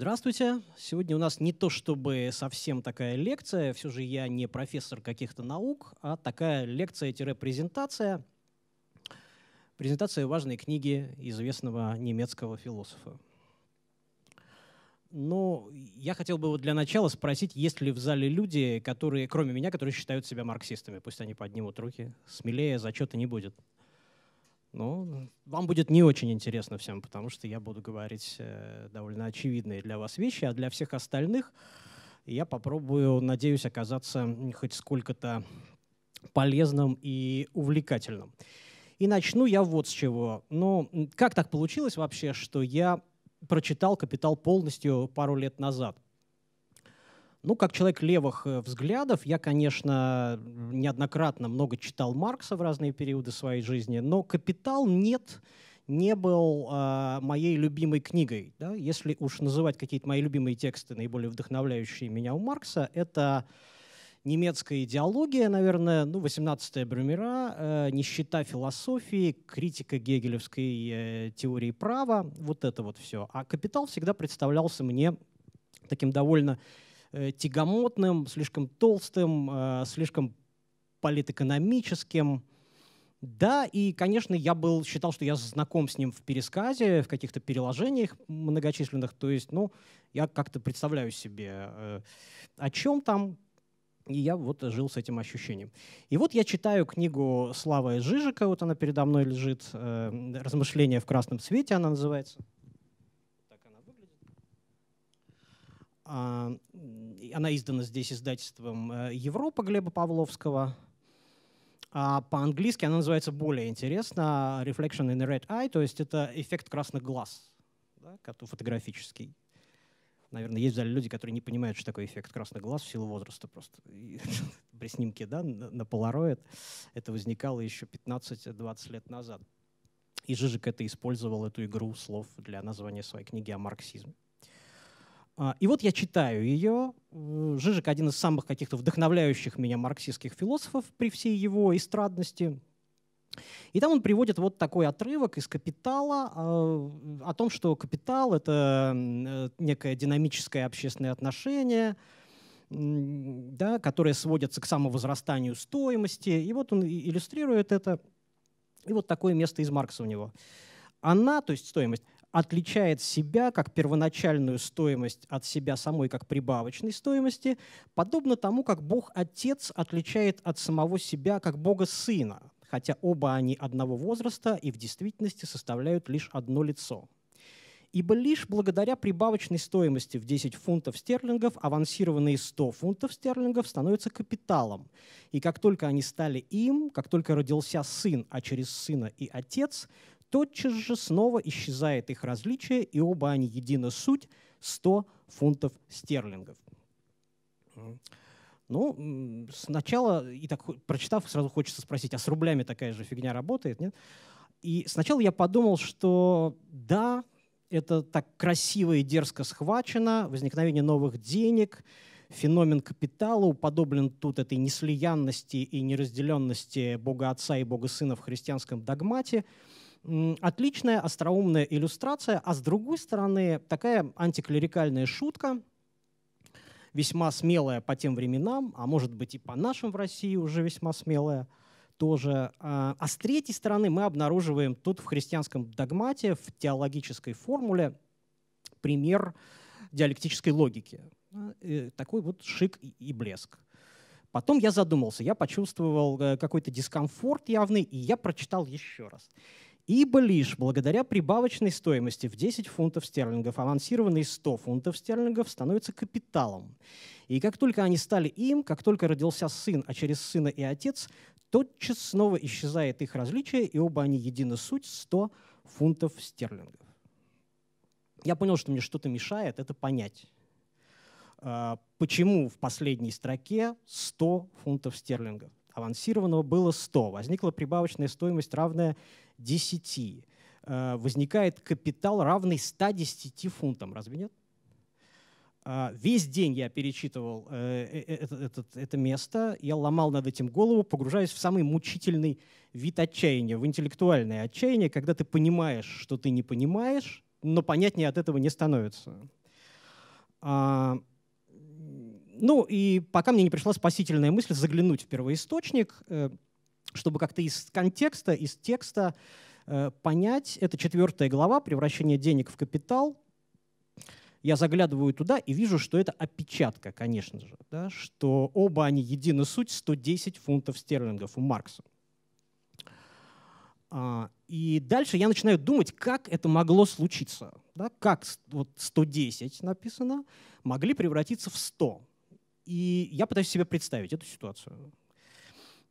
Здравствуйте. Сегодня у нас не то чтобы совсем такая лекция, все же я не профессор каких-то наук, а такая лекция-презентация. Презентация важной книги известного немецкого философа. Но ну, я хотел бы вот для начала спросить, есть ли в зале люди, которые, кроме меня, которые считают себя марксистами. Пусть они поднимут руки. Смелее зачета не будет. Ну, вам будет не очень интересно всем, потому что я буду говорить э, довольно очевидные для вас вещи, а для всех остальных я попробую, надеюсь, оказаться хоть сколько-то полезным и увлекательным. И начну я вот с чего. Но ну, как так получилось вообще, что я прочитал «Капитал» полностью пару лет назад – ну, как человек левых э, взглядов, я, конечно, неоднократно много читал Маркса в разные периоды своей жизни, но «Капитал» нет, не был э, моей любимой книгой. Да? Если уж называть какие-то мои любимые тексты, наиболее вдохновляющие меня у Маркса, это немецкая идеология, наверное, ну, 18-е Брюмера, э, нищета философии, критика гегелевской э, теории права, вот это вот все. А «Капитал» всегда представлялся мне таким довольно э, тягомотным, слишком толстым, э, слишком политэкономическим. Да, и, конечно, я был, считал, что я знаком с ним в пересказе, в каких-то переложениях многочисленных. То есть, ну, я как-то представляю себе, э, о чем там. И я вот жил с этим ощущением. И вот я читаю книгу Слава Жижика, вот она передо мной лежит, э, «Размышления в красном цвете» она называется. А, она издана здесь издательством э, Европа Глеба Павловского. А по-английски она называется более интересно «Reflection in the Red Eye», то есть это эффект красных глаз, да, фотографический. Наверное, есть в зале люди, которые не понимают, что такое эффект красных глаз в силу возраста просто. И, при снимке да, на полароид это возникало еще 15-20 лет назад. И Жижик это использовал, эту игру слов для названия своей книги о марксизме. А, и вот я читаю ее. Э, Жижик один из самых каких-то вдохновляющих меня марксистских философов при всей его эстрадности. И там он приводит вот такой отрывок из «Капитала» э, о том, что «Капитал» — это э, некое динамическое общественное отношение, да, которое сводится к самовозрастанию стоимости. И вот он иллюстрирует это. И вот такое место из Маркса у него. Она, то есть стоимость, отличает себя как первоначальную стоимость от себя самой как прибавочной стоимости, подобно тому, как Бог Отец отличает от самого себя как Бога Сына, хотя оба они одного возраста и в действительности составляют лишь одно лицо. Ибо лишь благодаря прибавочной стоимости в 10 фунтов стерлингов авансированные 100 фунтов стерлингов становятся капиталом. И как только они стали им, как только родился сын, а через сына и отец, тотчас же снова исчезает их различие, и оба они едина суть 100 фунтов стерлингов. Ну, сначала, и так, прочитав, сразу хочется спросить, а с рублями такая же фигня работает, нет? И сначала я подумал, что да, это так красиво и дерзко схвачено, возникновение новых денег, феномен капитала уподоблен тут этой неслиянности и неразделенности Бога Отца и Бога Сына в христианском догмате – отличная остроумная иллюстрация, а с другой стороны такая антиклерикальная шутка, весьма смелая по тем временам, а может быть и по нашим в России уже весьма смелая тоже. А, а с третьей стороны мы обнаруживаем тут в христианском догмате, в теологической формуле пример диалектической логики. А, э, такой вот шик и блеск. Потом я задумался, я почувствовал э, какой-то дискомфорт явный, и я прочитал еще раз. Ибо лишь благодаря прибавочной стоимости в 10 фунтов стерлингов авансированные 100 фунтов стерлингов становятся капиталом. И как только они стали им, как только родился сын, а через сына и отец, тотчас снова исчезает их различие, и оба они едины суть 100 фунтов стерлингов. Я понял, что мне что-то мешает это понять. А, почему в последней строке 100 фунтов стерлингов? Авансированного было 100. Возникла прибавочная стоимость, равная 10 э, возникает капитал, равный 110 фунтам. Разве нет? Э, весь день я перечитывал это, э, это, это место, я ломал над этим голову, погружаясь в самый мучительный вид отчаяния, в интеллектуальное отчаяние, когда ты понимаешь, что ты не понимаешь, но понятнее от этого не становится. А, ну и пока мне не пришла спасительная мысль заглянуть в первоисточник, чтобы как-то из контекста, из текста э, понять. Это четвертая глава «Превращение денег в капитал». Я заглядываю туда и вижу, что это опечатка, конечно же, да, что оба они едины суть 110 фунтов стерлингов у Маркса. А, и дальше я начинаю думать, как это могло случиться. Да, как вот 110 написано, могли превратиться в 100. И я пытаюсь себе представить эту ситуацию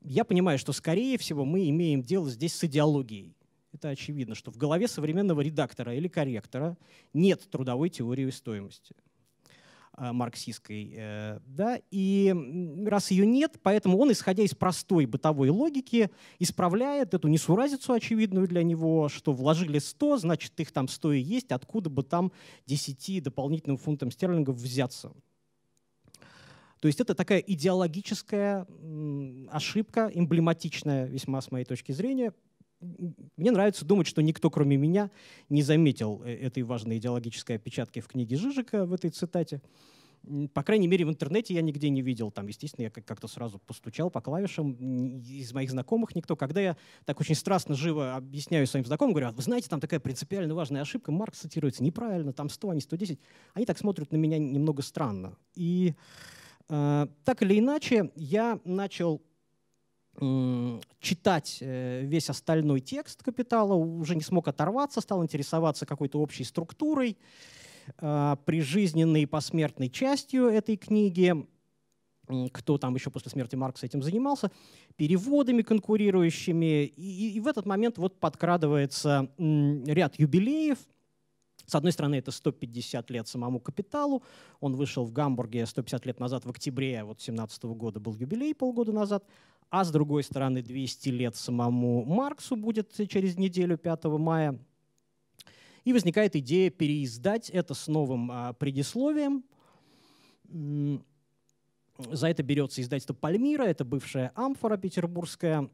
я понимаю, что, скорее всего, мы имеем дело здесь с идеологией. Это очевидно, что в голове современного редактора или корректора нет трудовой теории стоимости э, марксистской. Э, да? И раз ее нет, поэтому он, исходя из простой бытовой логики, исправляет эту несуразицу очевидную для него, что вложили 100, значит, их там 100 и есть, откуда бы там 10 дополнительным фунтом стерлингов взяться. То есть это такая идеологическая ошибка, эмблематичная весьма с моей точки зрения. Мне нравится думать, что никто, кроме меня, не заметил э, этой важной идеологической опечатки в книге Жижика в этой цитате. По крайней мере, в интернете я нигде не видел. Там, естественно, я как-то сразу постучал по клавишам. Из моих знакомых никто. Когда я так очень страстно, живо объясняю своим знакомым, говорю, «А вы знаете, там такая принципиально важная ошибка, Маркс цитируется неправильно, там 100, а не 110. Они так смотрят на меня немного странно. И Э, так или иначе, я начал читать э, весь остальной текст «Капитала», уже не смог оторваться, стал интересоваться какой-то общей структурой, э, прижизненной и посмертной частью этой книги, кто там еще после смерти Маркса этим занимался, переводами конкурирующими. И, и в этот момент вот подкрадывается ряд юбилеев – с одной стороны, это 150 лет самому капиталу. Он вышел в Гамбурге 150 лет назад, в октябре вот 17 года был юбилей полгода назад. А с другой стороны, 200 лет самому Марксу будет через неделю, 5 мая. И возникает идея переиздать это с новым а, предисловием. За это берется издательство «Пальмира», это бывшая «Амфора» петербургская,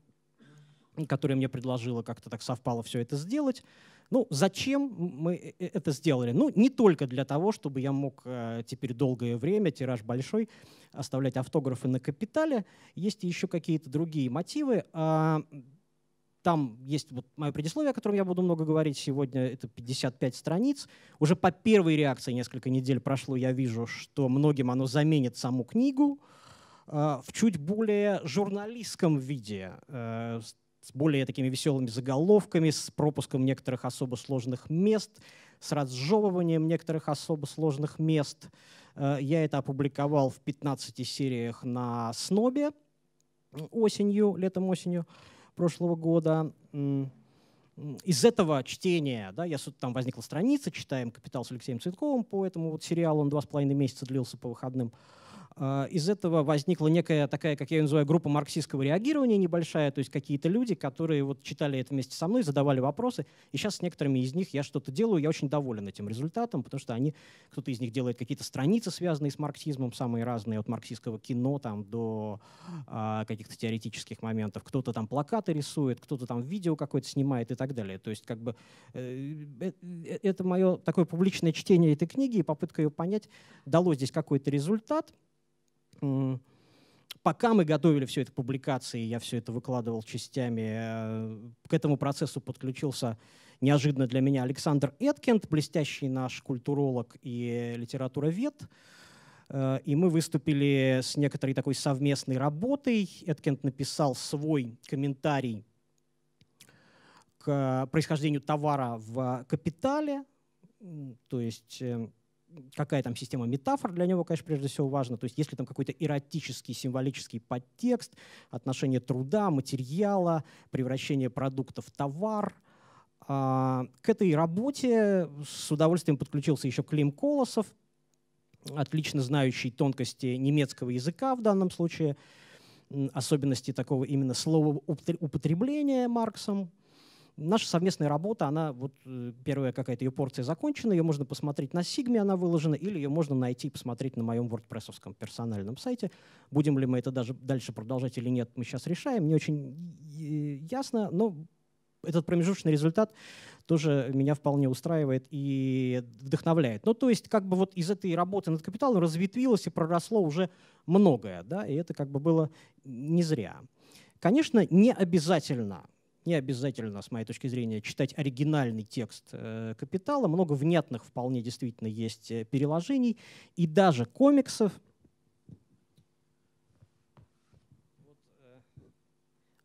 которая мне предложила, как-то так совпало все это сделать. Ну, зачем мы э, э, это сделали? Ну, не только для того, чтобы я мог э, теперь долгое время, тираж большой, оставлять автографы на капитале. Есть еще какие-то другие мотивы. А, там есть вот мое предисловие, о котором я буду много говорить сегодня. Это 55 страниц. Уже по первой реакции несколько недель прошло, я вижу, что многим оно заменит саму книгу а, в чуть более журналистском виде с более такими веселыми заголовками, с пропуском некоторых особо сложных мест, с разжевыванием некоторых особо сложных мест. Э, я это опубликовал в 15 сериях на «Снобе» осенью, летом-осенью прошлого года. Из этого чтения, да, я, там возникла страница, читаем «Капитал» с Алексеем Цветковым по этому вот сериалу, он два с половиной месяца длился по выходным. А, из этого возникла некая такая, как я ее называю, группа марксистского реагирования небольшая, то есть какие-то люди, которые вот читали это вместе со мной, задавали вопросы, и сейчас с некоторыми из них я что-то делаю, я очень доволен этим результатом, потому что они, кто-то из них делает какие-то страницы, связанные с марксизмом, самые разные, от марксистского кино там до э, каких-то теоретических моментов, кто-то там плакаты рисует, кто-то там видео какое-то снимает и так далее. То есть как бы э, э, э это мое такое публичное чтение этой книги и попытка ее понять дало здесь какой-то результат, пока мы готовили все это к публикации, я все это выкладывал частями, э, к этому процессу подключился неожиданно для меня Александр Эткинд, блестящий наш культуролог и литературовед. Э, и мы выступили с некоторой такой совместной работой. Эткинд написал свой комментарий к происхождению товара в капитале, то есть э, какая там система метафор для него, конечно, прежде всего важна. То есть если там какой-то эротический, символический подтекст, отношение труда, материала, превращение продукта в товар. А, к этой работе с удовольствием подключился еще Клим Колосов, отлично знающий тонкости немецкого языка в данном случае, особенности такого именно слова употребления Марксом – наша совместная работа, она вот э, первая какая-то ее порция закончена, ее можно посмотреть на Сигме, она выложена, или ее можно найти и посмотреть на моем WordPress персональном сайте. Будем ли мы это даже дальше продолжать или нет, мы сейчас решаем, не очень э, ясно, но этот промежуточный результат тоже меня вполне устраивает и вдохновляет. Ну, то есть, как бы вот из этой работы над капиталом разветвилось и проросло уже многое, да, и это как бы было не зря. Конечно, не обязательно не обязательно, с моей точки зрения, читать оригинальный текст э, «Капитала». Много внятных вполне действительно есть э, переложений и даже комиксов.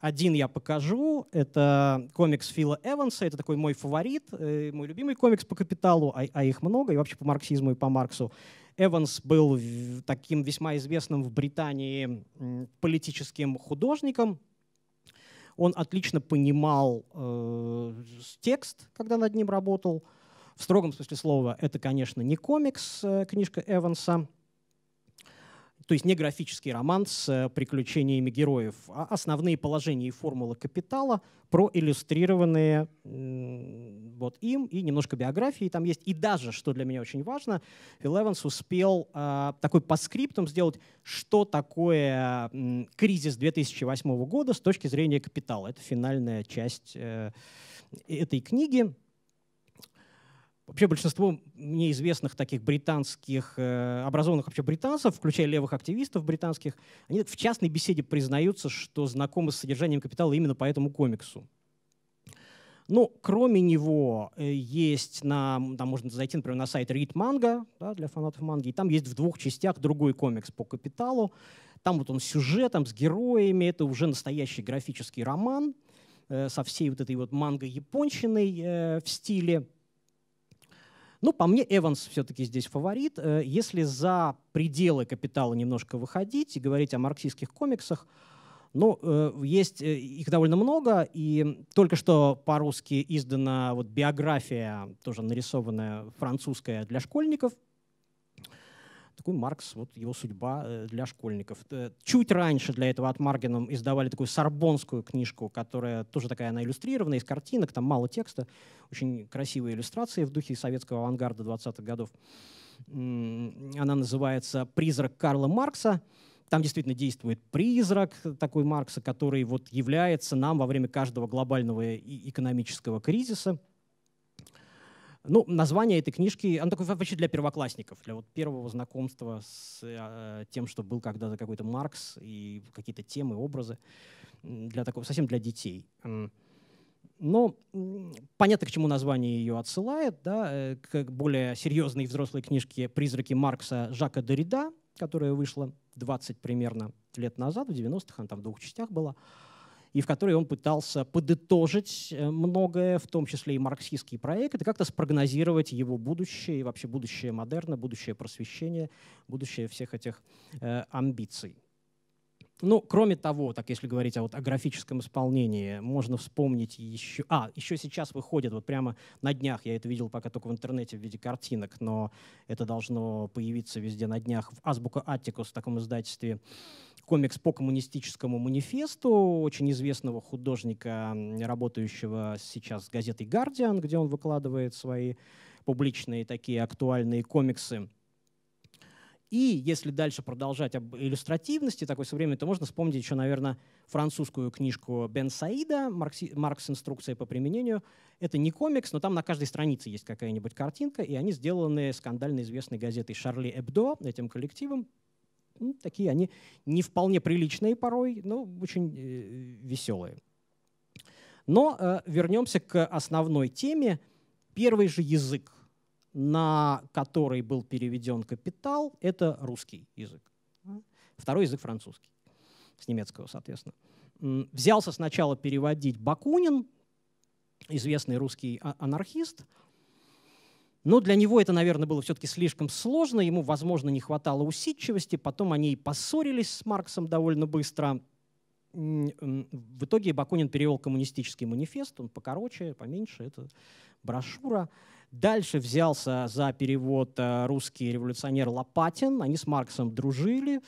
Один я покажу. Это комикс Фила Эванса. Это такой мой фаворит, э, мой любимый комикс по «Капиталу», а, а их много, и вообще по марксизму и по Марксу. Эванс был таким весьма известным в Британии политическим художником – он отлично понимал э, текст, когда над ним работал. В строгом смысле слова это, конечно, не комикс, э, книжка Эванса, то есть не графический роман с э, приключениями героев, а основные положения и формулы капитала, проиллюстрированные вот им и немножко биографии там есть. И даже, что для меня очень важно, Фил Эванс успел э, такой по скриптам сделать, что такое э, кризис 2008 года с точки зрения капитала. Это финальная часть э, этой книги. Вообще большинство мне известных таких британских, э, образованных вообще британцев, включая левых активистов британских, они в частной беседе признаются, что знакомы с содержанием «Капитала» именно по этому комиксу. Ну, кроме него э, есть, на, там можно зайти, например, на сайт Read Manga да, для фанатов манги, и там есть в двух частях другой комикс по «Капиталу». Там вот он с сюжетом, с героями, это уже настоящий графический роман э, со всей вот этой вот манго-японщиной э, в стиле ну, по мне, Эванс все-таки здесь фаворит. Э, если за пределы капитала немножко выходить и говорить о марксистских комиксах, ну, э, есть э, их довольно много, и только что по-русски издана вот биография, тоже нарисованная французская для школьников такой Маркс, вот его судьба э, для школьников. Э, чуть раньше для этого от Маргина издавали такую сарбонскую книжку, которая тоже такая, она иллюстрированная, из картинок, там мало текста, очень красивые иллюстрации в духе советского авангарда 20-х годов. Она называется «Призрак Карла Маркса». Там действительно действует призрак такой Маркса, который вот является нам во время каждого глобального экономического кризиса ну, название этой книжки, оно такое вообще для первоклассников, для вот первого знакомства с э, тем, что был когда-то какой-то Маркс и какие-то темы, образы, для такого, совсем для детей. Но понятно, к чему название ее отсылает, да, э, к более серьезной взрослой книжке «Призраки Маркса» Жака Дорида, которая вышла 20 примерно лет назад, в 90-х, она там в двух частях была. Э, и в которой он пытался подытожить э, многое, в том числе и марксистский проект, и как-то спрогнозировать его будущее, и вообще будущее модерна, будущее просвещения, будущее всех этих э, амбиций. Ну, кроме того, так если говорить о, вот, о графическом исполнении, можно вспомнить еще... А, еще сейчас выходит, вот прямо на днях, я это видел пока только в интернете в виде картинок, но это должно появиться везде на днях в Азбука Аттикус, в таком издательстве комикс по коммунистическому манифесту очень известного художника, работающего сейчас с газетой «Гардиан», где он выкладывает свои публичные такие актуальные комиксы. И если дальше продолжать об иллюстративности такой современной, то можно вспомнить еще, наверное, французскую книжку Бен Саида «Маркс. Инструкция по применению». Это не комикс, но там на каждой странице есть какая-нибудь картинка, и они сделаны скандально известной газетой «Шарли Эбдо», этим коллективом, ну, такие они не вполне приличные порой, но очень э, веселые. Но э, вернемся к основной теме. Первый же язык, на который был переведен «Капитал», это русский язык. Второй язык французский, с немецкого, соответственно. Взялся сначала переводить Бакунин, известный русский а-, анархист, но для него это, наверное, было все-таки слишком сложно, ему, возможно, не хватало усидчивости, потом они и поссорились с Марксом довольно быстро. В итоге Бакунин перевел коммунистический манифест, он покороче, поменьше, это брошюра. Дальше взялся за перевод э, русский революционер Лопатин. Они с Марксом дружили.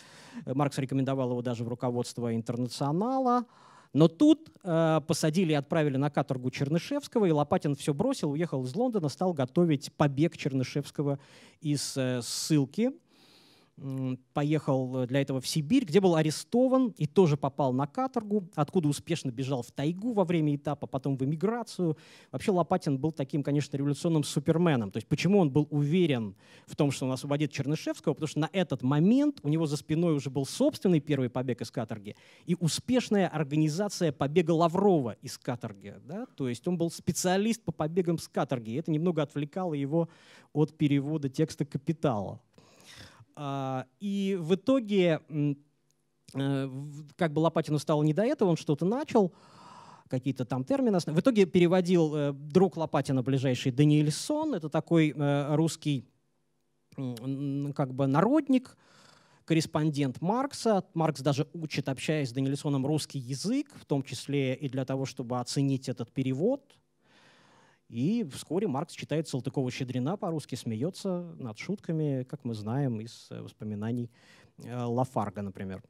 Маркс рекомендовал его даже в руководство интернационала. Но тут э, посадили и отправили на каторгу Чернышевского, и Лопатин все бросил, уехал из Лондона, стал готовить побег Чернышевского из э, ссылки поехал э, для этого в Сибирь, где был арестован и тоже попал на каторгу, откуда успешно бежал в тайгу во время этапа, потом в эмиграцию. Вообще Лопатин был таким, конечно, революционным суперменом. То есть почему он был уверен в том, что он освободит Чернышевского? Потому что на этот момент у него за спиной уже был собственный первый побег из каторги и успешная организация побега Лаврова из каторги. Да? То есть он был специалист по побегам с каторги, и это немного отвлекало его от перевода текста «Капитала». А, и в итоге э, как бы Лопатину стало не до этого, он что-то начал, какие-то там термины. В итоге переводил э, друг Лопатина ближайший Даниэльсон, это такой э, русский как бы народник, корреспондент Маркса. Маркс даже учит, общаясь с Даниэльсоном, русский язык, в том числе и для того, чтобы оценить этот перевод – и вскоре Маркс читает Салтыкова-Щедрина по-русски, смеется над шутками, как мы знаем из э, воспоминаний э, Лафарга, например.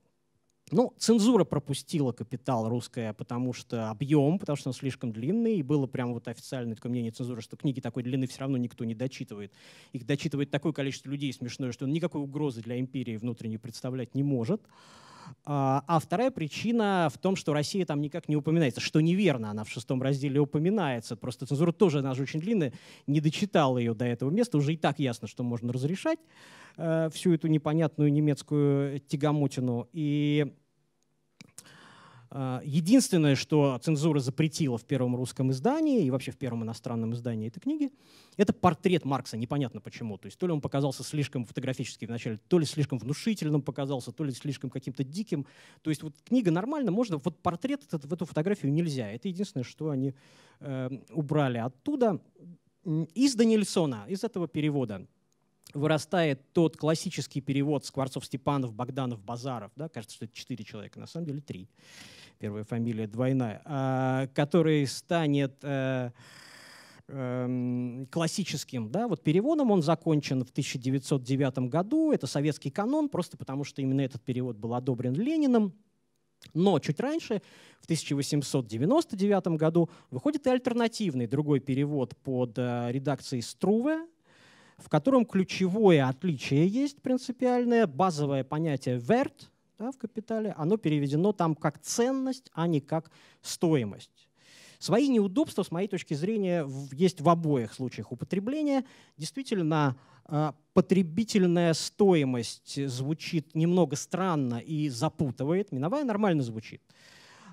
Ну, цензура пропустила «Капитал» русская, потому что объем, потому что он слишком длинный, и было прям вот официальное такое мнение цензуры, что книги такой длины все равно никто не дочитывает. Их дочитывает такое количество людей смешное, что он никакой угрозы для империи внутренней представлять не может. А, а вторая причина в том, что Россия там никак не упоминается, что неверно, она в шестом разделе упоминается. Просто цензура тоже, она же очень длинная, не дочитала ее до этого места. Уже и так ясно, что можно разрешать э, всю эту непонятную немецкую тягомотину. И а, единственное, что цензура запретила в первом русском издании и вообще в первом иностранном издании этой книги, это портрет Маркса, непонятно почему. То есть то ли он показался слишком фотографически вначале, то ли слишком внушительным показался, то ли слишком каким-то диким. То есть вот книга нормально, можно, вот портрет этот, в эту фотографию нельзя. Это единственное, что они э, убрали оттуда. Из Данильсона, из этого перевода вырастает тот классический перевод Скворцов-Степанов, Богданов-Базаров. Да? Кажется, что это четыре человека, на самом деле три первая фамилия двойная, а, который станет э, эм, классическим да, вот переводом. Он закончен в 1909 году. Это советский канон, просто потому что именно этот перевод был одобрен Лениным. Но чуть раньше, в 1899 году, выходит и альтернативный другой перевод под э, редакцией Струве, в котором ключевое отличие есть принципиальное, базовое понятие «верт», да, в капитале, оно переведено там как ценность, а не как стоимость. Свои неудобства, с моей точки зрения, есть в обоих случаях употребления. Действительно, а, потребительная стоимость звучит немного странно и запутывает. Миновая нормально звучит,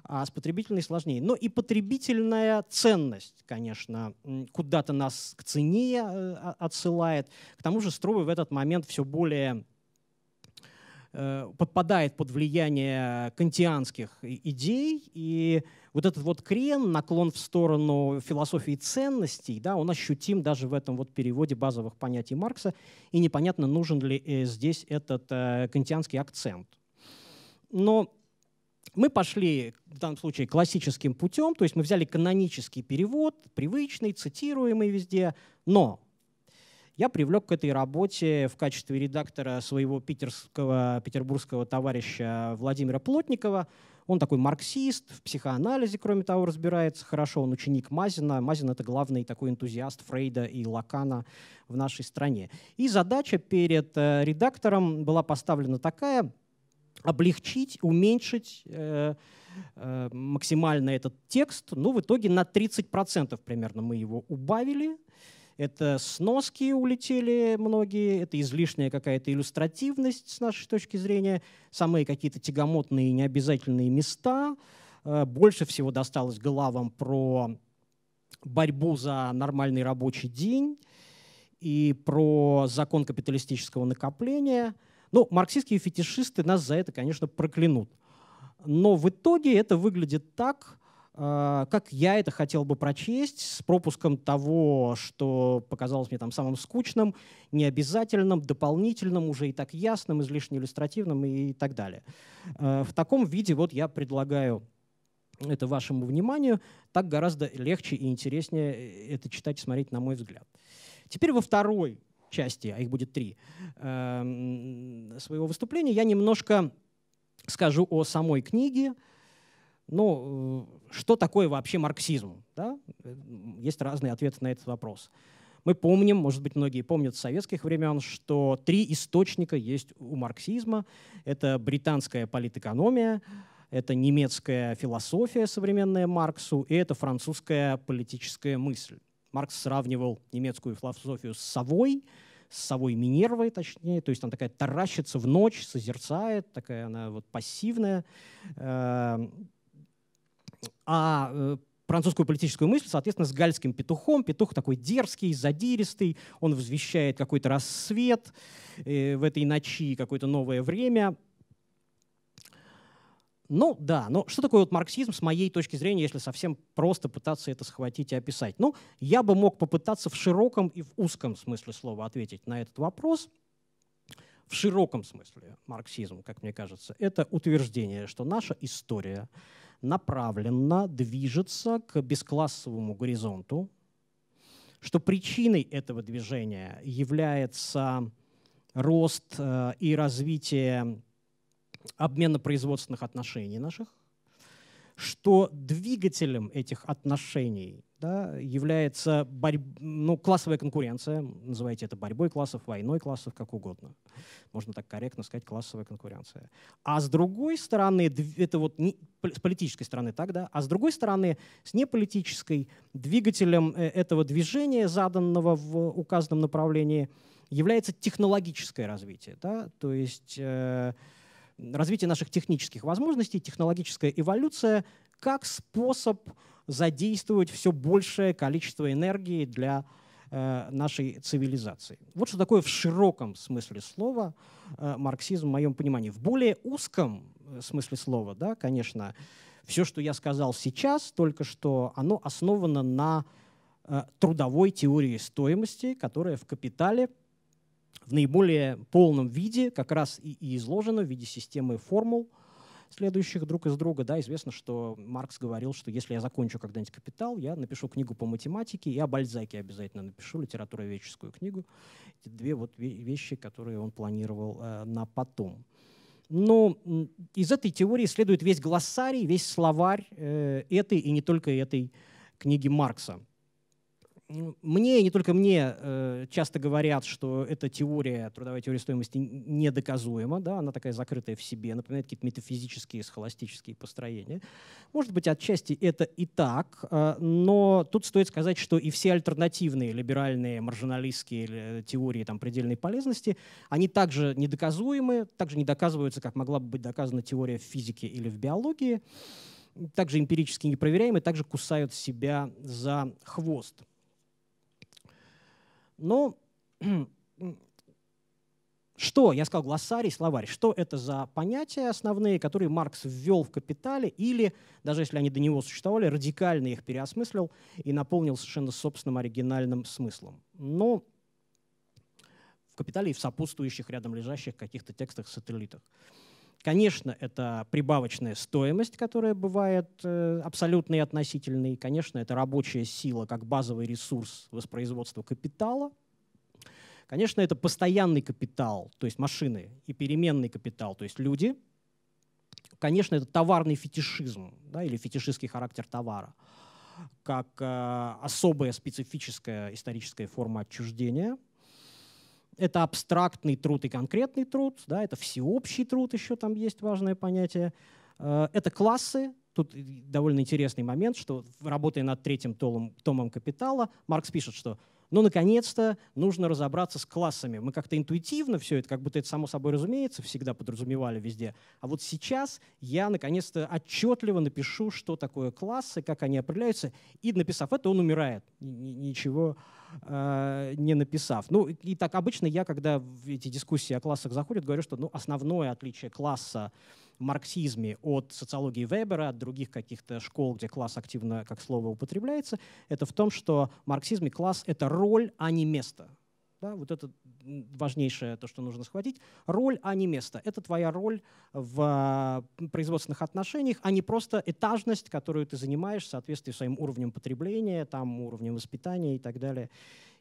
а с потребительной сложнее. Но и потребительная ценность, конечно, куда-то нас к цене э, отсылает. К тому же строй в этот момент все более Э, подпадает под влияние кантианских идей, и вот этот вот крен, наклон в сторону философии ценностей, да, он ощутим даже в этом вот переводе базовых понятий Маркса, и непонятно, нужен ли э, здесь этот э, кантианский акцент. Но мы пошли в данном случае классическим путем, то есть мы взяли канонический перевод, привычный, цитируемый везде, но я привлек к этой работе в качестве редактора своего питерского, петербургского товарища Владимира Плотникова. Он такой марксист, в психоанализе, кроме того, разбирается хорошо. Он ученик Мазина. Мазин — это главный такой энтузиаст Фрейда и Лакана в нашей стране. И задача перед э, редактором была поставлена такая — облегчить, уменьшить э, э максимально этот текст. Ну, в итоге на 30% примерно мы его убавили — это сноски улетели многие, это излишняя какая-то иллюстративность с нашей точки зрения, самые какие-то тягомотные необязательные места. Э, больше всего досталось главам про борьбу за нормальный рабочий день и про закон капиталистического накопления. Ну, марксистские фетишисты нас за это, конечно, проклянут. Но в итоге это выглядит так, а, как я это хотел бы прочесть, с пропуском того, что показалось мне там самым скучным, необязательным, дополнительным, уже и так ясным, излишне иллюстративным и так далее. Э, в таком виде вот я предлагаю это вашему вниманию. Так гораздо легче и интереснее это читать и смотреть, на мой взгляд. Теперь во второй части, а их будет три, эм, своего выступления я немножко скажу о самой книге, ну, э, что такое вообще марксизм? Да? Э, есть разные ответы на этот вопрос. Мы помним, может быть, многие помнят с советских времен, что три источника есть у марксизма. Это британская политэкономия, это немецкая философия, современная Марксу, и это французская политическая мысль. Маркс сравнивал немецкую философию с совой, с совой Минервой, точнее, то есть она такая таращится в ночь, созерцает, такая она вот пассивная. Э, а э, французскую политическую мысль, соответственно, с гальским петухом. Петух такой дерзкий, задиристый, он возвещает какой-то рассвет э, в этой ночи, какое-то новое время. Ну да, но что такое вот марксизм с моей точки зрения, если совсем просто пытаться это схватить и описать? Ну, я бы мог попытаться в широком и в узком смысле слова ответить на этот вопрос. В широком смысле марксизм, как мне кажется, это утверждение, что наша история — направленно движется к бесклассовому горизонту, что причиной этого движения является рост э, и развитие обменно-производственных отношений наших, что двигателем этих отношений да, является борь... ну, классовая конкуренция, называйте это борьбой классов, войной классов, как угодно. Можно так корректно сказать, классовая конкуренция. А с другой стороны, это вот не... с политической стороны так, да, а с другой стороны, с неполитической двигателем э, этого движения, заданного в указанном направлении, является технологическое развитие, да, то есть э, развитие наших технических возможностей, технологическая эволюция, как способ задействовать все большее количество энергии для э, нашей цивилизации. Вот что такое в широком смысле слова э, марксизм в моем понимании. В более узком э, смысле слова, да, конечно, все, что я сказал сейчас, только что, оно основано на трудовой теории стоимости, которая в «Капитале» в наиболее полном виде как раз и изложена в виде системы формул, следующих друг из друга. Да, известно, что Маркс говорил, что если я закончу когда-нибудь «Капитал», я напишу книгу по математике и о Бальзаке обязательно напишу, литературоведческую книгу. Эти две вот вещи, которые он планировал э, на потом. Но ну, из этой теории следует весь глоссарий, весь словарь э, этой и не только этой книги Маркса мне, не только мне, э, часто говорят, что эта теория, трудовая теория стоимости, недоказуема, да, она такая закрытая в себе, напоминает какие-то метафизические, схоластические построения. Может быть, отчасти это и так, э, но тут стоит сказать, что и все альтернативные либеральные, маржиналистские э, теории там, предельной полезности, они также недоказуемы, также не доказываются, как могла бы быть доказана теория в физике или в биологии, также эмпирически непроверяемы, также кусают себя за хвост. Но ну, что, я сказал, глоссарий, словарь, что это за понятия основные, которые Маркс ввел в «Капитале» или, даже если они до него существовали, радикально их переосмыслил и наполнил совершенно собственным оригинальным смыслом. Но ну, в «Капитале» и в сопутствующих рядом лежащих каких-то текстах, сателлитах. Конечно, это прибавочная стоимость, которая бывает э, абсолютной и относительной. Конечно, это рабочая сила как базовый ресурс воспроизводства капитала. Конечно, это постоянный капитал, то есть машины, и переменный капитал, то есть люди. Конечно, это товарный фетишизм да, или фетишистский характер товара как э, особая специфическая историческая форма отчуждения – это абстрактный труд и конкретный труд, да, это всеобщий труд, еще там есть важное понятие. Э, это классы, тут довольно интересный момент, что работая над третьим томом, томом «Капитала», Маркс пишет, что ну, наконец-то нужно разобраться с классами. Мы как-то интуитивно все это, как будто это само собой разумеется, всегда подразумевали везде. А вот сейчас я, наконец-то, отчетливо напишу, что такое классы, как они определяются. И, написав это, он умирает. Ничего Э, не написав. Ну, и так обычно я, когда в эти дискуссии о классах заходят, говорю, что ну, основное отличие класса в марксизме от социологии Вебера, от других каких-то школ, где класс активно как слово употребляется, это в том, что в марксизме класс — это роль, а не место. Да, вот это важнейшее, то, что нужно схватить. Роль, а не место. Это твоя роль в а, производственных отношениях, а не просто этажность, которую ты занимаешь в соответствии с своим уровнем потребления, там, уровнем воспитания и так далее,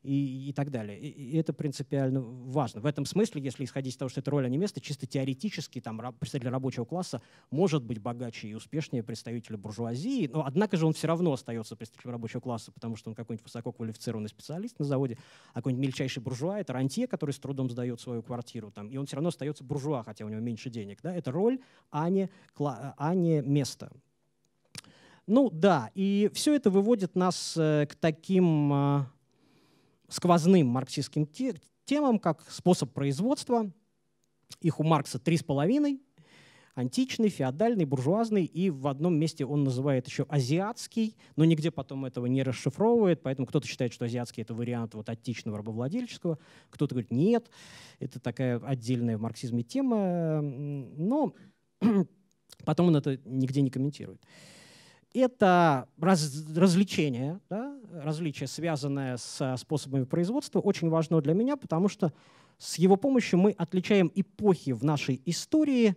и, и так далее. И, и это принципиально важно. В этом смысле, если исходить из того, что это роль а не место, чисто теоретически там, представитель рабочего класса может быть богаче и успешнее представителя буржуазии, но однако же он все равно остается представителем рабочего класса, потому что он какой-нибудь высококвалифицированный специалист на заводе, а какой-нибудь мельчайший буржуа — это рантье, который с трудом сдает свою квартиру, там, и он все равно остается буржуа, хотя у него меньше денег. Да? Это роль, а не, кла- а не место. Ну да, и все это выводит нас э, к таким э, сквозным марксистским темам, как способ производства. Их у Маркса три с половиной. Античный, феодальный, буржуазный, и в одном месте он называет еще азиатский, но нигде потом этого не расшифровывает, поэтому кто-то считает, что азиатский — это вариант вот античного рабовладельческого, кто-то говорит, нет, это такая отдельная в марксизме тема, но потом он это нигде не комментирует это раз, развлечение, да, различие, связанное с э, способами производства, очень важно для меня, потому что с его помощью мы отличаем эпохи в нашей истории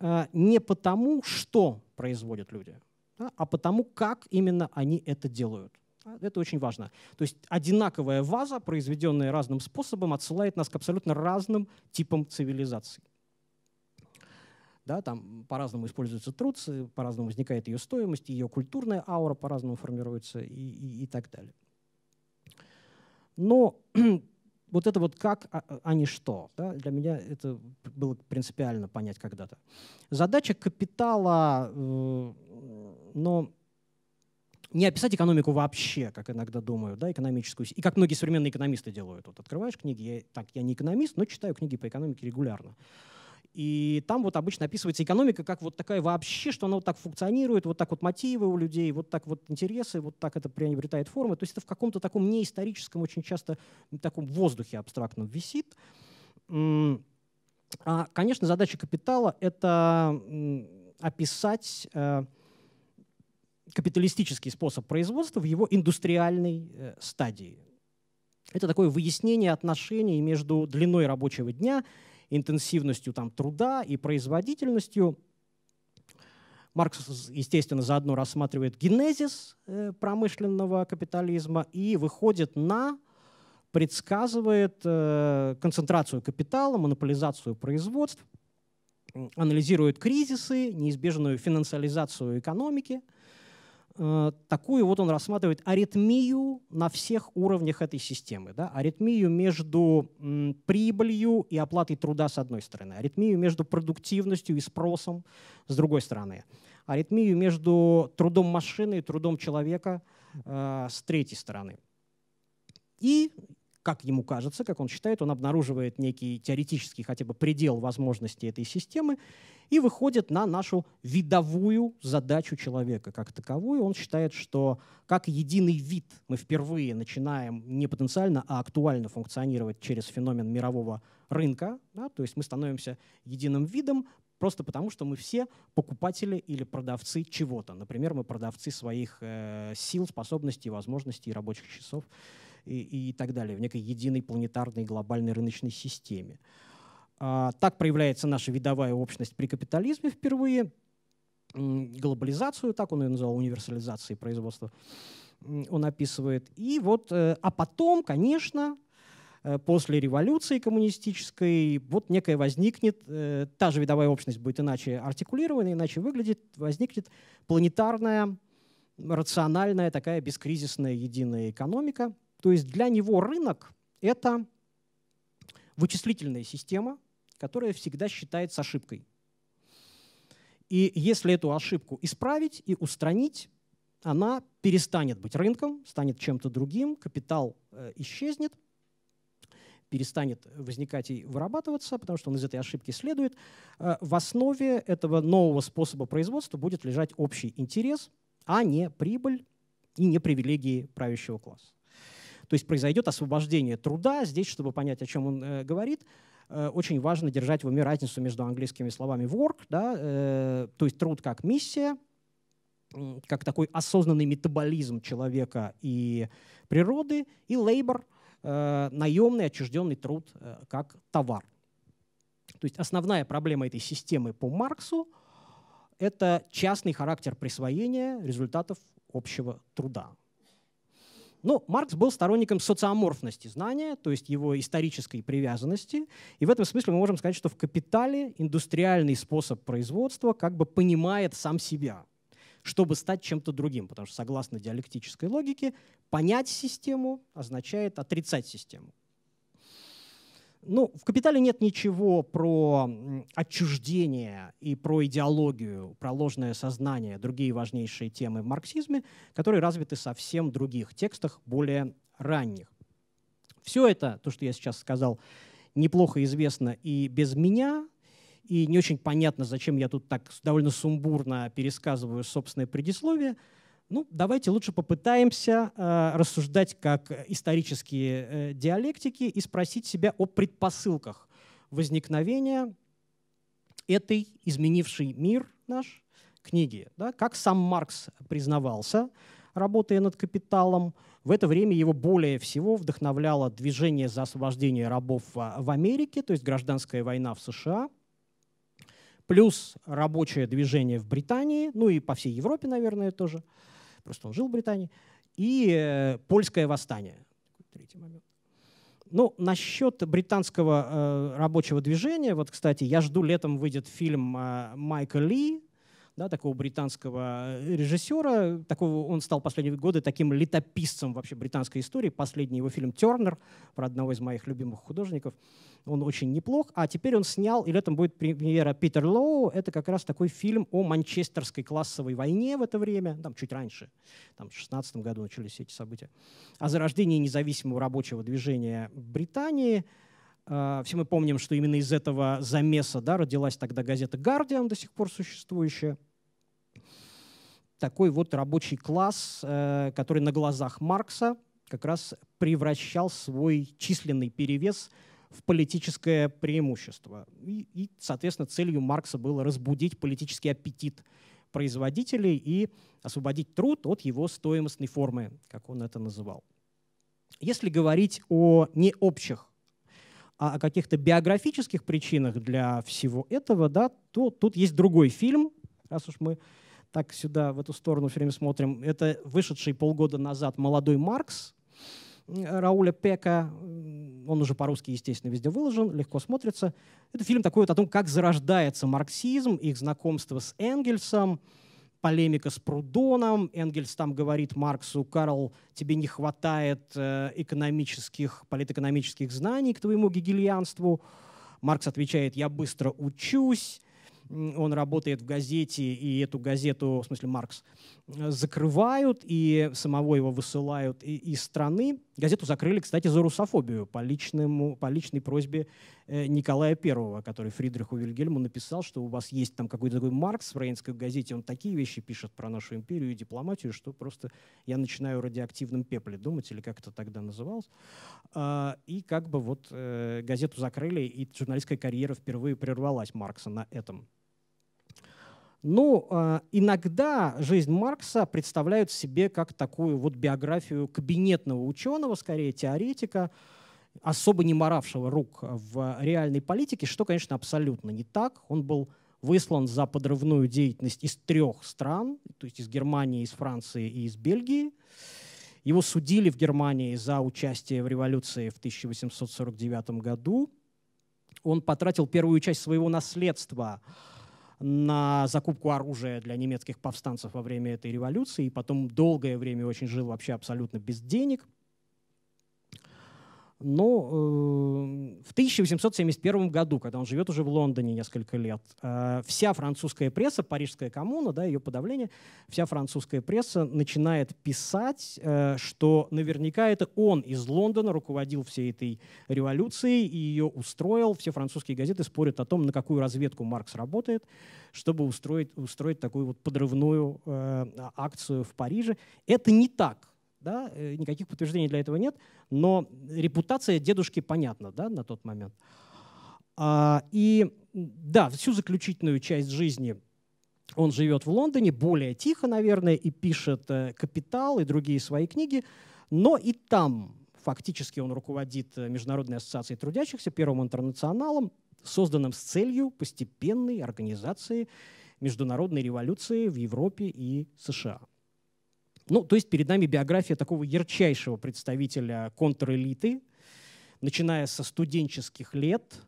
э, не потому, что производят люди, да, а потому, как именно они это делают. Это очень важно. То есть одинаковая ваза, произведенная разным способом, отсылает нас к абсолютно разным типам цивилизаций. Да, там по-разному используется труд, по-разному возникает ее стоимость, ее культурная аура по-разному формируется и, и, и так далее. Но вот это вот как, а, а, а, не что. Да? Для меня это было принципиально понять когда-то. Задача капитала, э, но не описать экономику вообще, как иногда думаю, да, экономическую, и как многие современные экономисты делают. Вот открываешь книги, я, так, я не экономист, но читаю книги по экономике регулярно. Э, и там вот обычно описывается экономика как вот такая вообще, что она вот так функционирует, вот так вот мотивы у людей, вот так вот интересы, вот так это приобретает формы. То есть это в каком-то таком неисторическом, очень часто таком воздухе абстрактном висит. А, конечно, задача капитала — это описать э, капиталистический способ производства в его индустриальной э, стадии. Это такое выяснение отношений между длиной рабочего дня — интенсивностью там, труда и производительностью. Маркс, естественно, заодно рассматривает генезис э, промышленного капитализма и выходит на, предсказывает э, концентрацию капитала, монополизацию производств, анализирует кризисы, неизбежную финансализацию экономики – Э, такую вот он рассматривает аритмию на всех уровнях этой системы. Да? Аритмию между прибылью и оплатой труда с одной стороны, аритмию между продуктивностью и спросом с другой стороны, аритмию между трудом машины и трудом человека э, с третьей стороны. И как ему кажется, как он считает, он обнаруживает некий теоретический хотя бы предел возможности этой системы и выходит на нашу видовую задачу человека как таковую. Он считает, что как единый вид мы впервые начинаем не потенциально, а актуально функционировать через феномен мирового рынка, да, то есть мы становимся единым видом, просто потому, что мы все покупатели или продавцы чего-то. Например, мы продавцы своих э, сил, способностей, возможностей, рабочих часов и, и так далее, в некой единой планетарной глобальной рыночной системе. А, так проявляется наша видовая общность при капитализме впервые, глобализацию, так он ее называл, универсализацией производства, он описывает. И вот, э, а потом, конечно, э, после революции коммунистической, вот некая возникнет, э, та же видовая общность будет иначе артикулирована, иначе выглядит, возникнет планетарная, рациональная такая бескризисная единая экономика, то есть для него рынок — это вычислительная система, которая всегда считает ошибкой. И если эту ошибку исправить и устранить, она перестанет быть рынком, станет чем-то другим, капитал э, исчезнет, перестанет возникать и вырабатываться, потому что он из этой ошибки следует. Э, в основе этого нового способа производства будет лежать общий интерес, а не прибыль и не привилегии правящего класса. То есть произойдет освобождение труда. Здесь, чтобы понять, о чем он э, говорит, э, очень важно держать в уме разницу между английскими словами work, да, э, то есть труд как миссия, как такой осознанный метаболизм человека и природы, и labor, наемный отчужденный труд как товар. То есть основная проблема этой системы по Марксу — это частный характер присвоения результатов общего труда. Но ну, Маркс был сторонником социоморфности знания, то есть его исторической привязанности. И в этом смысле мы можем сказать, что в «Капитале» индустриальный способ производства как бы понимает сам себя, чтобы стать чем-то другим. Потому что, согласно диалектической логике, понять систему означает отрицать систему. Ну, в «Капитале» нет ничего про отчуждение и про идеологию, про ложное сознание, другие важнейшие темы в марксизме, которые развиты совсем в других текстах, более ранних. Все это, то, что я сейчас сказал, неплохо известно и без меня, и не очень понятно, зачем я тут так довольно сумбурно пересказываю собственное предисловие – ну, давайте лучше попытаемся э, рассуждать как исторические э, диалектики и спросить себя о предпосылках возникновения этой изменившей мир наш книги. Да? Как сам Маркс признавался, работая над «Капиталом», в это время его более всего вдохновляло движение за освобождение рабов а, в Америке, то есть гражданская война в США, плюс рабочее движение в Британии, ну и по всей Европе, наверное, тоже – Просто он жил в Британии. И э, польское восстание. Третий момент. Ну, насчет британского э, рабочего движения, вот, кстати, я жду, летом выйдет фильм э, Майка Ли да, такого британского э, режиссера. Такого, он стал последние годы таким летописцем вообще британской истории. Последний его фильм «Тернер» про одного из моих любимых художников. Он очень неплох. А теперь он снял, и летом будет премьера «Питер Лоу». Это как раз такой фильм о манчестерской классовой войне в это время, там чуть раньше, там в 16 году начались эти события. О зарождении независимого рабочего движения Британии – а, все мы помним, что именно из этого замеса да, родилась тогда газета «Гардиан», до сих пор существующая. Такой вот рабочий класс, э, который на глазах Маркса как раз превращал свой численный перевес в политическое преимущество. И, и соответственно, целью Маркса было разбудить политический аппетит производителей и освободить труд от его стоимостной формы, как он это называл. Если говорить о необщих а о каких-то биографических причинах для всего этого, да, то тут есть другой фильм, раз уж мы так сюда, в эту сторону все время смотрим. Это вышедший полгода назад «Молодой Маркс», Рауля Пека. Он уже по-русски, естественно, везде выложен, легко смотрится. Это фильм такой вот о том, как зарождается марксизм, их знакомство с Энгельсом, полемика с Прудоном. Энгельс там говорит Марксу, Карл, тебе не хватает э, экономических, политэкономических знаний к твоему гегельянству. Маркс отвечает, я быстро учусь. Он работает в газете, и эту газету, в смысле Маркс, э, закрывают, и самого его высылают из страны. Газету закрыли, кстати, за русофобию по, личному, по личной просьбе Э, Николая I, который Фридриху Вильгельму написал, что у вас есть там какой-то такой Маркс в Рейнской газете, он такие вещи пишет про нашу империю и дипломатию, что просто я начинаю радиоактивным пепле думать, или как это тогда называлось. А, и как бы вот э, газету закрыли, и журналистская карьера впервые прервалась Маркса на этом. Но ну, а, иногда жизнь Маркса представляют себе как такую вот биографию кабинетного ученого, скорее теоретика, особо не моравшего рук э, в реальной политике, что, конечно, абсолютно не так. Он был выслан за подрывную деятельность из трех стран, то есть из Германии, из Франции и из Бельгии. Его судили в Германии за участие в революции в 1849 году. Он потратил первую часть своего наследства на закупку оружия для немецких повстанцев во время этой революции, и потом долгое время очень жил вообще абсолютно без денег – но э, в 1871 году, когда он живет уже в Лондоне несколько лет, э, вся французская пресса, парижская коммуна, да, ее подавление, вся французская пресса начинает писать, э, что наверняка это он из Лондона руководил всей этой революцией и ее устроил. Все французские газеты спорят о том, на какую разведку Маркс работает, чтобы устроить, устроить такую вот подрывную э, а, акцию в Париже. Это не так да, э, никаких подтверждений для этого нет, но репутация дедушки понятна да, на тот момент. А, и да, всю заключительную часть жизни он живет в Лондоне, более тихо, наверное, и пишет э, «Капитал» и другие свои книги, но и там фактически он руководит э, Международной ассоциацией трудящихся, первым интернационалом, созданным с целью постепенной организации международной революции в Европе и США. Ну, то есть перед нами биография такого ярчайшего представителя контрэлиты, начиная со студенческих лет,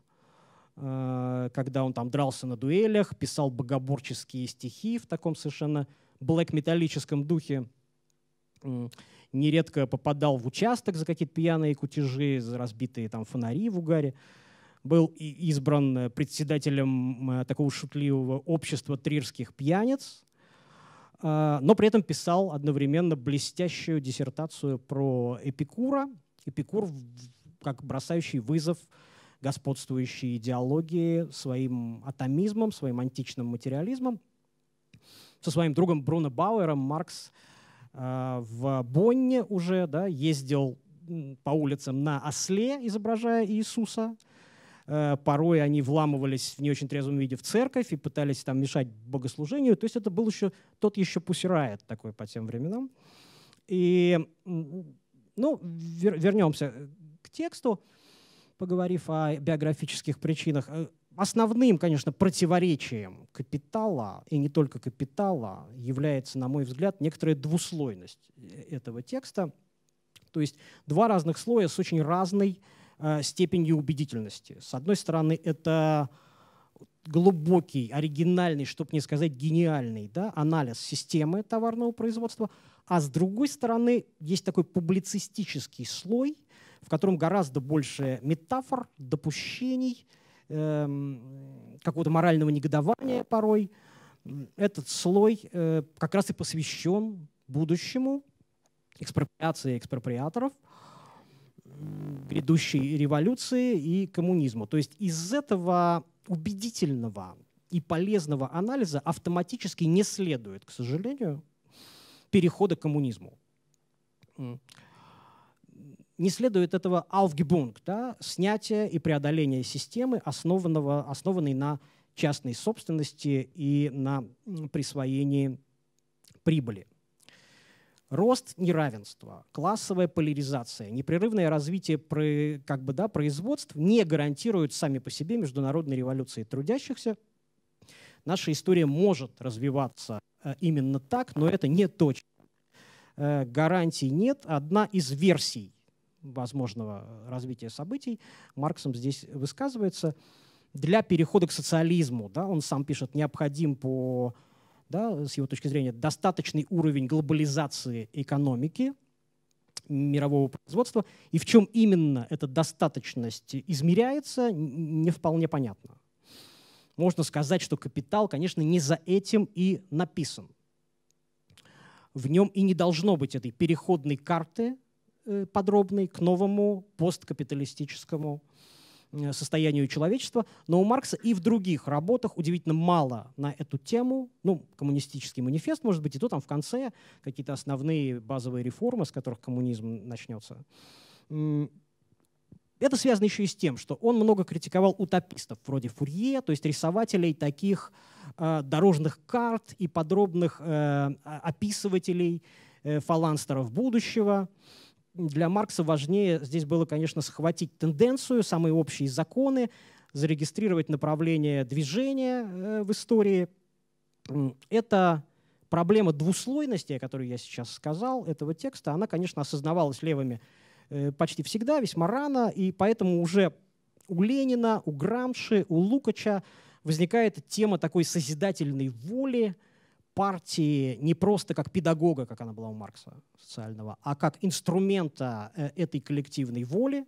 э, когда он там дрался на дуэлях, писал богоборческие стихи в таком совершенно блэк-металлическом духе, нередко попадал в участок за какие-то пьяные кутежи, за разбитые там фонари в угаре. Был избран председателем такого шутливого общества трирских пьяниц, а, но при этом писал одновременно блестящую диссертацию про Эпикура. Эпикур как бросающий вызов господствующей идеологии своим атомизмом, своим античным материализмом. Со своим другом Бруно Бауэром Маркс а, в Бонне уже да, ездил по улицам на осле, изображая Иисуса – Э, порой они вламывались в не очень трезвом виде в церковь и пытались там мешать богослужению. То есть это был еще тот еще пусирает такой по тем временам. И, ну, вер, вернемся э, к тексту, поговорив о биографических причинах. Э, основным, конечно, противоречием капитала, и не только капитала, является, на мой взгляд, некоторая двуслойность этого текста. То есть два разных слоя с очень разной Э, степенью убедительности. С одной стороны, это глубокий, оригинальный, чтобы не сказать гениальный да, анализ системы товарного производства, а с другой стороны есть такой публицистический слой, в котором гораздо больше метафор, допущений, эм, какого-то морального негодования порой. Этот слой э, как раз и посвящен будущему экспроприации экспроприаторов – грядущей революции и коммунизму. То есть из этого убедительного и полезного анализа автоматически не следует, к сожалению, перехода к коммунизму. Не следует этого ауфгебунг, да, снятие и преодоления системы, основанного, основанной на частной собственности и на присвоении прибыли. Рост неравенства, классовая поляризация, непрерывное развитие как бы, да, производств не гарантируют сами по себе международной революции трудящихся. Наша история может развиваться э, именно так, но это не точно. Э, гарантий нет. Одна из версий возможного э, развития событий, Марксом здесь высказывается, для перехода к социализму, да, он сам пишет, необходим по да, с его точки зрения, достаточный уровень глобализации экономики, мирового производства, и в чем именно эта достаточность измеряется, не вполне понятно. Можно сказать, что капитал, конечно, не за этим и написан. В нем и не должно быть этой переходной карты э, подробной к новому посткапиталистическому Э, состоянию человечества, но у Маркса и в других работах удивительно мало на эту тему, ну, коммунистический манифест, может быть, и то там в конце какие-то основные базовые реформы, с которых коммунизм начнется. Это связано еще и с тем, что он много критиковал утопистов вроде Фурье, то есть рисователей таких э, дорожных карт и подробных э, описывателей э, фаланстеров будущего для Маркса важнее здесь было, конечно, схватить тенденцию, самые общие законы, зарегистрировать направление движения э, в истории. Это проблема двуслойности, о которой я сейчас сказал, этого текста, она, конечно, осознавалась левыми э, почти всегда, весьма рано, и поэтому уже у Ленина, у Грамши, у Лукача возникает тема такой созидательной воли, партии не просто как педагога, как она была у Маркса социального, а как инструмента э, этой коллективной воли.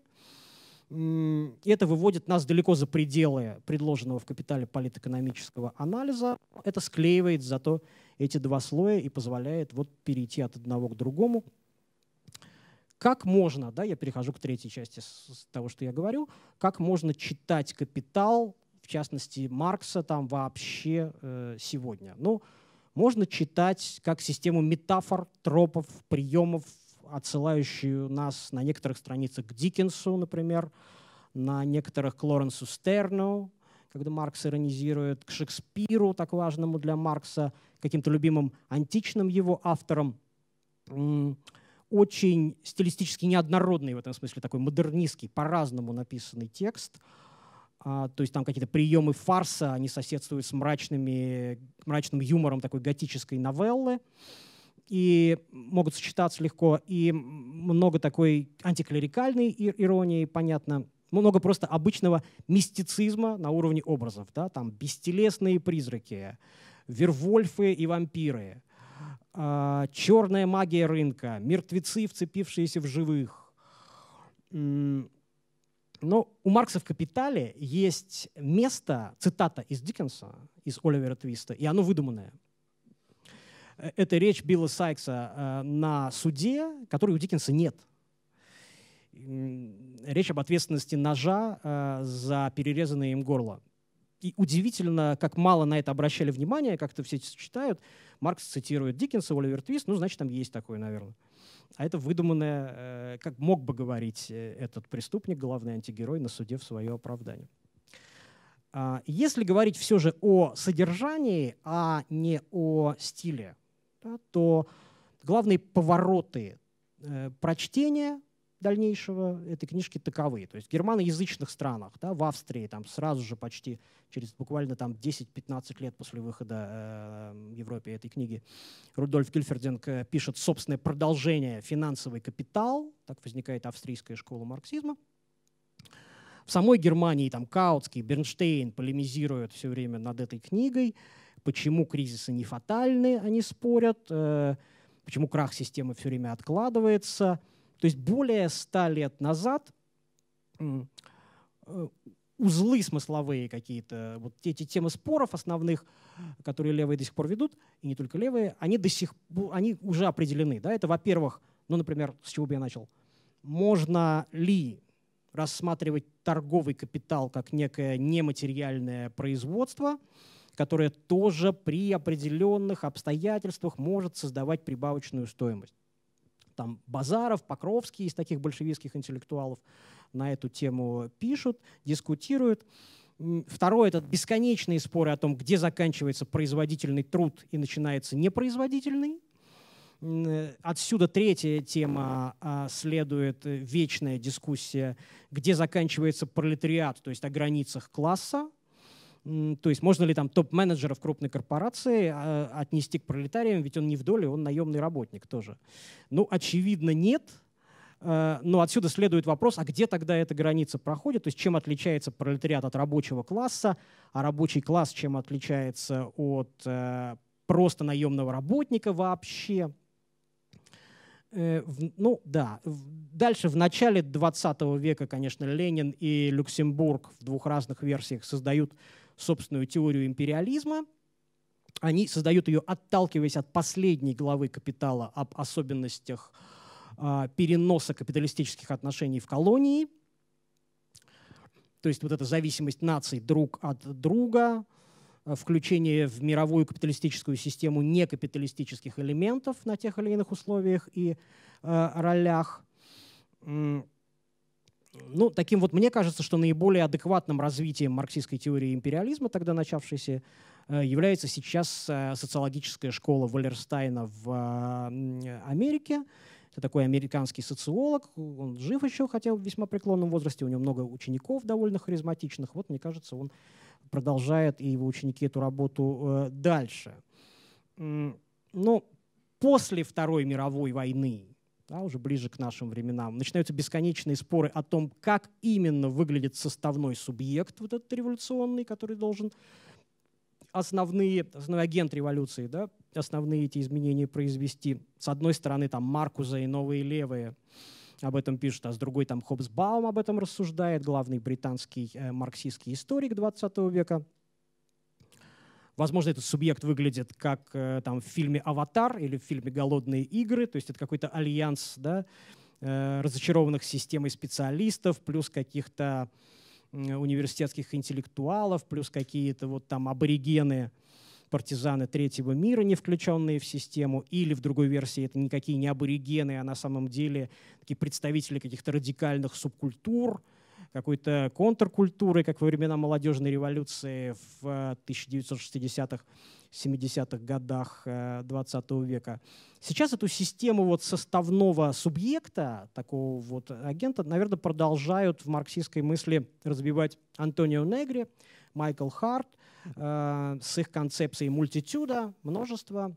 И это выводит нас далеко за пределы предложенного в «Капитале» политэкономического анализа. Это склеивает зато эти два слоя и позволяет вот перейти от одного к другому. Как можно, да, я перехожу к третьей части с того, что я говорю, как можно читать «Капитал», в частности, Маркса там вообще э, сегодня? Ну, можно читать как систему метафор, тропов, приемов, отсылающую нас на некоторых страницах к Диккенсу, например, на некоторых к Лоренсу Стерну, когда Маркс иронизирует, к Шекспиру, так важному для Маркса, каким-то любимым античным его автором. Очень стилистически неоднородный, в этом смысле такой модернистский, по-разному написанный текст – а, то есть там какие-то приемы фарса, они соседствуют с мрачными, мрачным юмором такой готической новеллы и могут сочетаться легко. И много такой антиклерикальной иронии, понятно, много просто обычного мистицизма на уровне образов. Да? Там бестелесные призраки, вервольфы и вампиры, а, черная магия рынка, мертвецы, вцепившиеся в живых, но у Маркса в «Капитале» есть место, цитата из Диккенса, из Оливера Твиста, и оно выдуманное. Э, это речь Билла Сайкса э, на суде, которой у Диккенса нет. Речь об ответственности ножа э, за перерезанное им горло. И удивительно, как мало на это обращали внимание, как это все читают. Маркс цитирует Диккенса, Оливер Твист, ну, значит, там есть такое, наверное а это выдуманное, э, как мог бы говорить э, этот преступник, главный антигерой на суде в свое оправдание. А, если говорить все же о содержании, а не о стиле, то главные повороты э, прочтения дальнейшего этой книжки таковы. То есть в германоязычных странах, да, в Австрии там сразу же почти через буквально там 10-15 лет после выхода э, Европе этой книги Рудольф Гильфердинг э, пишет собственное продолжение «Финансовый капитал». Так возникает австрийская школа марксизма. В самой Германии там Каутский, Бернштейн полемизируют все время над этой книгой. Почему кризисы не фатальны, они спорят. Э, почему крах системы все время откладывается – то есть более ста лет назад э, узлы смысловые какие-то, вот эти темы споров основных, которые левые до сих пор ведут, и не только левые, они, до сих, они уже определены. Да? Это, во-первых, ну, например, с чего бы я начал, можно ли рассматривать торговый капитал как некое нематериальное производство, которое тоже при определенных обстоятельствах может создавать прибавочную стоимость там Базаров, Покровский из таких большевистских интеллектуалов на эту тему пишут, дискутируют. Второе – это бесконечные споры о том, где заканчивается производительный труд и начинается непроизводительный. Э, отсюда третья тема а, следует э, вечная дискуссия, где заканчивается пролетариат, то есть о границах класса, то есть можно ли там топ-менеджеров крупной корпорации а, отнести к пролетариям, ведь он не в доле, он наемный работник тоже. Ну, очевидно, нет. Э, но отсюда следует вопрос, а где тогда эта граница проходит? То есть чем отличается пролетариат от рабочего класса, а рабочий класс чем отличается от э, просто наемного работника вообще? Э, ну да, дальше в начале 20 века, конечно, Ленин и Люксембург в двух разных версиях создают собственную теорию империализма. Они создают ее, отталкиваясь от последней главы «Капитала» об особенностях а, переноса капиталистических отношений в колонии. То есть вот эта зависимость наций друг от друга, э, включение в мировую капиталистическую систему некапиталистических элементов на тех или иных условиях и э, ролях – ну, таким вот, мне кажется, что наиболее адекватным развитием марксистской теории империализма, тогда начавшейся, э, является сейчас э, социологическая школа Валерстайна в э, Америке. Это такой американский социолог, он жив еще, хотя в весьма преклонном возрасте, у него много учеников довольно харизматичных. Вот, мне кажется, он продолжает, и его ученики эту работу дальше. Но ну, после Второй мировой войны да, уже ближе к нашим временам, начинаются бесконечные споры о том, как именно выглядит составной субъект вот этот революционный, который должен основные, основной агент революции, да, основные эти изменения произвести. С одной стороны, там Маркуза и новые левые об этом пишут, а с другой там Хобсбаум об этом рассуждает, главный британский э, марксистский историк 20 века. Возможно, этот субъект выглядит как э, там, в фильме «Аватар» или в фильме «Голодные игры», то есть это какой-то альянс да, э, разочарованных системой специалистов плюс каких-то университетских интеллектуалов, плюс какие-то вот там аборигены, партизаны третьего мира, не включенные в систему, или в другой версии это никакие не аборигены, а на самом деле такие представители каких-то радикальных субкультур – какой-то контркультурой, как во времена молодежной революции в 1960-х, э, 70-х годах 20 э, века. Сейчас эту систему вот составного субъекта, такого вот агента, наверное, продолжают в марксистской мысли развивать Антонио Негри, Майкл Харт э, с их концепцией мультитюда, множества,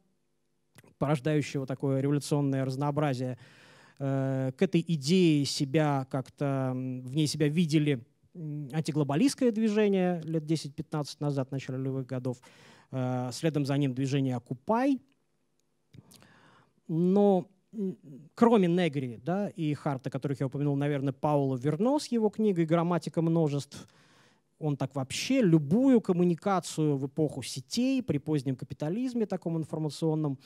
порождающего такое революционное разнообразие Э, к этой идее себя как-то, в ней себя видели антиглобалистское движение лет 10-15 назад, в начале нулевых годов, э, следом за ним движение «Окупай». Но кроме Негри да, и Харта, которых я упомянул, наверное, Пауло Верно с его книгой «Грамматика множеств», он так вообще любую коммуникацию в эпоху сетей при позднем капитализме таком информационном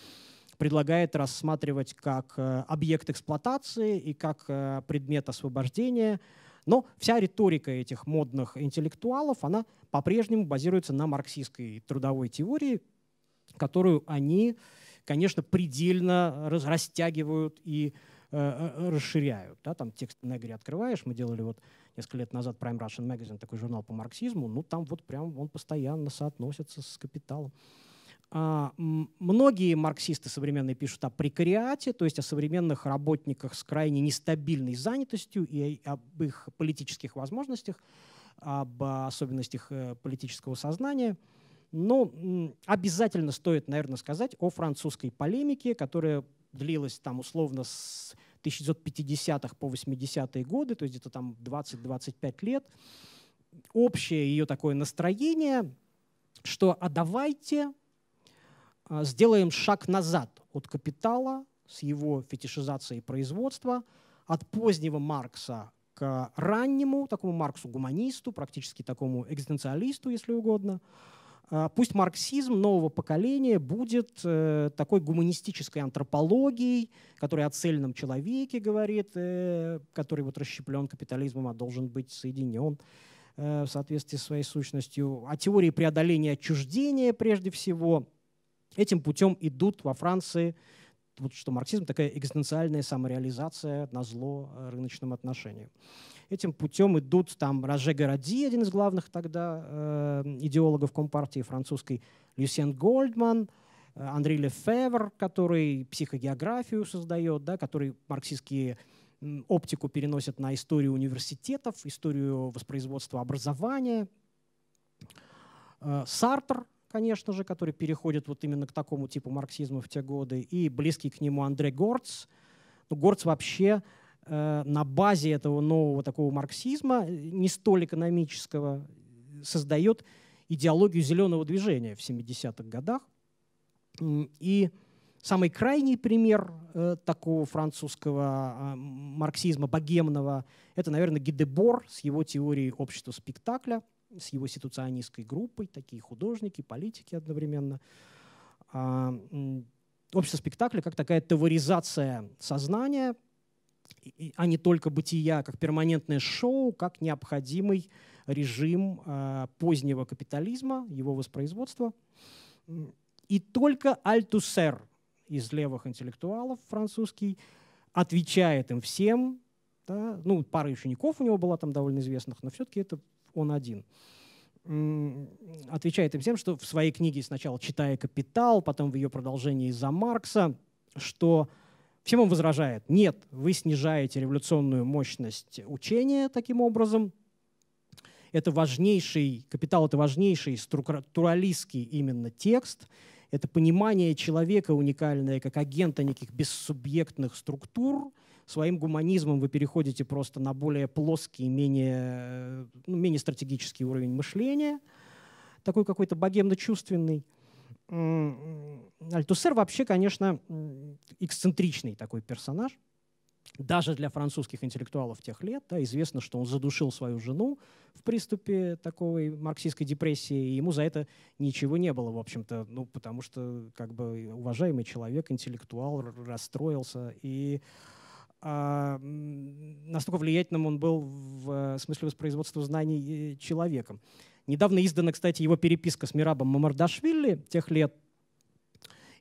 предлагает рассматривать как э, объект эксплуатации и как э, предмет освобождения. Но вся риторика этих модных интеллектуалов, она по-прежнему базируется на марксистской трудовой теории, которую они, конечно, предельно растягивают и э, расширяют. Да, там текст на Негри открываешь, мы делали вот несколько лет назад Prime Russian Magazine, такой журнал по марксизму, ну там вот прям он постоянно соотносится с капиталом. А, многие марксисты современные пишут о прекариате, то есть о современных работниках с крайне нестабильной занятостью и об их политических возможностях, об особенностях э, политического сознания. Но обязательно стоит, наверное, сказать о французской полемике, которая длилась там условно с 1950-х по 80-е годы, то есть где-то там 20-25 лет. Общее ее такое настроение, что «а давайте а, сделаем шаг назад от капитала с его фетишизацией производства, от позднего Маркса к раннему, такому Марксу-гуманисту, практически такому экзистенциалисту, если угодно. А, пусть марксизм нового поколения будет э, такой гуманистической антропологией, которая о цельном человеке говорит, э, который вот расщеплен капитализмом, а должен быть соединен э, в соответствии с своей сущностью, о теории преодоления отчуждения прежде всего – Этим путем идут во Франции, вот что марксизм, такая экзистенциальная самореализация на зло э, рыночным отношениям. Этим путем идут там Роже Городи, один из главных тогда э, идеологов Компартии французской, Люсен Гольдман, э, Андрей Лефевр, который психогеографию создает, да, который марксистские оптику переносит на историю университетов, историю воспроизводства образования. Э, Сартр, конечно же, который переходит вот именно к такому типу марксизма в те годы, и близкий к нему Андрей Горц. Ну, Горц вообще э, на базе этого нового такого марксизма, э, не столь экономического, э, создает идеологию зеленого движения в 70-х годах. И самый крайний пример э, такого французского э, марксизма богемного – это, наверное, Гидебор с его теорией общества спектакля – с его ситуационистской группой, такие художники, политики одновременно. А, общество спектакля как такая товаризация сознания, а не только бытия, как перманентное шоу, как необходимый режим а, позднего капитализма, его воспроизводства. И только Альтусер из левых интеллектуалов французский отвечает им всем. Да? Ну, пара учеников у него была там довольно известных, но все-таки это он один отвечает им всем, что в своей книге сначала читая «Капитал», потом в ее продолжении «За Маркса», что всем он возражает. Нет, вы снижаете революционную мощность учения таким образом. Это важнейший, «Капитал» — это важнейший структуралистский именно текст. Это понимание человека уникальное как агента неких бессубъектных структур — своим гуманизмом вы переходите просто на более плоский, менее, э, ну, менее стратегический уровень мышления, такой какой-то богемно-чувственный. Альтусер вообще, конечно, эксцентричный такой персонаж. Даже для французских интеллектуалов тех лет да, известно, что он задушил свою жену в приступе такой марксистской депрессии, и ему за это ничего не было, в общем-то, ну, потому что как бы уважаемый человек, интеллектуал расстроился и э, а, настолько влиятельным он был в э, смысле воспроизводства знаний э, человеком. Недавно издана, кстати, его переписка с Мирабом Мамардашвили тех лет.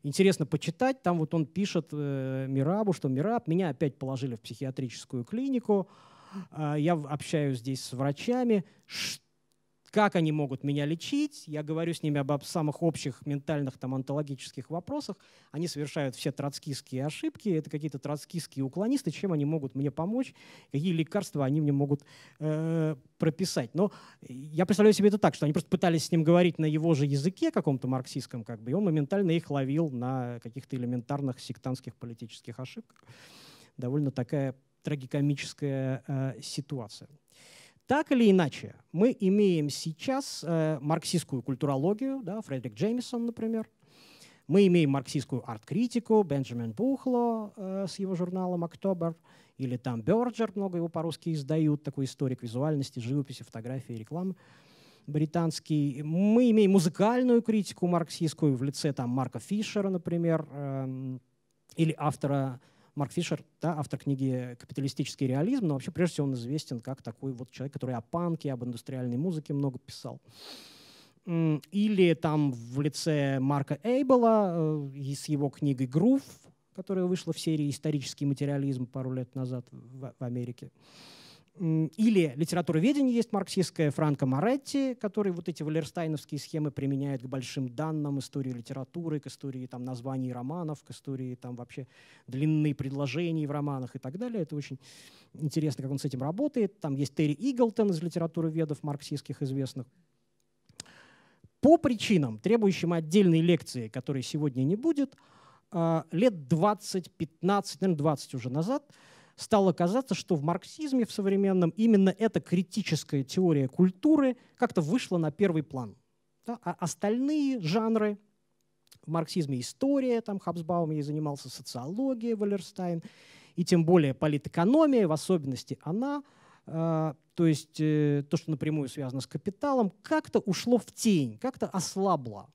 Интересно почитать. Там вот он пишет э, Мирабу, что «Мираб, меня опять положили в психиатрическую клинику. А, я общаюсь здесь с врачами. Что как они могут меня лечить. Я говорю с ними об, об самых общих ментальных там, онтологических вопросах. Они совершают все троцкистские ошибки. Это какие-то троцкистские уклонисты. Чем они могут мне помочь? Какие лекарства они мне могут э, прописать? Но я представляю себе это так, что они просто пытались с ним говорить на его же языке каком-то марксистском, как бы, и он моментально их ловил на каких-то элементарных сектантских политических ошибках. Довольно такая трагикомическая э, ситуация. Так или иначе, мы имеем сейчас э, марксистскую культурологию, да, Фредерик Джеймисон, например. Мы имеем марксистскую арт-критику, Бенджамин Бухло э, с его журналом «Октобер», или там Бёрджер, много его по-русски издают, такой историк визуальности, живописи, фотографии, рекламы британский. Мы имеем музыкальную критику марксистскую в лице там Марка Фишера, например, эм, или автора Марк Фишер, да, автор книги «Капиталистический реализм», но вообще прежде всего он известен как такой вот человек, который о панке, об индустриальной музыке много писал. Или там в лице Марка Эйбела э, и с его книгой «Грув», которая вышла в серии «Исторический материализм» пару лет назад в Америке или литературоведение есть марксистское, Франко Моретти, который вот эти валерстайновские схемы применяет к большим данным, истории литературы, к истории там, названий романов, к истории там, вообще длины предложений в романах и так далее. Это очень интересно, как он с этим работает. Там есть Терри Иглтон из литературоведов марксистских известных. По причинам, требующим отдельной лекции, которой сегодня не будет, а, лет 20-15, наверное, 20 уже назад – стало казаться, что в марксизме в современном именно эта критическая теория культуры как-то вышла на первый план. Да? А остальные жанры в марксизме история, там Хабсбаум ей занимался социологией, Валерстайн, и тем более политэкономия, в особенности она, э, то есть э, то, что напрямую связано с капиталом, как-то ушло в тень, как-то ослабло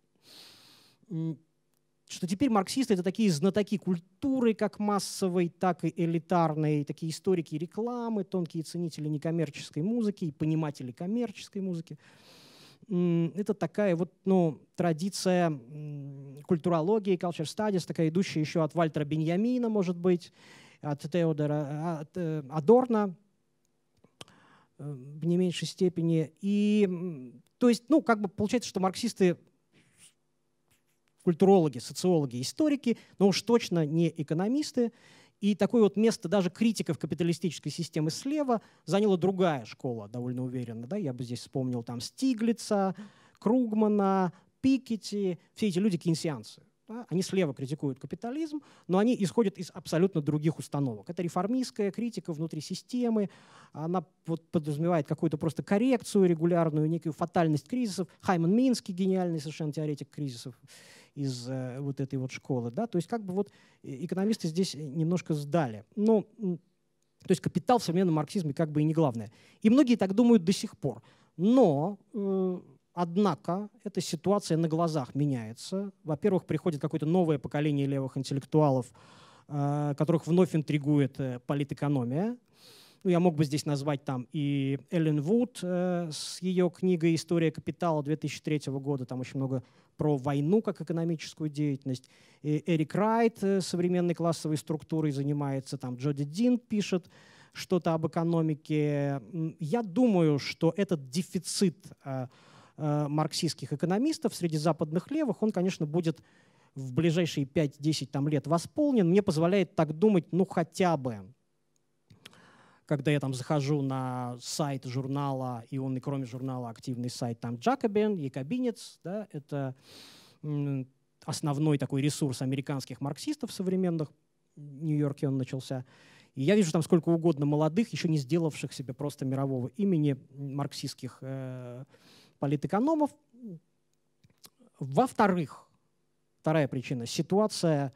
что теперь марксисты — это такие знатоки культуры, как массовой, так и элитарной, такие историки рекламы, тонкие ценители некоммерческой музыки и пониматели коммерческой музыки. Это такая вот, ну, традиция культурологии, culture studies, такая идущая еще от Вальтера Беньямина, может быть, от Теодора а, от э, Адорна э, в не меньшей степени. И то есть, ну, как бы получается, что марксисты культурологи, социологи, историки, но уж точно не экономисты. И такое вот место даже критиков капиталистической системы слева заняла другая школа, довольно уверенно. Да? Я бы здесь вспомнил там Стиглица, Кругмана, Пикетти, все эти люди кейнсианцы. Да? Они слева критикуют капитализм, но они исходят из абсолютно других установок. Это реформистская критика внутри системы, она вот подразумевает какую-то просто коррекцию регулярную, некую фатальность кризисов. Хайман Минский гениальный совершенно теоретик кризисов из э, вот этой вот школы. Да? То есть как бы вот э, экономисты здесь немножко сдали. Но то есть капитал в современном марксизме как бы и не главное. И многие так думают до сих пор. Но э, Однако эта ситуация на глазах меняется. Во-первых, приходит какое-то новое поколение левых интеллектуалов, э, которых вновь интригует э, политэкономия. Ну, я мог бы здесь назвать там и Эллен Вуд э, с ее книгой «История капитала» 2003 года, там очень много про войну как экономическую деятельность. И Эрик Райт современной классовой структурой занимается, там Джоди Дин пишет что-то об экономике. Я думаю, что этот дефицит Э, марксистских экономистов, среди западных левых, он, конечно, будет в ближайшие 5-10 там, лет восполнен, мне позволяет так думать, ну, хотя бы, когда я там захожу на сайт журнала, и он, и кроме журнала, активный сайт, там, Джакобин, Якобинец, да, это основной такой ресурс американских марксистов современных, в Нью-Йорке он начался, и я вижу там сколько угодно молодых, еще не сделавших себе просто мирового имени марксистских э, политэкономов. Во-вторых, вторая причина – ситуация,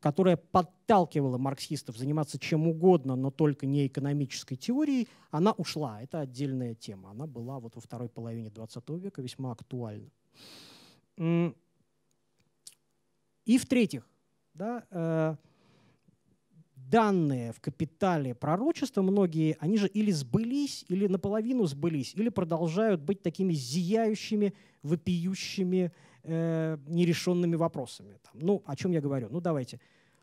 которая подталкивала марксистов заниматься чем угодно, но только не экономической теорией, она ушла. Это отдельная тема. Она была вот во второй половине XX века весьма актуальна. И в-третьих, да, э, данные в капитале пророчества, многие, они же или сбылись, или наполовину сбылись, или продолжают быть такими зияющими, вопиющими, э, нерешенными вопросами. Там, ну, о чем я говорю? Ну, давайте.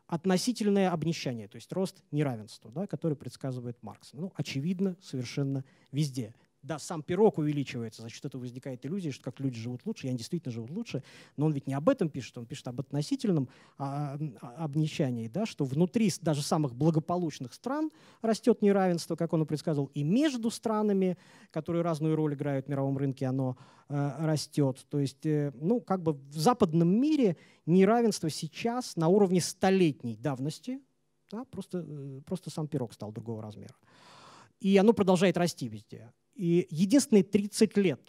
Относительное обнищание, то есть рост неравенства, да, который предсказывает Маркс. Ну, очевидно, совершенно везде. Да, сам пирог увеличивается, за счет этого возникает иллюзия, что как люди живут лучше, и они действительно живут лучше, но он ведь не об этом пишет, он пишет об относительном а, а, а обнищании, да, что внутри даже самых благополучных стран растет неравенство, как он и предсказывал, и между странами, которые разную роль играют в мировом рынке, оно а, растет. То есть, э, ну, как бы в западном мире неравенство сейчас на уровне столетней давности, да, просто, э, просто сам пирог стал другого размера. И оно продолжает расти везде. И единственные 30 лет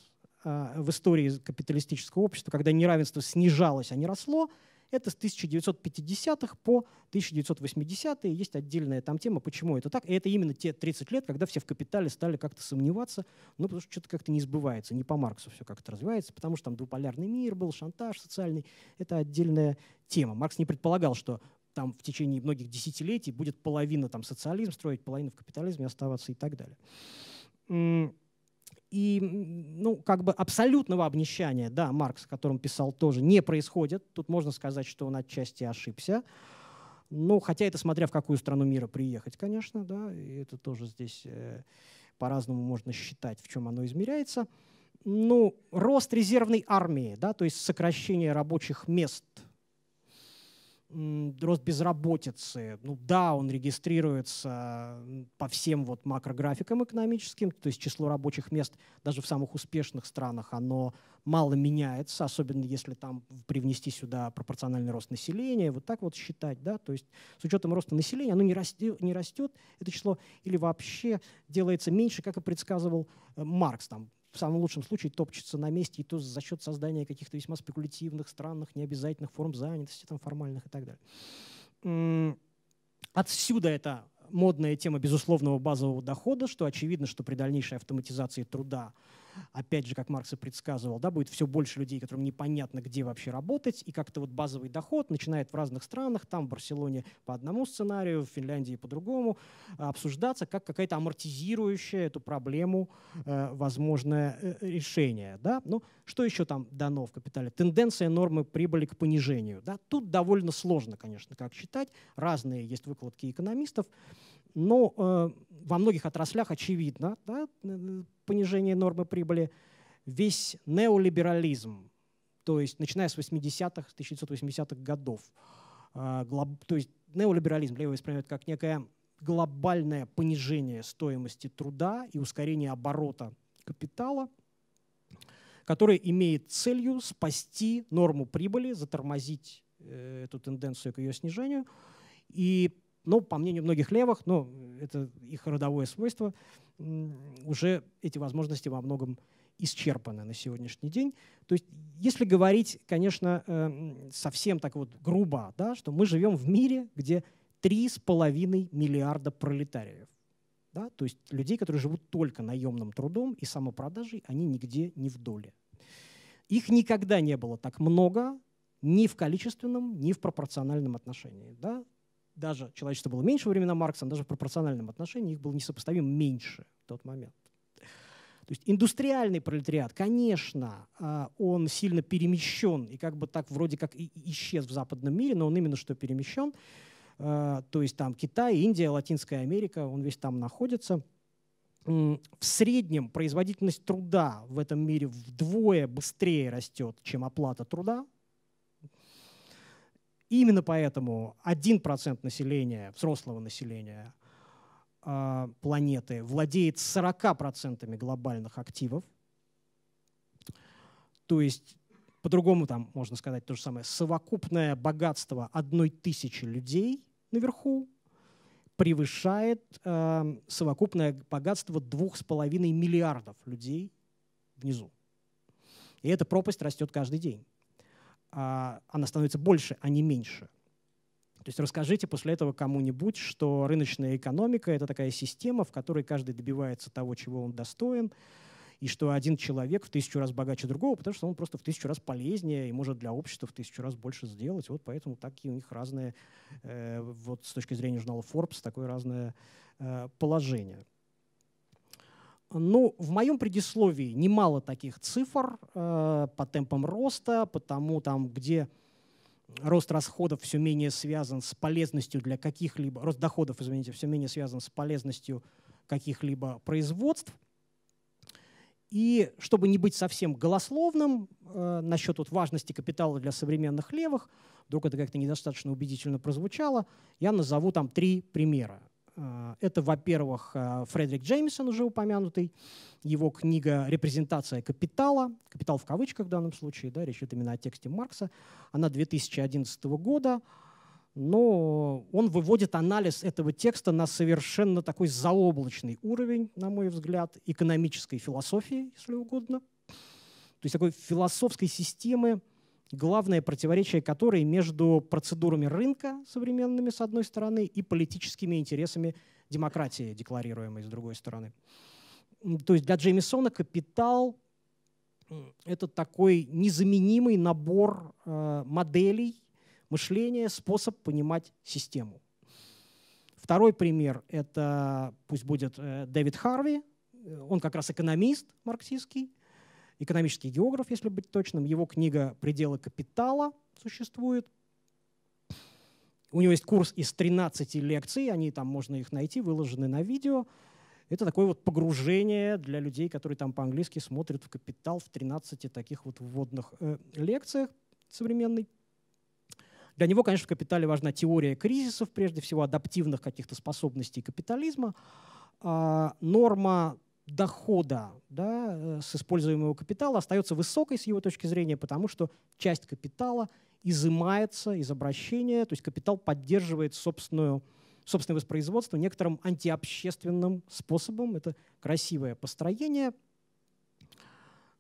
а, в истории капиталистического общества, когда неравенство снижалось, а не росло, это с 1950-х по 1980-е. Есть отдельная там тема, почему это так. И это именно те 30 лет, когда все в капитале стали как-то сомневаться, ну, потому что что-то как-то не сбывается, не по Марксу все как-то развивается, потому что там двуполярный мир был, шантаж социальный. Это отдельная тема. Маркс не предполагал, что там в течение многих десятилетий будет половина там социализм строить, половина в капитализме оставаться и так далее и ну, как бы абсолютного обнищания, да, Маркс, о котором писал тоже, не происходит. Тут можно сказать, что он отчасти ошибся. Ну, хотя это смотря в какую страну мира приехать, конечно, да, и это тоже здесь э, по-разному можно считать, в чем оно измеряется. Ну, рост резервной армии, да, то есть сокращение рабочих мест – рост безработицы, ну да, он регистрируется по всем вот макрографикам экономическим, то есть число рабочих мест даже в самых успешных странах, оно мало меняется, особенно если там привнести сюда пропорциональный рост населения, вот так вот считать, да, то есть с учетом роста населения оно не растет, не растет это число или вообще делается меньше, как и предсказывал э, Маркс, там в самом лучшем случае топчется на месте, и то за счет создания каких-то весьма спекулятивных, странных, необязательных форм занятости, там, формальных и так далее. Отсюда это модная тема безусловного базового дохода, что очевидно, что при дальнейшей автоматизации труда опять же, как Маркс и предсказывал, да, будет все больше людей, которым непонятно, где вообще работать, и как-то вот базовый доход начинает в разных странах, там в Барселоне по одному сценарию, в Финляндии по другому, а, обсуждаться как какая-то амортизирующая эту проблему э, возможное э, решение. Да? Ну, что еще там дано в капитале? Тенденция нормы прибыли к понижению. Да? Тут довольно сложно, конечно, как считать. Разные есть выкладки экономистов но э, во многих отраслях очевидно да, э, понижение нормы прибыли. Весь неолиберализм, то есть начиная с 80-х, 1980-х годов, э, глоб, то есть неолиберализм левый воспринимает как некое глобальное понижение стоимости труда и ускорение оборота капитала, которое имеет целью спасти норму прибыли, затормозить э, эту тенденцию к ее снижению. И но, по мнению многих левых, но это их родовое свойство, уже эти возможности во многом исчерпаны на сегодняшний день. То есть, если говорить, конечно, эм, совсем так вот грубо, да, что мы живем в мире, где 3,5 миллиарда пролетариев. Да? То есть людей, которые живут только наемным трудом и самопродажей, они нигде не в доле. Их никогда не было так много, ни в количественном, ни в пропорциональном отношении. Да? даже человечество было меньше во времена Маркса, но даже в пропорциональном отношении их было несопоставимо меньше в тот момент. То есть индустриальный пролетариат, конечно, а, он сильно перемещен и как бы так вроде как и исчез в западном мире, но он именно что перемещен. А, то есть там Китай, Индия, Латинская Америка, он весь там находится. В среднем производительность труда в этом мире вдвое быстрее растет, чем оплата труда Именно поэтому 1% населения, взрослого населения э, планеты владеет 40% глобальных активов. То есть, по-другому там можно сказать то же самое, совокупное богатство одной тысячи людей наверху превышает э, совокупное богатство двух с половиной миллиардов людей внизу. И эта пропасть растет каждый день. А, она становится больше, а не меньше. То есть расскажите после этого кому-нибудь, что рыночная экономика — это такая система, в которой каждый добивается того, чего он достоин, и что один человек в тысячу раз богаче другого, потому что он просто в тысячу раз полезнее и может для общества в тысячу раз больше сделать. Вот поэтому такие у них разные, э, вот с точки зрения журнала Forbes, такое разное э, положение. Ну, в моем предисловии немало таких цифр э, по темпам роста, потому там, где рост расходов все менее связан с полезностью для каких-либо, рост доходов, извините, все менее связан с полезностью каких-либо производств. И чтобы не быть совсем голословным э, насчет вот важности капитала для современных левых, вдруг это как-то недостаточно убедительно прозвучало, я назову там три примера. Э, это, во-первых, э, Фредерик Джеймисон, уже упомянутый, его книга «Репрезентация капитала», капитал в кавычках в данном случае, да, речь идет именно о тексте Маркса, она 2011 года, но он выводит анализ этого текста на совершенно такой заоблачный уровень, на мой взгляд, экономической философии, если угодно, то есть такой философской системы, главное противоречие которой между процедурами рынка современными, с одной стороны, и политическими интересами демократии, декларируемой, с другой стороны. То есть для Джеймисона капитал — это такой незаменимый набор э, моделей мышления, способ понимать систему. Второй пример — это, пусть будет э, Дэвид Харви, э, он как раз экономист марксистский, экономический географ, если быть точным. Его книга «Пределы капитала» существует. У него есть курс из 13 лекций, они там, можно их найти, выложены на видео. Это такое вот погружение для людей, которые там по-английски смотрят в «Капитал» в 13 таких вот вводных э, лекциях современной. Для него, конечно, в «Капитале» важна теория кризисов, прежде всего адаптивных каких-то способностей капитализма. А норма дохода да, э, с используемого капитала остается высокой с его точки зрения, потому что часть капитала изымается из обращения, то есть капитал поддерживает собственную, собственное воспроизводство некоторым антиобщественным способом. Это красивое построение,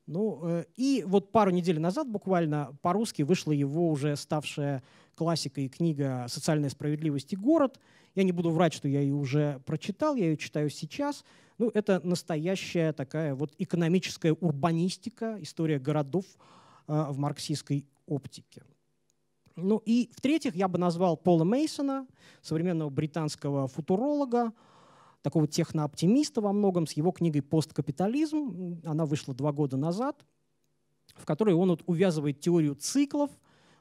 ну, э, и вот пару недель назад буквально по-русски вышла его уже ставшая классикой книга «Социальная справедливость и город». Я не буду врать, что я ее уже прочитал, я ее читаю сейчас. Ну, это настоящая такая вот экономическая урбанистика, история городов а, в марксистской оптике. Ну и в-третьих, я бы назвал Пола Мейсона, современного британского футуролога, такого технооптимиста во многом с его книгой «Посткапитализм». Она вышла два года назад, в которой он вот увязывает теорию циклов,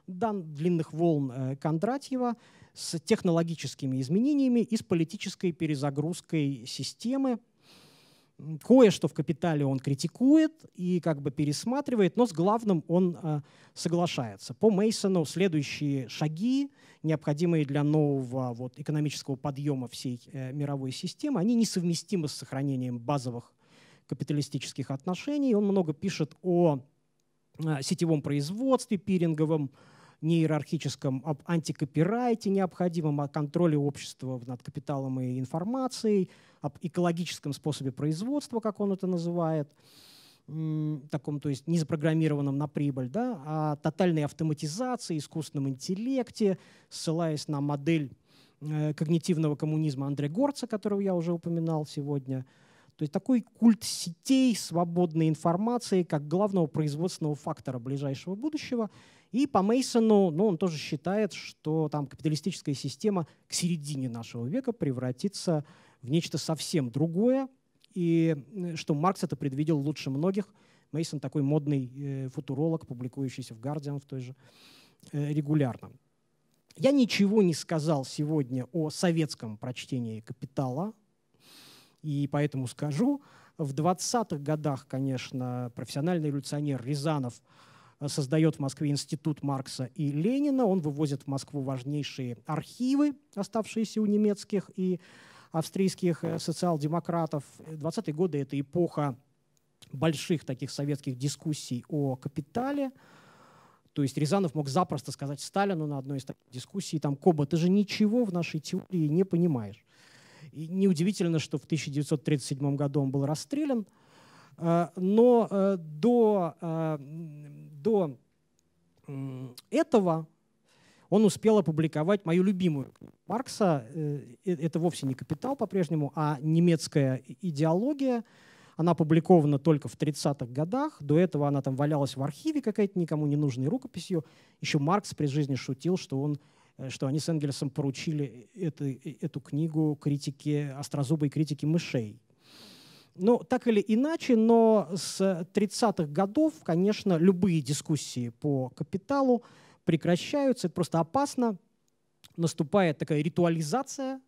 дан длинных волн э, Кондратьева с технологическими изменениями и с политической перезагрузкой системы – кое-что в капитале он критикует и как бы пересматривает, но с главным он а, соглашается. По Мейсону следующие шаги, необходимые для нового вот, экономического подъема всей э, мировой системы, они несовместимы с сохранением базовых капиталистических отношений. Он много пишет о а, сетевом производстве пиринговом, неиерархическом, об антикопирайте необходимом, о контроле общества над капиталом и информацией, об экологическом способе производства, как он это называет, таком, то есть не запрограммированном на прибыль, да, о тотальной автоматизации, искусственном интеллекте, ссылаясь на модель э, когнитивного коммунизма Андре Горца, которого я уже упоминал сегодня – то есть такой культ сетей, свободной информации как главного производственного фактора ближайшего будущего. И по Мейсону, ну, он тоже считает, что там капиталистическая система к середине нашего века превратится в нечто совсем другое, и э, что Маркс это предвидел лучше многих. Мейсон такой модный э, футуролог, публикующийся в Guardian в той же э, регулярно. Я ничего не сказал сегодня о советском прочтении «Капитала», и поэтому скажу, в 20-х годах, конечно, профессиональный революционер Рязанов э, создает в Москве институт Маркса и Ленина. Он вывозит в Москву важнейшие архивы, оставшиеся у немецких и австрийских э, социал-демократов. 20-е э, годы — это эпоха больших таких советских дискуссий о капитале. То есть Рязанов мог запросто сказать Сталину на одной из таких дискуссий, там, Коба, ты же ничего в нашей теории не понимаешь. И неудивительно, что в 1937 году он был расстрелян. Э, но э, до, э, до этого он успел опубликовать мою любимую Маркса. Это вовсе не «Капитал» по-прежнему, а немецкая идеология. Она опубликована только в 30-х годах. До этого она там валялась в архиве какая-то никому не нужной рукописью. Еще Маркс при жизни шутил, что он Э, что они с Энгельсом поручили э, это, э, эту книгу критике, острозубой критике мышей. Ну, так или иначе, но с 30-х годов, конечно, любые дискуссии по капиталу прекращаются, это просто опасно. Наступает такая ритуализация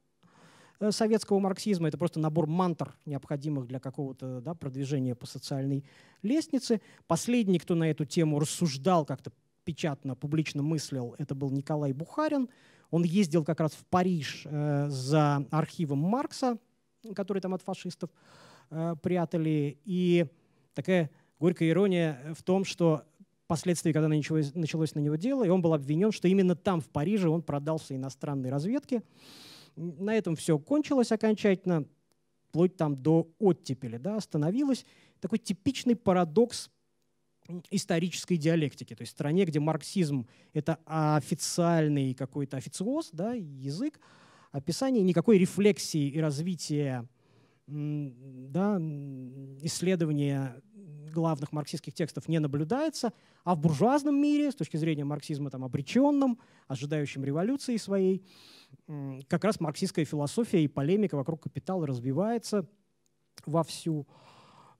советского марксизма. Это просто набор мантр, необходимых для какого-то да, продвижения по социальной лестнице. Последний, кто на эту тему рассуждал как-то печатно, публично мыслил, это был Николай Бухарин. Он ездил как раз в Париж э, за архивом Маркса, который там от фашистов э, прятали. И такая горькая ирония в том, что впоследствии, когда началось, началось на него дело, и он был обвинен, что именно там, в Париже, он продался иностранной разведке. На этом все кончилось окончательно, вплоть там до оттепели, да, остановилось. Такой типичный парадокс исторической диалектики, то есть стране, где марксизм — это официальный какой-то официоз, да, язык, описание, никакой рефлексии и развития да, исследования главных марксистских текстов не наблюдается, а в буржуазном мире, с точки зрения марксизма там, обреченном, ожидающем революции своей, как раз марксистская философия и полемика вокруг капитала развивается вовсю. всю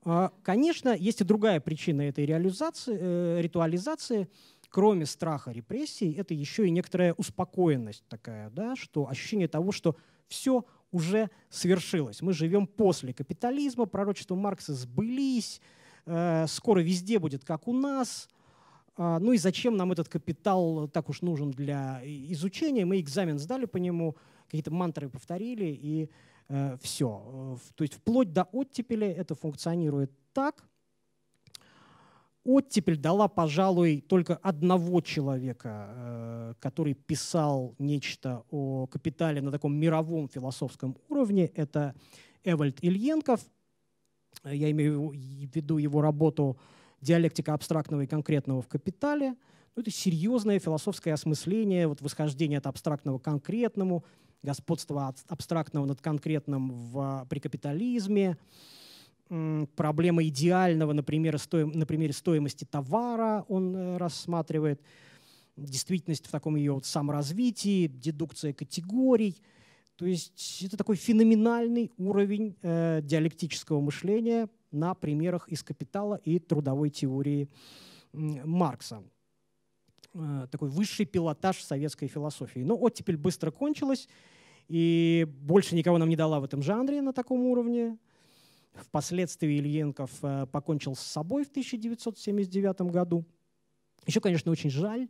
а, конечно, есть и другая причина этой реализации, э, ритуализации. Кроме страха репрессий, это еще и некоторая успокоенность такая, да, что ощущение того, что все уже свершилось. Мы живем после капитализма, пророчества Маркса сбылись, э, скоро везде будет как у нас. А, ну и зачем нам этот капитал так уж нужен для изучения? Мы экзамен сдали по нему, какие-то мантры повторили, и Э, все. Э, то есть вплоть до оттепели это функционирует так. Оттепель дала, пожалуй, только одного человека, э, который писал нечто о капитале на таком мировом философском уровне. Это Эвальд Ильенков. Я имею в виду его работу «Диалектика абстрактного и конкретного в капитале». Ну, это серьезное философское осмысление, вот восхождения от абстрактного к конкретному – господства абстрактного над конкретным в, при капитализме, проблема идеального, например, стоим, на примере стоимости товара он э, рассматривает, действительность в таком ее вот саморазвитии, дедукция категорий. То есть это такой феноменальный уровень э, диалектического мышления на примерах из «Капитала» и трудовой теории Маркса. Э, такой высший пилотаж советской философии. Но ну, оттепель быстро кончилась, и больше никого нам не дала в этом жанре на таком уровне. Впоследствии Ильенков э, покончил с собой в 1979 году. Еще, конечно, очень жаль,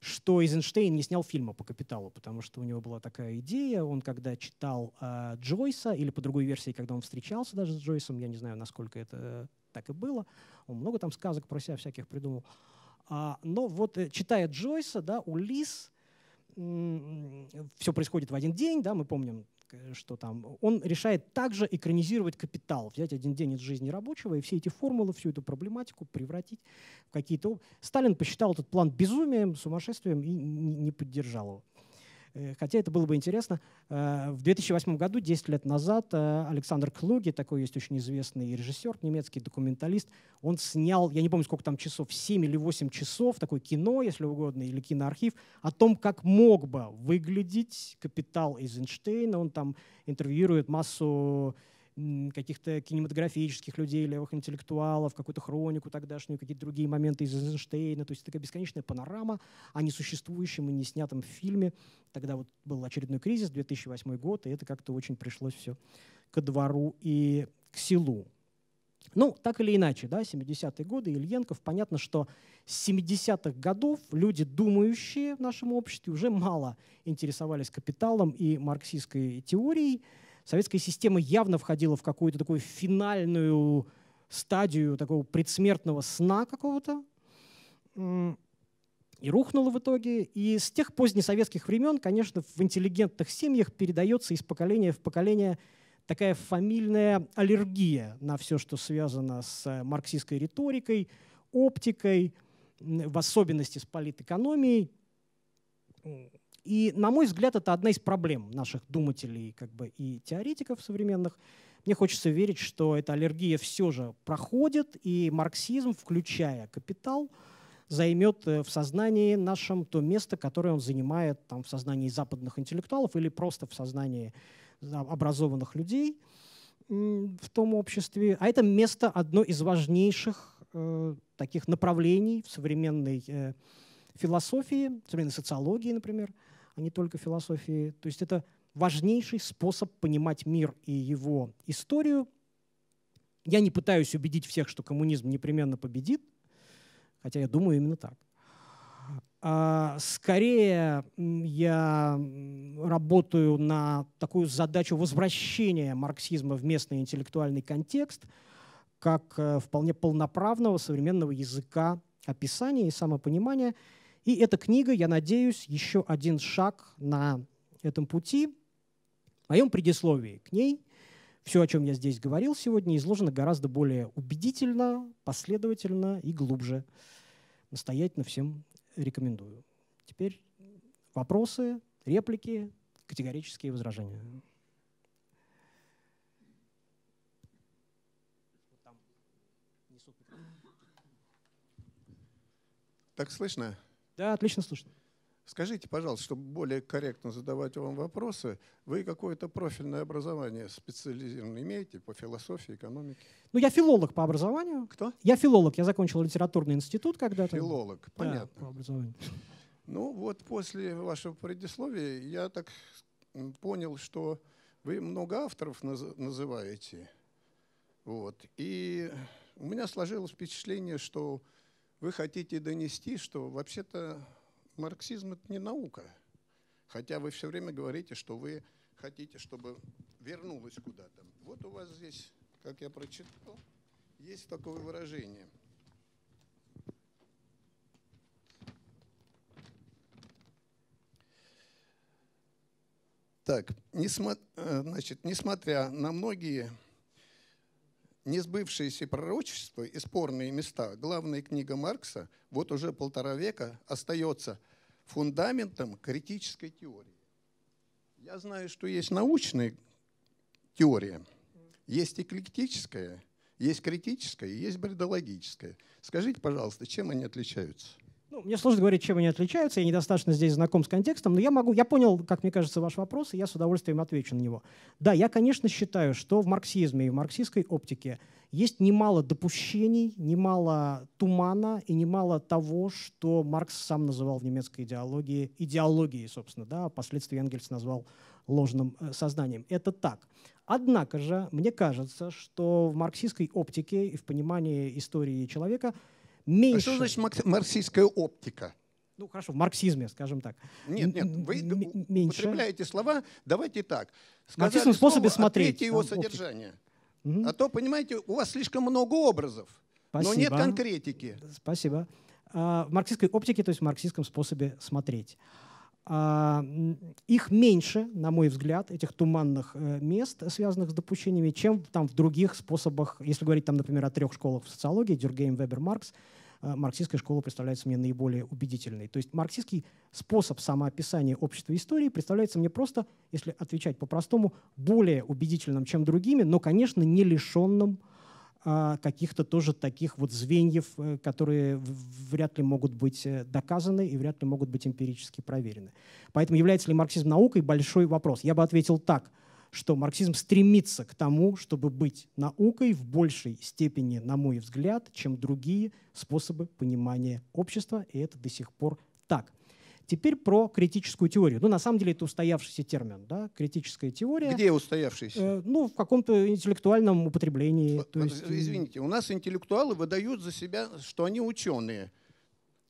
что Эйзенштейн не снял фильма по «Капиталу», потому что у него была такая идея. Он когда читал э, Джойса, или по другой версии, когда он встречался даже с Джойсом, я не знаю, насколько это э, так и было, он много там сказок про себя всяких придумал. Э, а, но вот э, читая Джойса, да, Улис, все происходит в один день, да, мы помним, э, что там, он решает также экранизировать капитал, взять один день из жизни рабочего и все эти формулы, всю эту проблематику превратить в какие-то... Сталин посчитал этот план безумием, сумасшествием и не поддержал его. Э, хотя это было бы интересно. Э, в 2008 году, 10 лет назад, э, Александр Клуги, такой есть очень известный режиссер, немецкий документалист, он снял, я не помню, сколько там часов, 7 или 8 часов, такое кино, если угодно, или киноархив, о том, как мог бы выглядеть капитал Эйзенштейна. Он там интервьюирует массу каких-то кинематографических людей, левых интеллектуалов, какую-то хронику тогдашнюю, какие-то другие моменты из Эйзенштейна. То есть такая бесконечная панорама о несуществующем и неснятом фильме. Тогда вот был очередной кризис, 2008 год, и это как-то очень пришлось все ко двору и к селу. Ну, так или иначе, да, 70-е годы, Ильенков, понятно, что с 70-х годов люди, думающие в нашем обществе, уже мало интересовались капиталом и марксистской теорией, советская система явно входила в какую-то такую финальную стадию такого предсмертного сна какого-то и рухнула в итоге. И с тех позднесоветских времен, конечно, в интеллигентных семьях передается из поколения в поколение такая фамильная аллергия на все, что связано с э, марксистской риторикой, оптикой, в особенности с политэкономией. И, на мой взгляд, это одна из проблем наших думателей как бы, и теоретиков современных. Мне хочется верить, что эта аллергия все же проходит, и марксизм, включая капитал, займет э, в сознании нашем то место, которое он занимает там, в сознании западных интеллектуалов или просто в сознании образованных людей в том обществе. А это место одно из важнейших э, таких направлений в современной э, философии, современной социологии, например – а не только философии. То есть это важнейший способ понимать мир и его историю. Я не пытаюсь убедить всех, что коммунизм непременно победит, хотя я думаю именно так. А, скорее я работаю на такую задачу возвращения марксизма в местный интеллектуальный контекст как э, вполне полноправного современного языка описания и самопонимания – и эта книга, я надеюсь, еще один шаг на этом пути. В моем предисловии к ней все, о чем я здесь говорил сегодня, изложено гораздо более убедительно, последовательно и глубже. Настоятельно всем рекомендую. Теперь вопросы, реплики, категорические возражения. Так слышно? Да, отлично слышно. Скажите, пожалуйста, чтобы более корректно задавать вам вопросы, вы какое-то профильное образование специализированное имеете по философии, экономике? Ну, я филолог по образованию. Кто? Я филолог. Я закончил литературный институт когда-то. Филолог, понятно. Да, по образованию. Ну, вот после вашего предисловия я так понял, что вы много авторов называете. Вот. И у меня сложилось впечатление, что вы хотите донести, что вообще-то марксизм – это не наука. Хотя вы все время говорите, что вы хотите, чтобы вернулось куда-то. Вот у вас здесь, как я прочитал, есть такое выражение. Так, несмотря, э, значит, несмотря на многие Несбывшиеся пророчества и спорные места главная книга Маркса вот уже полтора века остается фундаментом критической теории. Я знаю, что есть научная теория, есть эклектическая, есть критическая, есть бредологическая. Скажите, пожалуйста, чем они отличаются? Ну, мне сложно говорить, чем они отличаются, я недостаточно здесь знаком с контекстом, но я могу, я понял, как мне кажется, ваш вопрос, и я с удовольствием отвечу на него. Да, я, конечно, считаю, что в марксизме и в марксистской оптике есть немало допущений, немало тумана и немало того, что Маркс сам называл в немецкой идеологии, идеологией, собственно, да, а впоследствии Энгельс назвал ложным э, сознанием. Это так. Однако же, мне кажется, что в марксистской оптике и в понимании истории человека – меньше. А что значит марксистская оптика? ну хорошо, в марксизме, скажем так. Нет, нет, вы меньше. употребляете слова, давайте так. Сказали Марксизм способе а смотреть. его содержание. Угу. А то, понимаете, у вас слишком много образов, Спасибо. но нет конкретики. Спасибо. А, в марксистской оптике, то есть в марксистском способе смотреть. А, их меньше, на мой взгляд, этих туманных э, мест, связанных с допущениями, чем там в других способах, если говорить, там, например, о трех школах в социологии, Дюргейм, Вебер, Маркс, э, марксистская школа представляется мне наиболее убедительной. То есть марксистский способ самоописания общества истории представляется мне просто, если отвечать по-простому, более убедительным, чем другими, но, конечно, не лишенным э, а, каких-то тоже таких вот звеньев, э, которые вряд ли могут быть э, доказаны и вряд ли могут быть эмпирически проверены. Поэтому является ли марксизм наукой – большой вопрос. Я бы ответил так, что марксизм стремится к тому, чтобы быть наукой в большей степени, на мой взгляд, чем другие способы понимания общества, и это до сих пор так. Теперь про критическую теорию. Ну, на самом деле, это устоявшийся термин, да, критическая теория. Где устоявшийся? Э, ну, в каком-то интеллектуальном употреблении. Вот, то есть... Э, извините, у нас интеллектуалы выдают за себя, что они ученые.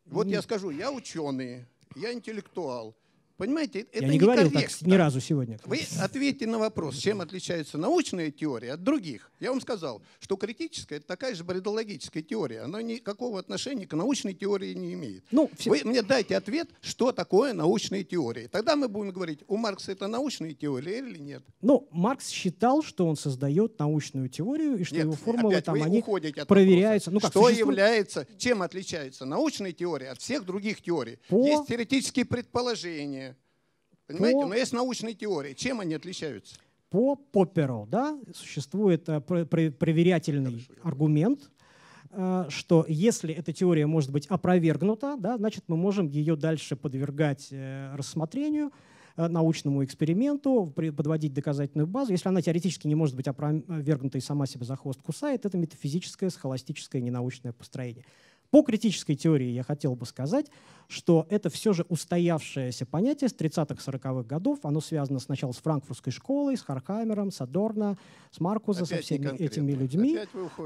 Вот Нет. я скажу, я ученый, я интеллектуал. Понимаете, это Я не говорил так ни разу сегодня. Вы ответьте на вопрос, чем отличается научная теория от других. Я вам сказал, что критическая – это такая же бредологическая теория. Она никакого отношения к научной теории не имеет. Ну, все... Вы мне дайте ответ, что такое научная теория. Тогда мы будем говорить, у Маркса это научная теория или нет. Ну, Маркс считал, что он создает научную теорию, и что нет, его формулы там они проверяются. Ну, как, что существует... является, чем отличается научная теория от всех других теорий? По... Есть теоретические предположения, Понимаете, по... но есть научные теории. Чем они отличаются? По Попперу, да, существует э, проверятельный Хорошо, аргумент, э, что если эта теория может быть опровергнута, да, значит мы можем ее дальше подвергать э, рассмотрению, научному эксперименту, подводить доказательную базу. Если она теоретически не может быть опровергнута и сама себя за хвост кусает, это метафизическое, схоластическое, ненаучное построение. По критической теории я хотел бы сказать, что это все же устоявшееся понятие с 30-40-х годов. Оно связано сначала с франкфуртской школой, с Хархаймером, с Адорно, с Маркузом, со всеми этими людьми.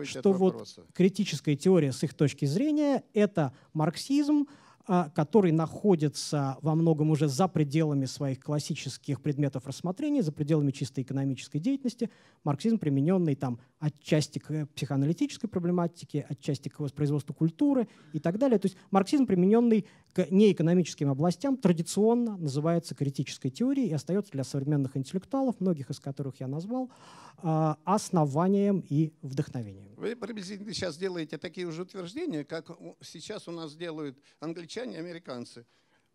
Что вот критическая теория с их точки зрения — это марксизм, а, который находится во многом уже за пределами своих классических предметов рассмотрения, за пределами чисто экономической деятельности. Марксизм, примененный там отчасти к э, психоаналитической проблематике, отчасти к воспроизводству культуры и так далее. То есть марксизм, примененный к неэкономическим областям, традиционно называется критической теорией и остается для современных интеллектуалов, многих из которых я назвал, а, основанием и вдохновением. Вы приблизительно сейчас делаете такие уже утверждения, как сейчас у нас делают англичане англичане, американцы.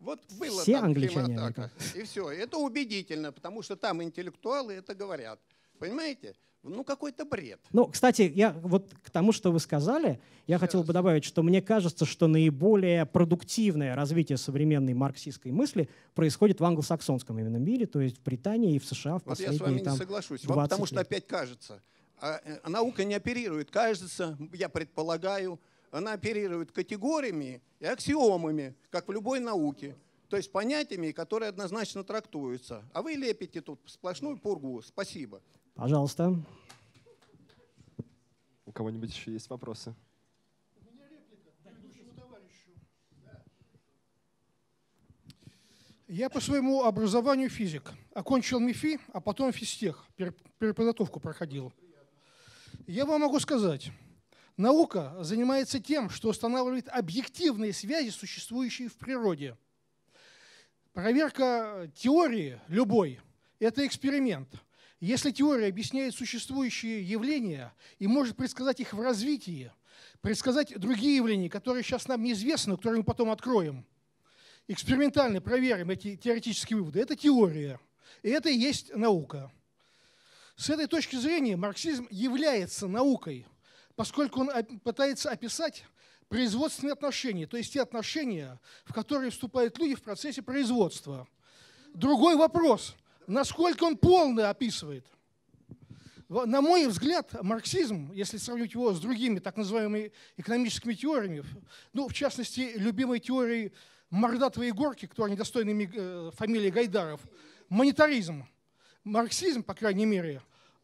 Вот было Все там англичане, атака. И все. Это убедительно, потому что там интеллектуалы это говорят. Понимаете? Ну, какой-то бред. Ну, кстати, я вот к тому, что вы сказали, я Сейчас. хотел бы добавить, что мне кажется, что наиболее продуктивное развитие современной марксистской мысли происходит в англосаксонском именно мире, то есть в Британии и в США в вот последние я с вами там, не соглашусь, Вам, потому лет. что опять кажется. а э, наука не оперирует. Кажется, я предполагаю, она оперирует категориями и аксиомами, как в любой науке, то есть понятиями, которые однозначно трактуются. А вы лепите тут сплошную пургу. Спасибо. Пожалуйста. У кого-нибудь еще есть вопросы? У меня реплика предыдущему товарищу. Я по своему образованию физик. Окончил МИФИ, а потом физтех. Переподготовку проходил. Я вам могу сказать, Наука занимается тем, что устанавливает объективные связи, существующие в природе. Проверка теории любой – это эксперимент. Если теория объясняет существующие явления и может предсказать их в развитии, предсказать другие явления, которые сейчас нам неизвестны, которые мы потом откроем, экспериментально проверим эти теоретические выводы, это теория. И это и есть наука. С этой точки зрения марксизм является наукой – поскольку он пытается описать производственные отношения, то есть те отношения, в которые вступают люди в процессе производства. Другой вопрос, насколько он полно описывает. На мой взгляд, марксизм, если сравнить его с другими так называемыми экономическими теориями, ну, в частности, любимой теорией Мордатова и Горки, которая недостойна э, фамилии Гайдаров, монетаризм. Марксизм, по крайней мере,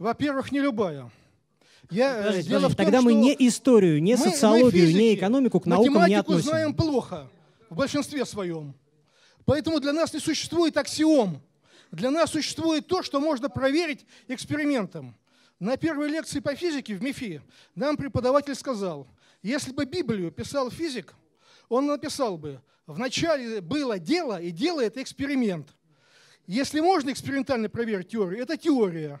Во-первых, не любая. Я, э, подождите, дело подождите. В том, Тогда мы не историю, не мы, социологию, мы физики, не экономику к наукам не относим. Математику знаем плохо, в большинстве своем. Поэтому для нас не существует аксиом. Для нас существует то, что можно проверить экспериментом. На первой лекции по физике в МИФИ нам преподаватель сказал, если бы Библию писал физик, он написал бы, вначале было дело, и дело – это эксперимент. Если можно экспериментально проверить теорию, это теория.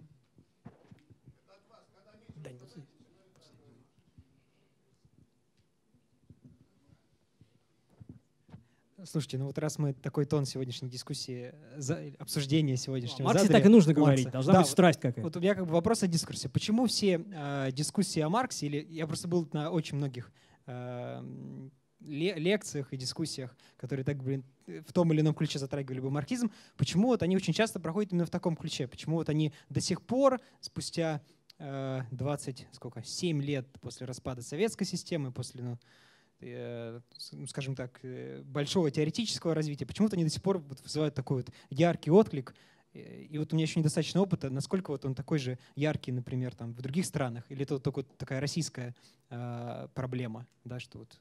Слушайте, ну вот раз мы такой тон сегодняшней дискуссии, э, за, обсуждения сегодняшнего Марксе так и нужно Маркса. говорить, должна да, быть страсть какая-то. Вот у меня как бы вопрос о дискурсе. Почему все э, дискуссии о Марксе, или я просто был на очень многих э, лекциях и дискуссиях, которые так, блин, в том или ином ключе затрагивали бы марксизм, почему вот они очень часто проходят именно в таком ключе? Почему вот они до сих пор, спустя э, 20, сколько, 7 лет после распада советской системы, после, ну, Э, ну, скажем так, э, большого теоретического развития, почему-то они до сих пор вызывают такой вот яркий отклик. Э, и вот у меня еще недостаточно опыта, насколько вот он такой же яркий, например, там, в других странах, или это вот только вот такая российская а, проблема, да, что вот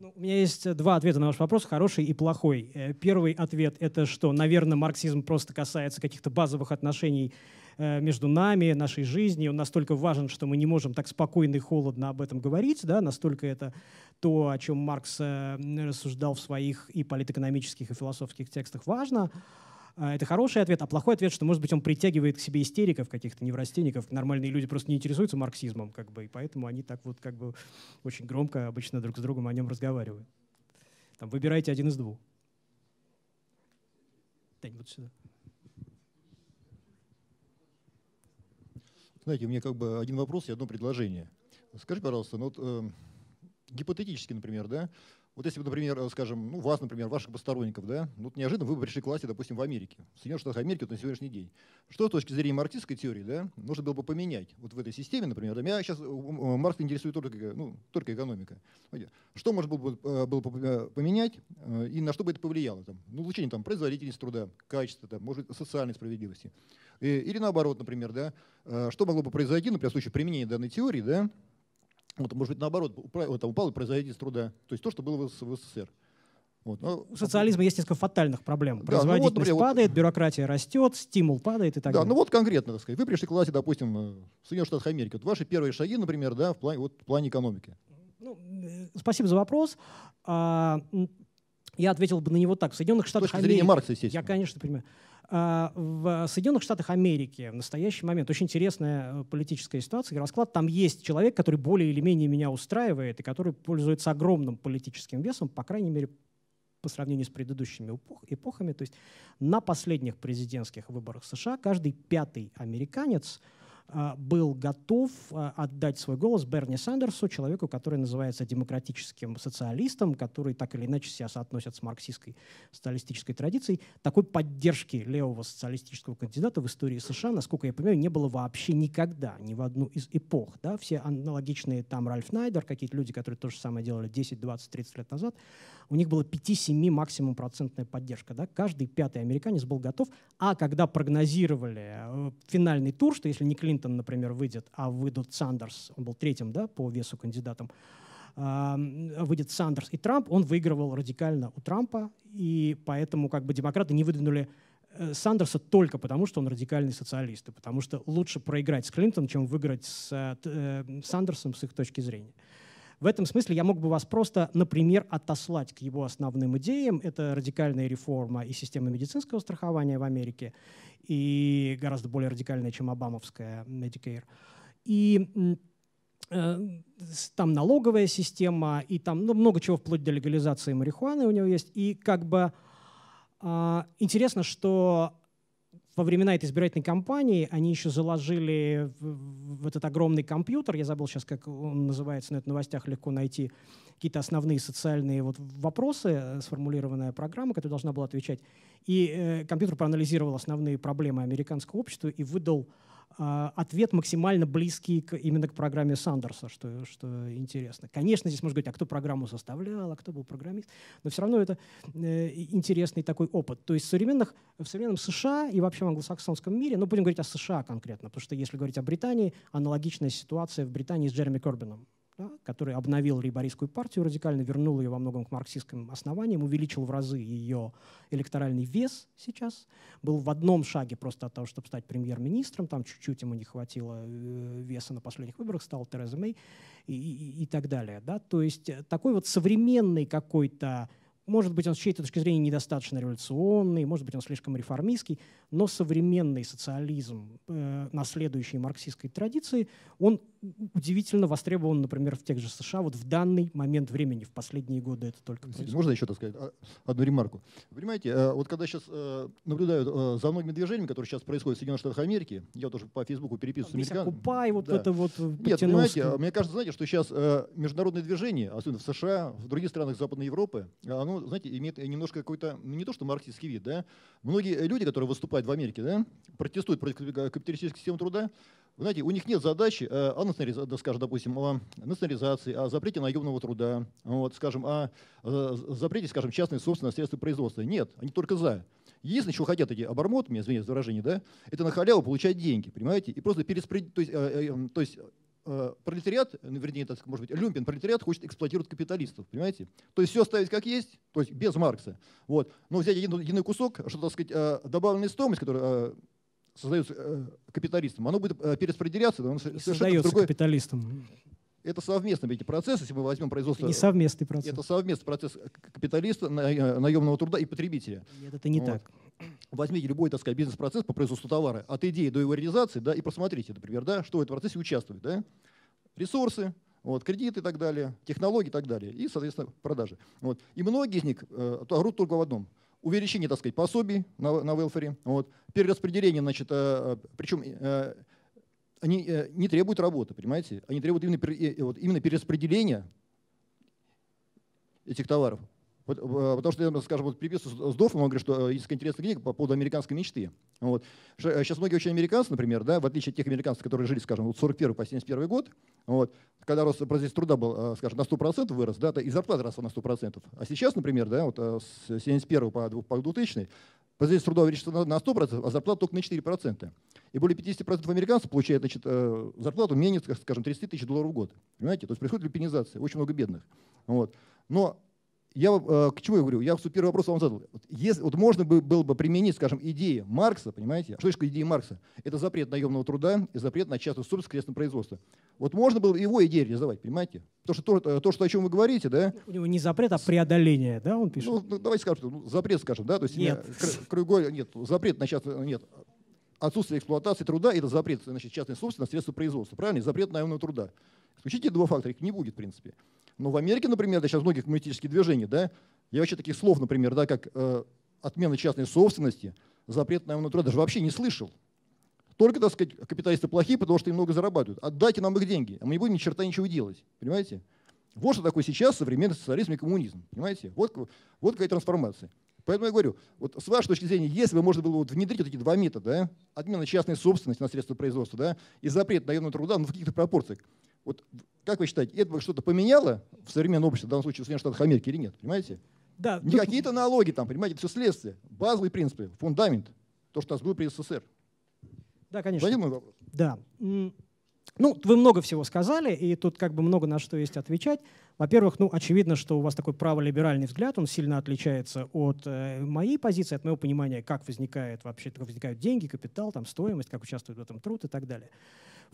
ну, у меня есть два ответа на ваш вопрос, хороший и плохой. Первый ответ — это что, наверное, марксизм просто касается каких-то базовых отношений Э, между нами, нашей жизнью. Он настолько важен, что мы не можем так спокойно и холодно об этом говорить. Да? Настолько это то, о чем Маркс э, рассуждал в своих и политэкономических, и философских текстах, важно. Э, это хороший ответ, а плохой ответ, что, может быть, он притягивает к себе истериков, каких-то неврастенников. Нормальные люди просто не интересуются марксизмом, как бы, и поэтому они так вот как бы очень громко обычно друг с другом о нем разговаривают. Там, выбирайте один из двух. Тань, вот сюда. Знаете, у меня как бы один вопрос и одно предложение. Скажи, пожалуйста, ну вот, э, гипотетически, например, да, вот если бы, например, э, скажем, ну, вас, например, ваших посторонников, да, ну, вот неожиданно вы бы пришли к власти, допустим, в Америке, в Соединенных Штатах Америки вот на сегодняшний день. Что с точки зрения марксистской теории, да, нужно было бы поменять вот в этой системе, например, да, меня сейчас э, э, Маркс интересует только, ну, только экономика. Что можно было бы, было бы поменять и на что бы это повлияло? Там, ну, улучшение там, производительности труда, качества, там, может быть, социальной справедливости. Э, или наоборот, например, да, э, что могло бы произойти, например, в случае применения данной теории, да, вот, может быть, наоборот, э, упал, там, упало производительность труда, то есть то, что было в СССР. Вот. У социализма есть несколько фатальных проблем. Да, Производительность ну вот, например, падает, вот, бюрократия растет, стимул падает и так да, далее. Да, ну вот конкретно, так сказать, вы пришли к власти, допустим, в Соединенных Штатах Америки. Вот ваши первые шаги, например, да, в плане, вот, в плане экономики. Ну, спасибо за вопрос. А, я ответил бы на него так. В Соединенных Штатах Америки... Маркса, естественно. Я, конечно, понимаю. А, в Соединенных Штатах Америки в настоящий момент очень интересная э, политическая ситуация, расклад. Там есть человек, который более или менее меня устраивает и который пользуется огромным политическим весом, по крайней мере, по сравнению с предыдущими эпохами. То есть на последних президентских выборах США каждый пятый американец – а, был готов а, отдать свой голос Берни Сандерсу, человеку, который называется демократическим социалистом, который так или иначе себя соотносит с марксистской социалистической традицией. Такой поддержки левого социалистического кандидата в истории США, насколько я понимаю, не было вообще никогда, ни в одну из эпох. Да? Все аналогичные там Ральф Найдер, какие-то люди, которые то же самое делали 10, 20, 30 лет назад, у них было 5-7 максимум процентная поддержка. Да? Каждый пятый американец был готов. А когда прогнозировали э, финальный тур, что если не Клинтон Клинтон, например, выйдет, а выйдут Сандерс, он был третьим да, по весу кандидатом, выйдет Сандерс и Трамп, он выигрывал радикально у Трампа, и поэтому как бы демократы не выдвинули э, Сандерса только потому, что он радикальный социалист, и потому что лучше проиграть с Клинтоном, чем выиграть с э, э Сандерсом с их точки зрения. В этом смысле я мог бы вас просто, например, отослать к его основным идеям. Это радикальная реформа и система медицинского страхования в Америке, и гораздо более радикальная, чем обамовская Medicare. И э, там налоговая система, и там ну, много чего вплоть до легализации марихуаны у него есть. И как бы э, интересно, что во времена этой избирательной кампании они еще заложили в, в этот огромный компьютер, я забыл сейчас, как он называется, но это в новостях легко найти, какие-то основные социальные вот вопросы, э, сформулированная программа, которая должна была отвечать. И э, компьютер проанализировал основные проблемы американского общества и выдал а, ответ максимально близкий к, именно к программе Сандерса, что, что интересно. Конечно, здесь можно говорить, а кто программу составлял, а кто был программист, но все равно это э, интересный такой опыт. То есть в, современных, в современном США и вообще в англосаксонском мире, ну будем говорить о США конкретно, потому что если говорить о Британии, аналогичная ситуация в Британии с Джереми Корбином да, который обновил лейбористскую партию радикально, вернул ее во многом к марксистским основаниям, увеличил в разы ее электоральный вес сейчас, был в одном шаге просто от того, чтобы стать премьер-министром, там чуть-чуть ему не хватило э, веса на последних выборах, стал Тереза Мэй и, и, и так далее. Да? То есть э, такой вот современный какой-то может быть, он с чьей-то точки зрения недостаточно революционный, может быть, он слишком реформистский, но современный социализм, э, наследующий марксистской традиции, он удивительно востребован, например, в тех же США вот в данный момент времени, в последние годы это только... Происходит. Можно еще, так сказать, а, одну ремарку? Вы понимаете, э, вот когда сейчас э, наблюдаю э, за многими движениями, которые сейчас происходят в Соединенных Штатах Америки, я тоже по Фейсбуку переписываюсь с американцами... Купай, вот да. это вот... Нет, понимаете, а, мне кажется, знаете, что сейчас международное движение, особенно в США, в других странах Западной Европы, оно, знаете, имеет немножко какой-то, ну, не то что марксистский вид, да, многие люди, которые выступают в Америке, да, протестуют против капиталистической системы труда, знаете, у них нет задачи э, о скажем, допустим, о национализации, о запрете наемного труда, вот, скажем, о, о э, запрете, скажем, частной собственности средства производства. Нет, они только за. Единственное, чего хотят эти обормотами, извините за выражение, да, это на халяву получать деньги, понимаете? И просто переспределить, то есть, э, э, эм, то есть пролетариат, ну, вернее, так, может быть, люмпин пролетариат хочет эксплуатировать капиталистов, понимаете? То есть все оставить как есть, то есть без Маркса. Вот. Но взять один, кусок, что, так сказать, добавленная стоимость, которая создается э, капиталистом, оно будет э, перераспределяться. Оно создается другой... капиталистом. Это совместный эти процессы, если мы возьмем производство... Это не совместный процесс. Это совместный процесс капиталиста, э, наемного труда и потребителя. Нет, это не вот. так. Возьмите любой, так сказать, бизнес-процесс по производству товара от идеи до его реализации, да, и просмотрите, например, да, что в этом процессе участвует, да. Ресурсы, вот, кредиты и так далее, технологии и так далее, и, соответственно, продажи. Вот. И многие из них э, орут только в одном – увеличение, так сказать, пособий на, на велфоре, вот, перераспределение, значит, э, э, причем э, они не требуют работы, понимаете? Они требуют именно, вот, именно перераспределения этих товаров. Э, потому что, скажем, вот переписку с Дофом, он говорит, что э, есть интересная книга по поводу американской мечты. Вот. Сейчас э, многие очень американцы, например, да, в отличие от тех американцев, которые жили, скажем, вот 41 по 71 год, вот, когда рост производительности труда был, скажем, на 100% вырос, да, и зарплата росла на 100%. А сейчас, например, да, вот с 71 по 2000 производительность труда увеличится на 100%, а зарплата только на 4%. И более 50% американцев получает значит, зарплату менее, скажем, 30 тысяч долларов в год. Понимаете? То есть происходит люпинизация, очень много бедных. Вот. Но я, э, к чему я говорю? Я первый вопрос вам задал. Вот, если, вот можно бы, было бы применить, скажем, идеи Маркса, понимаете? Что такое идеи Маркса? Это запрет наемного труда и запрет на частную собственность крестного производства. Вот можно было бы его идеи реализовать, понимаете? Потому что то, э, то, что о чем вы говорите, да? У него не запрет, а преодоление, да, он пишет? Ну, ну давайте скажем, ну, запрет, скажем, да? То есть э, нет. Кругой, нет, запрет на частную, нет, отсутствие эксплуатации труда – это запрет значит, частной собственности на средства производства, правильно? запрет наемного труда. Исключите два фактора, их не будет, в принципе. Но ну, в Америке, например, да, сейчас многих коммунистические движения, да, я вообще таких слов, например, да, как э, отмена частной собственности, запрет на труда, даже вообще не слышал. Только, так сказать, капиталисты плохие, потому что им много зарабатывают. Отдайте нам их деньги, а мы не будем ни черта ничего делать. Понимаете? Вот что такое сейчас современный социализм и коммунизм. Понимаете? Вот, вот какая трансформация. Поэтому я говорю, вот с вашей точки зрения, если бы можно было вот внедрить вот эти два метода, да, отмена частной собственности на средства производства да, и запрет наемного труда ну, в каких-то пропорциях, вот как вы считаете, это что-то поменяло в современном обществе, в данном случае в Соединенных Штатах Америки или нет? Понимаете? Да. Не какие-то налоги там, понимаете, это все следствие. Базовые принципы, фундамент. То, что у нас было при СССР. Да, конечно. Понял мой вопрос? Да. Ну, вы много всего сказали, и тут как бы много на что есть отвечать. Во-первых, ну, очевидно, что у вас такой праволиберальный взгляд, он сильно отличается от э, моей позиции, от моего понимания, как возникает вообще, как возникают деньги, капитал, там, стоимость, как участвует в этом труд и так далее.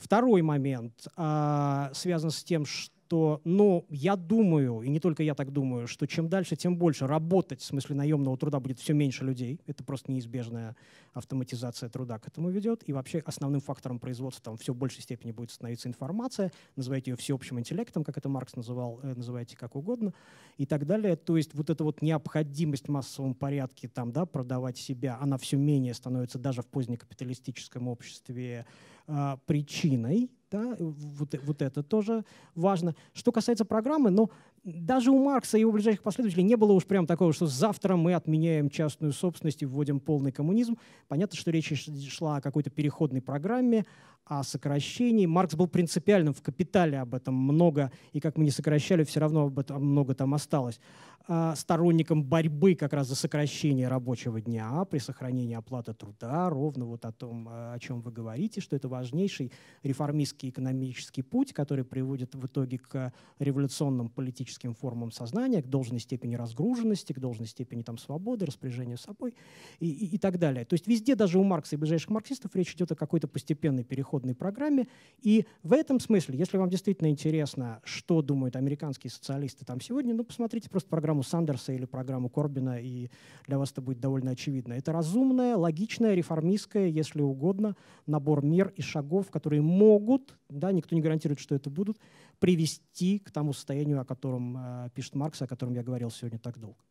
Второй момент а, связан с тем, что что, ну, я думаю, и не только я так думаю, что чем дальше, тем больше работать в смысле наемного труда будет все меньше людей. Это просто неизбежная автоматизация труда к этому ведет. И вообще основным фактором производства там все в большей степени будет становиться информация. Называйте ее всеобщим интеллектом, как это Маркс называл, э, называйте как угодно и так далее. То есть вот эта вот необходимость в массовом порядке там, да, продавать себя, она все менее становится даже в позднекапиталистическом обществе а, причиной да? Вот, вот это тоже важно. Что касается программы, но ну, даже у Маркса и его ближайших последователей не было уж прям такого, что завтра мы отменяем частную собственность и вводим полный коммунизм. Понятно, что речь шла о какой-то переходной программе, о сокращении. Маркс был принципиальным в «Капитале» об этом много, и как мы не сокращали, все равно об этом много там осталось. А, сторонником борьбы как раз за сокращение рабочего дня а при сохранении оплаты труда, ровно вот о том, а, о чем вы говорите, что это важнейший реформистский экономический путь, который приводит в итоге к революционным политическим психическим формам сознания, к должной степени разгруженности, к должной степени там, свободы, распоряжения собой и, и, и так далее. То есть везде, даже у Маркса и ближайших марксистов, речь идет о какой-то постепенной переходной программе. И в этом смысле, если вам действительно интересно, что думают американские социалисты там сегодня, ну, посмотрите просто программу Сандерса или программу Корбина, и для вас это будет довольно очевидно. Это разумная, логичная, реформистская, если угодно, набор мер и шагов, которые могут, да, никто не гарантирует, что это будут, привести к тому состоянию, о котором э, пишет Маркс, о котором я говорил сегодня так долго.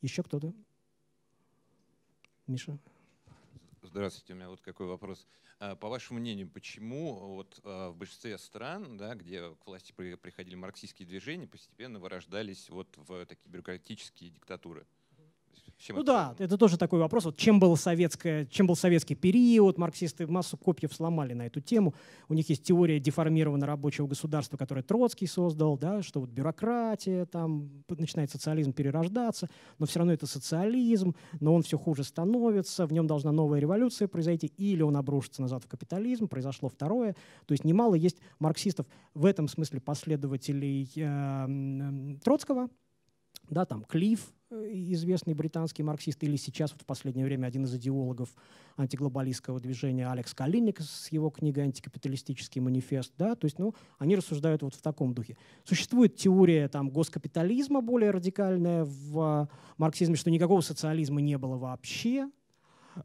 Еще кто-то? Миша? Здравствуйте, у меня вот какой вопрос. Э, по вашему мнению, почему вот э, в большинстве стран, да, где к власти приходили марксистские движения, постепенно вырождались вот в такие бюрократические диктатуры? Чем ну это да, это тоже такой вопрос. Вот чем, было советское, чем был советский период? Марксисты массу копьев сломали на эту тему. У них есть теория деформированного рабочего государства, которое Троцкий создал, да, что вот бюрократия, там начинает социализм перерождаться, но все равно это социализм, но он все хуже становится, в нем должна новая революция произойти, или он обрушится назад в капитализм, произошло второе. То есть немало есть марксистов в этом смысле последователей э, Троцкого, да, там Клифф, э, известный британский марксист, или сейчас вот в последнее время один из идеологов антиглобалистского движения Алекс Калиник с его книгой «Антикапиталистический манифест». Да? То есть ну, они рассуждают вот в таком духе. Существует теория там, госкапитализма более радикальная в марксизме, что никакого социализма не было вообще,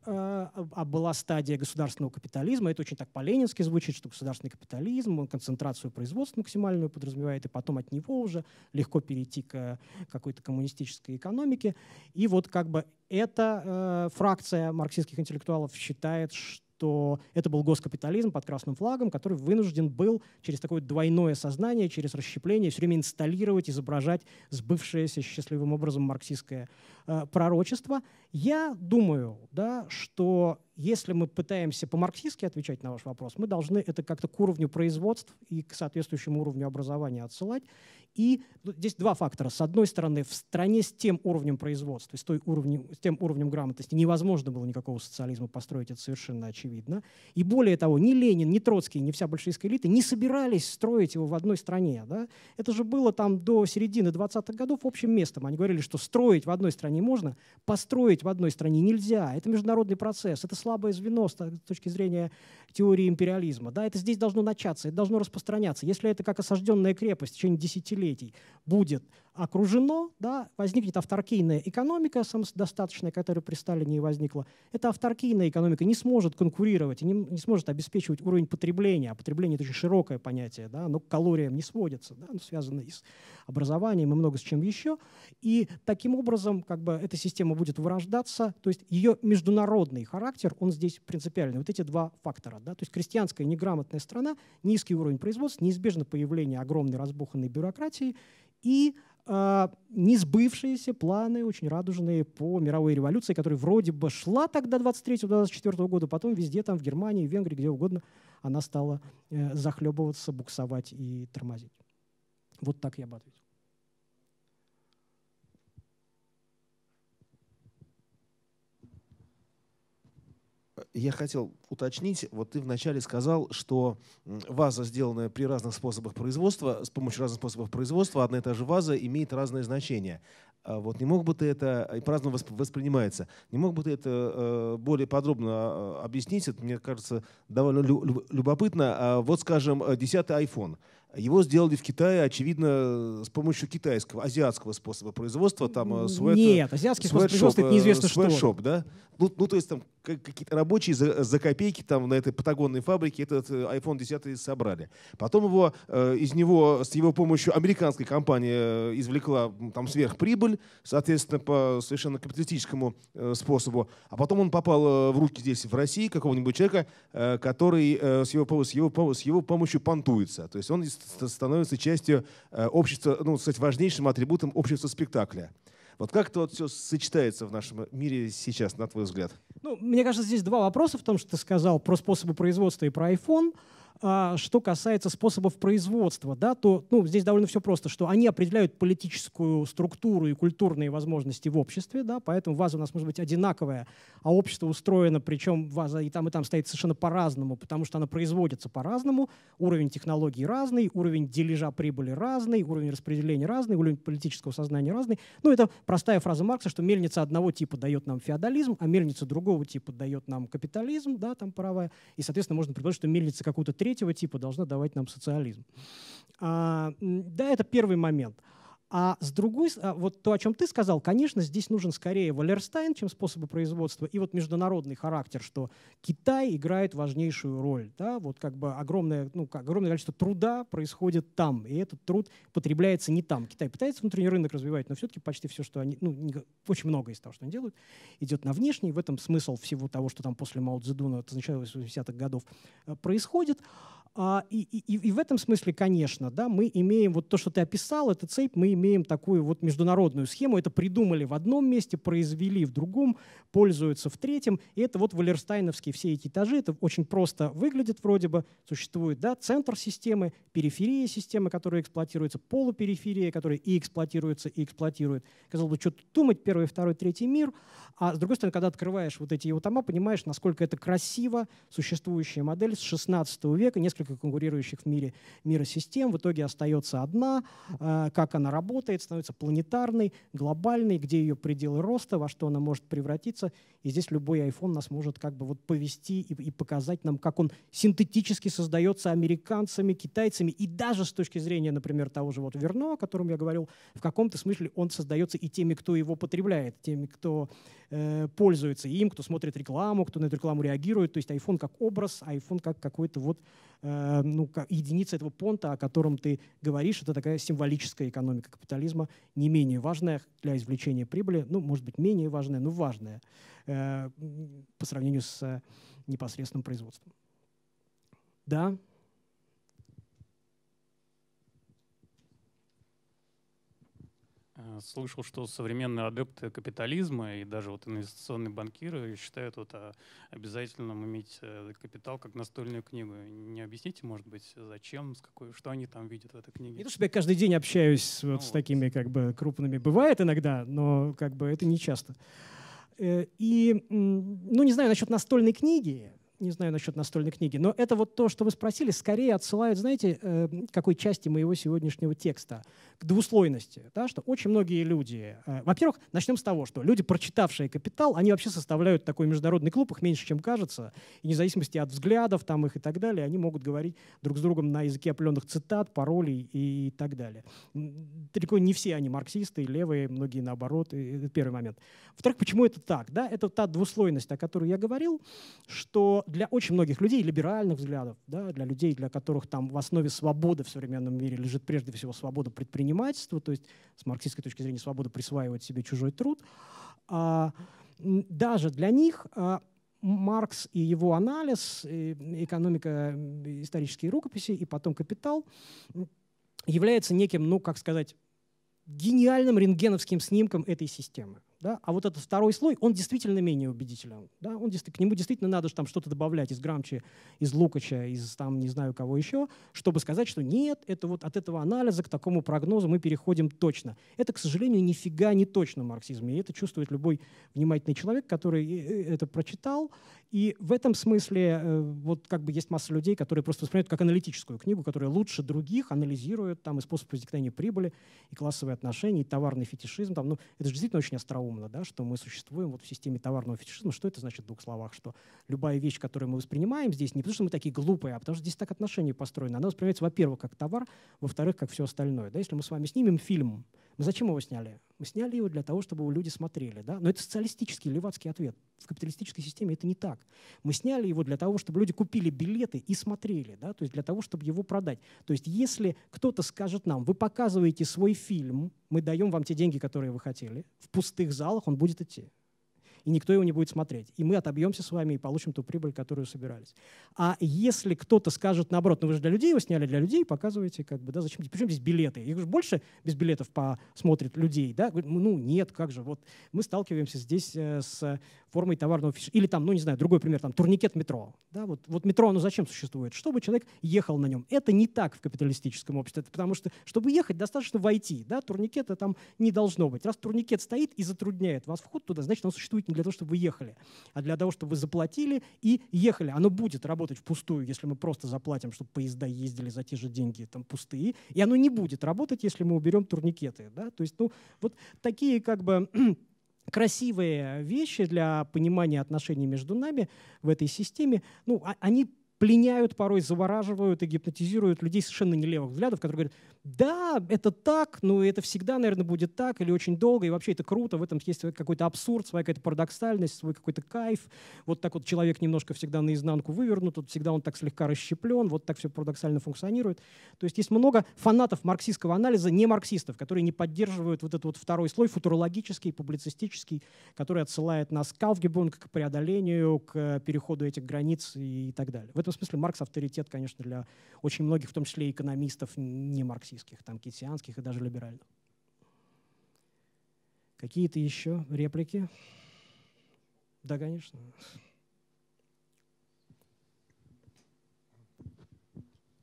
а, а была стадия государственного капитализма. Это очень так по-ленински звучит, что государственный капитализм, он концентрацию производства максимальную подразумевает, и потом от него уже легко перейти к э, какой-то коммунистической экономике. И вот как бы эта э, фракция марксистских интеллектуалов считает, что что это был госкапитализм под красным флагом, который вынужден был через такое двойное сознание, через расщепление все время инсталлировать, изображать сбывшееся счастливым образом марксистское э, пророчество. Я думаю, да, что если мы пытаемся по-марксистски отвечать на ваш вопрос, мы должны это как-то к уровню производств и к соответствующему уровню образования отсылать. И ну, здесь два фактора. С одной стороны, в стране с тем уровнем производства, с, той уровнем, с тем уровнем грамотности невозможно было никакого социализма построить, это совершенно очевидно. И более того, ни Ленин, ни Троцкий, ни вся большевистская элита не собирались строить его в одной стране. Да? Это же было там до середины 20-х годов общим местом. Они говорили, что строить в одной стране можно, построить в одной стране нельзя. Это международный процесс, это слабое звено с точки зрения теории империализма. Да? Это здесь должно начаться, это должно распространяться. Если это как осажденная крепость в течение 10 лет, тысячелетий будет окружено, да, возникнет авторкийная экономика самодостаточная, которая при Сталине и возникла. Эта авторкийная экономика не сможет конкурировать, не, не сможет обеспечивать уровень потребления. А потребление — это очень широкое понятие, да, но к калориям не сводится, да, оно связано и с образованием и много с чем еще. И таким образом как бы эта система будет вырождаться, то есть ее международный характер, он здесь принципиальный. Вот эти два фактора. Да, то есть крестьянская неграмотная страна, низкий уровень производства, неизбежно появление огромной разбуханной бюрократии и а, несбывшиеся планы, очень радужные по мировой революции, которая вроде бы шла тогда 23-24 года, потом везде там в Германии, в Венгрии, где угодно, она стала э, захлебываться, буксовать и тормозить. Вот так я бы ответил. я хотел уточнить, вот ты вначале сказал, что ваза, сделанная при разных способах производства, с помощью разных способов производства, одна и та же ваза имеет разное значение. А вот не мог бы ты это, и по-разному воспринимается, не мог бы ты это э, более подробно а, объяснить? Это, мне кажется, довольно любопытно. А вот, скажем, 10 э, iPhone. Его сделали в Китае, очевидно, с помощью китайского, азиатского способа производства. Там, э, Нет, азиатский способ производства это неизвестно что. Шоп, да? Ну, ну, то есть там какие-то рабочие за, за копейки там на этой патагонной фабрике этот э, iPhone 10 собрали. Потом его, э, из него, с его помощью американская компания э, извлекла там сверхприбыль, соответственно, по совершенно капиталистическому э, способу. А потом он попал э, в руки здесь, в России, какого-нибудь человека, э, который э, с, его, с, его, с его помощью понтуется. То есть он становится частью э, общества, ну, кстати, важнейшим атрибутом общества спектакля. Вот как это вот все сочетается в нашем мире сейчас, на твой взгляд? Ну, мне кажется, здесь два вопроса в том, что ты сказал про способы производства и про iPhone. А что касается способов производства, да, то ну, здесь довольно все просто, что они определяют политическую структуру и культурные возможности в обществе, да, поэтому ваза у нас может быть одинаковая, а общество устроено, причем ваза и там, и там стоит совершенно по-разному, потому что она производится по-разному, уровень технологий разный, уровень дележа прибыли разный, уровень распределения разный, уровень политического сознания разный. Ну, это простая фраза Маркса, что мельница одного типа дает нам феодализм, а мельница другого типа дает нам капитализм, да, там правая, и, соответственно, можно предположить, что мельница какую-то третьего типа должна давать нам социализм. А, да, это первый момент. А с другой, а, вот то, о чем ты сказал, конечно, здесь нужен скорее Валерстайн, чем способы производства, и вот международный характер, что Китай играет важнейшую роль. Да? Вот как бы огромное, ну, огромное количество труда происходит там, и этот труд потребляется не там. Китай пытается внутренний рынок развивать, но все-таки почти все, что они, ну, очень много из того, что они делают, идет на внешний. В этом смысл всего того, что там после Мао Цзэдуна, это начало 80-х годов, э, происходит. А, и, и, и в этом смысле, конечно, да, мы имеем вот то, что ты описал, это цепь, мы имеем имеем такую вот международную схему. Это придумали в одном месте, произвели в другом, пользуются в третьем. И это вот валерстайновские все эти этажи. Это очень просто выглядит вроде бы. Существует да, центр системы, периферия системы, которая эксплуатируется, полупериферия, которая и эксплуатируется, и эксплуатирует. Казалось бы, что-то думать, первый, второй, третий мир. А с другой стороны, когда открываешь вот эти его тома, понимаешь, насколько это красиво, существующая модель с 16 века, несколько конкурирующих в мире мира систем, в итоге остается одна, а, как она работает, работает, становится планетарной, глобальной, где ее пределы роста, во что она может превратиться. И здесь любой iPhone нас может как бы вот повести и, и показать нам, как он синтетически создается американцами, китайцами. И даже с точки зрения, например, того же вот Верно, о котором я говорил, в каком-то смысле он создается и теми, кто его потребляет, теми, кто э, пользуется им, кто смотрит рекламу, кто на эту рекламу реагирует. То есть iPhone как образ, iPhone как какой-то вот э, ну, единица этого понта, о котором ты говоришь, это такая символическая экономика, капитализма не менее важная для извлечения прибыли, ну, может быть, менее важная, но важная э, по сравнению с э, непосредственным производством. Да, Э, слышал, что современные адепты капитализма и даже вот инвестиционные банкиры считают вот а, о иметь э, капитал как настольную книгу. Не объясните, может быть, зачем, с какой, что они там видят в этой книге? Не то, чтобы я каждый день общаюсь ну, вот с ну, такими как бы крупными. Бывает иногда, но как бы это не часто. Э, и, ну, не знаю, насчет настольной книги, не знаю насчет настольной книги, но это вот то, что вы спросили, скорее отсылает, знаете, какой части моего сегодняшнего текста, к двуслойности, да, что очень многие люди, э, во-первых, начнем с того, что люди, прочитавшие «Капитал», они вообще составляют такой международный клуб, их меньше, чем кажется, и вне зависимости от взглядов там их и так далее, они могут говорить друг с другом на языке определенных цитат, паролей и так далее. Далеко не все они марксисты, левые, многие наоборот, это первый момент. Во-вторых, почему это так? Да? Это та двуслойность, о которой я говорил, что для очень многих людей, либеральных взглядов, да, для людей, для которых там в основе свободы в современном мире лежит прежде всего свобода предпринимательства, предпринимательства, то есть с марксистской точки зрения свобода присваивать себе чужой труд. А, даже для них а, Маркс и его анализ, экономика, исторические рукописи и потом «Капитал» является неким, ну, как сказать, гениальным рентгеновским снимком этой системы. Да? А вот этот второй слой, он действительно менее убедителен. Да? Он, к нему действительно надо там что-то добавлять из Грамчи, из Лукача, из там не знаю кого еще, чтобы сказать, что нет, это вот от этого анализа к такому прогнозу мы переходим точно. Это, к сожалению, нифига не точно в марксизме. И это чувствует любой внимательный человек, который э, э, это прочитал. И в этом смысле э, вот как бы есть масса людей, которые просто воспринимают как аналитическую книгу, которая лучше других анализирует там и способ возникновения прибыли, и классовые отношения, и товарный фетишизм. Там, ну, это же действительно очень остроумно хитроумно, да, что мы существуем вот в системе товарного фетишизма. Ну, что это значит в двух словах? Что любая вещь, которую мы воспринимаем здесь, не потому что мы такие глупые, а потому что здесь так отношения построены. Она воспринимается, во-первых, как товар, во-вторых, как все остальное. Да? Если мы с вами снимем фильм, мы «Ну, зачем его сняли? Мы сняли его для того, чтобы его люди смотрели. Да? Но это социалистический, левацкий ответ. В капиталистической системе это не так. Мы сняли его для того, чтобы люди купили билеты и смотрели, да? то есть для того, чтобы его продать. То есть если кто-то скажет нам, вы показываете свой фильм, мы даем вам те деньги, которые вы хотели, в пустых залах он будет идти и никто его не будет смотреть. И мы отобьемся с вами и получим ту прибыль, которую собирались. А если кто-то скажет наоборот, ну вы же для людей его сняли, для людей показываете, как бы, да, зачем, причем здесь билеты? Их же больше без билетов посмотрит людей, да? Ну нет, как же, вот мы сталкиваемся здесь э, с формой товарного фиш... Или там, ну не знаю, другой пример, там турникет метро. Да, вот, вот метро, оно зачем существует? Чтобы человек ехал на нем. Это не так в капиталистическом обществе, это потому что, чтобы ехать, достаточно войти, да, турникета там не должно быть. Раз турникет стоит и затрудняет вас вход туда, значит, он существует не для того, чтобы вы ехали, а для того, чтобы вы заплатили и ехали. Оно будет работать впустую, если мы просто заплатим, чтобы поезда ездили за те же деньги там пустые, и оно не будет работать, если мы уберем турникеты. Да? То есть, ну, вот такие как бы красивые вещи для понимания отношений между нами в этой системе, ну, а, они пленяют, порой завораживают и гипнотизируют людей совершенно нелевых взглядов, которые говорят, да, это так, но это всегда, наверное, будет так или очень долго, и вообще это круто, в этом есть какой-то абсурд, своя какая-то парадоксальность, свой какой-то кайф. Вот так вот человек немножко всегда наизнанку вывернут, вот всегда он так слегка расщеплен, вот так все парадоксально функционирует. То есть есть много фанатов марксистского анализа, не марксистов, которые не поддерживают вот этот вот второй слой, футурологический, публицистический, который отсылает нас к Кауфгебунгу, к преодолению, к переходу этих границ и так далее этом смысле Маркс авторитет, конечно, для очень многих, в том числе экономистов не марксистских, там, кейтсианских и даже либеральных. Какие-то еще реплики? Да, конечно.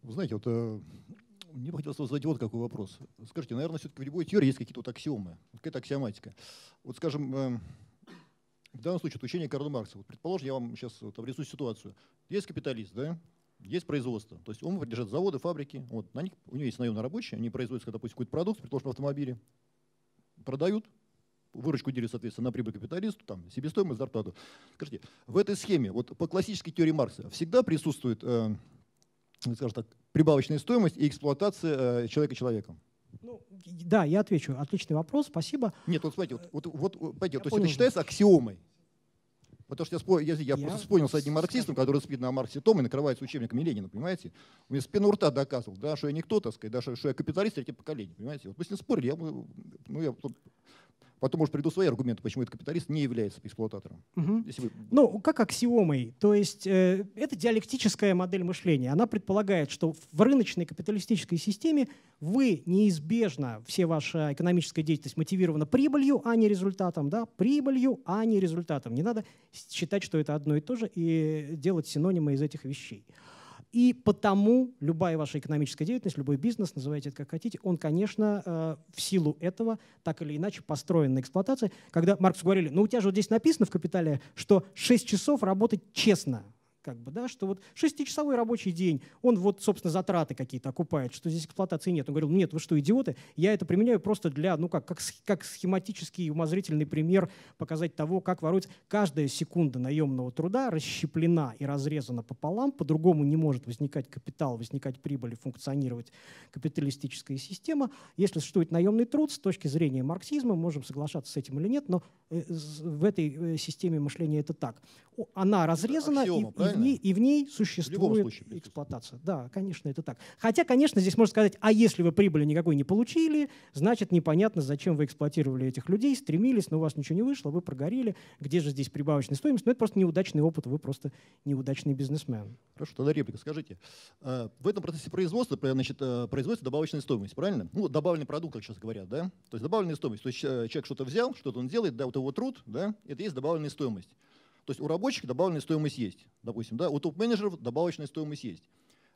Вы знаете, вот э, мне бы хотелось задать вот какой вопрос. Скажите, наверное, все-таки в любой теории есть какие-то вот аксиомы, какая-то аксиоматика. Вот, скажем, эм, в данном случае это учение Карла Маркса. Вот, предположим, я вам сейчас вот, обрисую ситуацию. Есть капиталист, да? есть производство. То есть он держит заводы, фабрики. Вот, на них, у него есть наемные рабочие, они производят, допустим, какой-то продукт, предположим, в продают, выручку делят, соответственно, на прибыль капиталисту, там, себестоимость, зарплату. Скажите, в этой схеме, вот по классической теории Маркса, всегда присутствует, э, скажем так, прибавочная стоимость и эксплуатация э, человека человеком. Ну, да, я отвечу. Отличный вопрос, спасибо. Нет, вот смотрите, вот, вот, вот пойдет, то есть это считается аксиомой. Потому что я, спо, я, я, я просто вспомнил с одним марксистом, который спит на Марксе Том и накрывается учебниками Ленина, понимаете? У меня спину рта доказывал, да, что я никто, так сказать, да, что, что я капиталист третье поколение, понимаете? Вот мы с ним спорили, я, ну, я ну, Потом, может, приду свои аргументы, почему этот капиталист не является эксплуататором. Угу. Если вы... Ну, как аксиомой. То есть э, это диалектическая модель мышления. Она предполагает, что в рыночной капиталистической системе вы неизбежно, все ваша экономическая деятельность мотивирована прибылью, а не результатом. Да? Прибылью, а не результатом. Не надо считать, что это одно и то же, и делать синонимы из этих вещей. И потому любая ваша экономическая деятельность, любой бизнес, называйте это как хотите, он, конечно, э, в силу этого так или иначе построен на эксплуатации. Когда Маркс говорили, ну у тебя же вот здесь написано в «Капитале», что 6 часов работать честно – как бы, да, что вот шестичасовой рабочий день, он вот, собственно, затраты какие-то окупает, что здесь эксплуатации нет. Он говорил, нет, вы что, идиоты, я это применяю просто для, ну как, как, как схематический умозрительный пример показать того, как воруется. Каждая секунда наемного труда расщеплена и разрезана пополам, по-другому не может возникать капитал, возникать прибыль и функционировать капиталистическая система. Если существует наемный труд, с точки зрения марксизма, можем соглашаться с этим или нет, но э, в этой э, системе мышления это так. Она разрезана и, и в ней, и в ней существует в случае, эксплуатация. Да, конечно, это так. Хотя, конечно, здесь можно сказать, а если вы прибыли никакой не получили, значит, непонятно, зачем вы эксплуатировали этих людей, стремились, но у вас ничего не вышло, вы прогорели, где же здесь прибавочная стоимость? Но ну, это просто неудачный опыт, вы просто неудачный бизнесмен. Хорошо, тогда реплика. Скажите, э, в этом процессе производства э, значит, э, производится добавочная стоимость, правильно? Ну, добавленный продукт, как сейчас говорят, да? То есть добавленная стоимость. То есть человек что-то взял, что-то он делает, да, вот его труд, да, это есть добавленная стоимость есть у рабочих добавленная стоимость есть, допустим, да, у топ-менеджеров добавочная стоимость есть.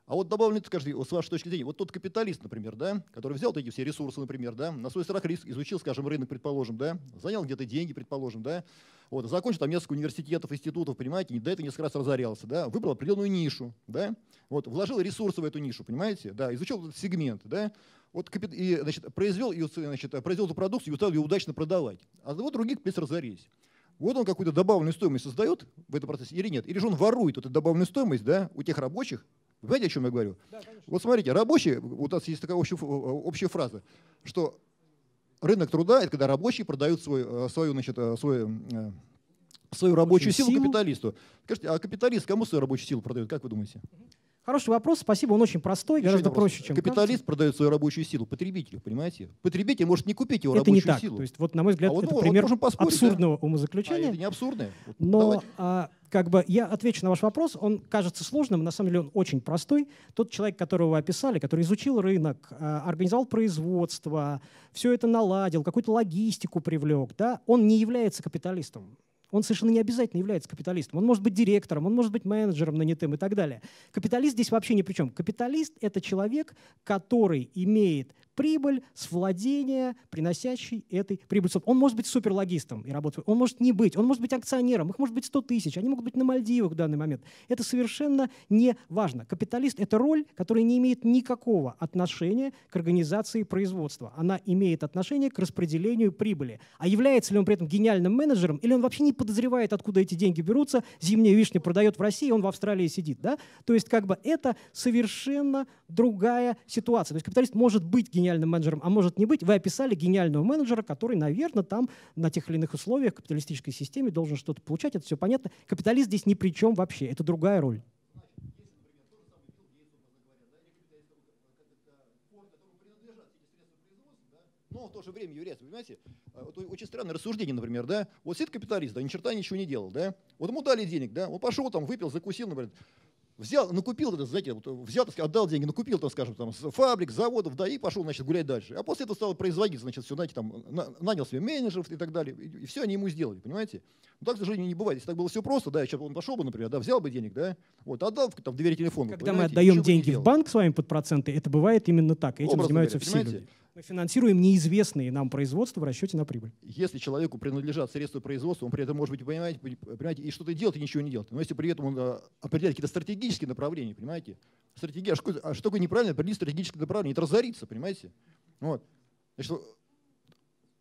А вот добавленный, скажите, с вашей точки зрения, вот тот капиталист, например, да, который взял вот эти все ресурсы, например, да, на свой страх риск изучил, скажем, рынок, предположим, да, занял где-то деньги, предположим, да, вот, закончил там несколько университетов, институтов, понимаете, и до этого несколько раз разорялся, да, выбрал определенную нишу, да, вот, вложил ресурсы в эту нишу, понимаете, да, изучил этот сегмент, да, вот, и, значит, произвел, и, значит, произвел эту продукцию и стал ее удачно продавать. А вот других, плюс разорились вот он какую-то добавленную стоимость создает в этом процессе или нет? Или же он ворует эту добавленную стоимость да, у тех рабочих? Вы понимаете, о чем я говорю? Да, вот смотрите, рабочие, у нас есть такая общая, э, общая фраза, что рынок труда – это когда рабочие продают свой, э, свою, значит, э, свою, свою рабочую силу, силу капиталисту. Скажите, а капиталист кому свою рабочую силу продает, как вы думаете? Угу. Хороший вопрос, спасибо, он очень простой, Еще гораздо проще, чем Капиталист кажется. продает свою рабочую силу потребителю, понимаете? Потребитель может не купить его это рабочую не так. силу. То есть, вот, на мой взгляд, а это он, пример он абсурдного да? умозаключения. А это не абсурдное. Вот, но а, как бы я отвечу на ваш вопрос, он кажется сложным, на самом деле он очень простой. Тот человек, которого вы описали, который изучил рынок, а, организовал производство, все это наладил, какую-то логистику привлек, да, он не является капиталистом. Он совершенно не обязательно является капиталистом. Он может быть директором, он может быть менеджером нанятым и так далее. Капиталист здесь вообще ни при чем. Капиталист — это человек, который имеет прибыль с владения, приносящей этой прибыль. Он может быть суперлогистом и работать. Он может не быть. Он может быть акционером. Их может быть 100 тысяч. Они могут быть на Мальдивах в данный момент. Это совершенно не важно. Капиталист — это роль, которая не имеет никакого отношения к организации производства. Она имеет отношение к распределению прибыли. А является ли он при этом гениальным менеджером, или он вообще не подозревает, откуда эти деньги берутся, зимние вишни продает в России, он в Австралии сидит. Да? То есть как бы это совершенно другая ситуация. То есть капиталист может быть гениальным гениальным менеджером, а может не быть. Вы описали гениального менеджера, который, наверное, там на тех или иных условиях капиталистической системе должен что-то получать. Это все понятно. Капиталист здесь ни при чем вообще. Это другая роль. но ну, в то же время является, понимаете, э, вот очень странное рассуждение, например, да, вот сидит капиталист, да, ни черта ничего не делал, да, вот ему дали денег, да, он пошел там, выпил, закусил, например, взял, накупил, знаете, вот взял, так сказать, отдал деньги, накупил, так скажем, там, фабрик, заводов, да, и пошел, значит, гулять дальше. А после этого стал производить, значит, все, знаете, там, на, нанял себе менеджеров и так далее, и, и все они ему сделали, понимаете? Но ну, так, к сожалению, не бывает. Если так было все просто, да, сейчас он пошел бы, например, да, взял бы денег, да, вот, отдал там, в доверительный фонд. Когда мы отдаем деньги в банк с вами под проценты, это бывает именно так, этим Образно занимаются говоря, все люди. Мы финансируем неизвестные нам производства в расчете на прибыль. Если человеку принадлежат средства производства, он при этом может быть понимать, понимаете, и что-то делать, и ничего не делать. Но если при этом он а, определяет какие-то стратегические направления, понимаете, стратегия, а что, а такое неправильно определить стратегическое направление? Это разорится, понимаете? Вот. Значит,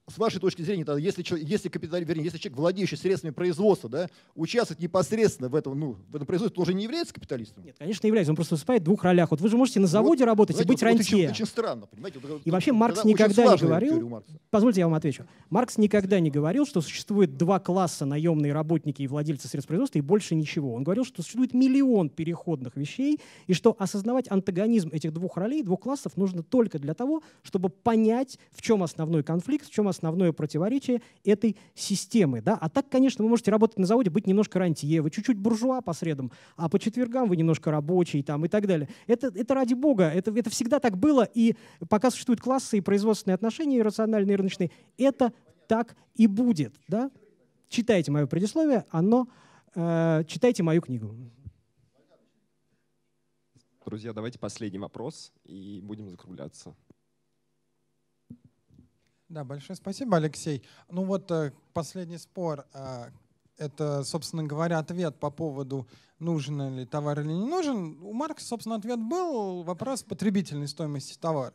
с вашей точки зрения, если, если, капитал, вернее, если человек, владеющий средствами производства, да, участвует непосредственно в этом, ну, в этом производстве, то уже не является капиталистом? Нет, конечно, является. Он просто выступает в двух ролях. Вот вы же можете на ну заводе вот, работать знаете, и быть вот, рантье. Это очень странно, понимаете? Вот, и вообще Маркс никогда не говорил... Позвольте, я вам отвечу. Маркс никогда не говорил, что существует два класса наемные работники и владельцы средств производства, и больше ничего. Он говорил, что существует миллион переходных вещей, и что осознавать антагонизм этих двух ролей, двух классов нужно только для того, чтобы понять, в чем основной конфликт, в чем основное противоречие этой системы. Да? А так, конечно, вы можете работать на заводе, быть немножко рантье, вы чуть-чуть буржуа по средам, а по четвергам вы немножко рабочий там, и так далее. Это, это ради бога, это, это всегда так было, и пока существуют классы и производственные отношения, и рациональные, и рыночные, это так и будет. Да? Читайте мое предисловие, оно, э, читайте мою книгу. Друзья, давайте последний вопрос и будем закругляться. Да, большое спасибо, Алексей. Ну вот э, последний спор. Э, это, собственно говоря, ответ по поводу, нужен ли товар или не нужен. У Маркса, собственно, ответ был вопрос потребительной стоимости товара.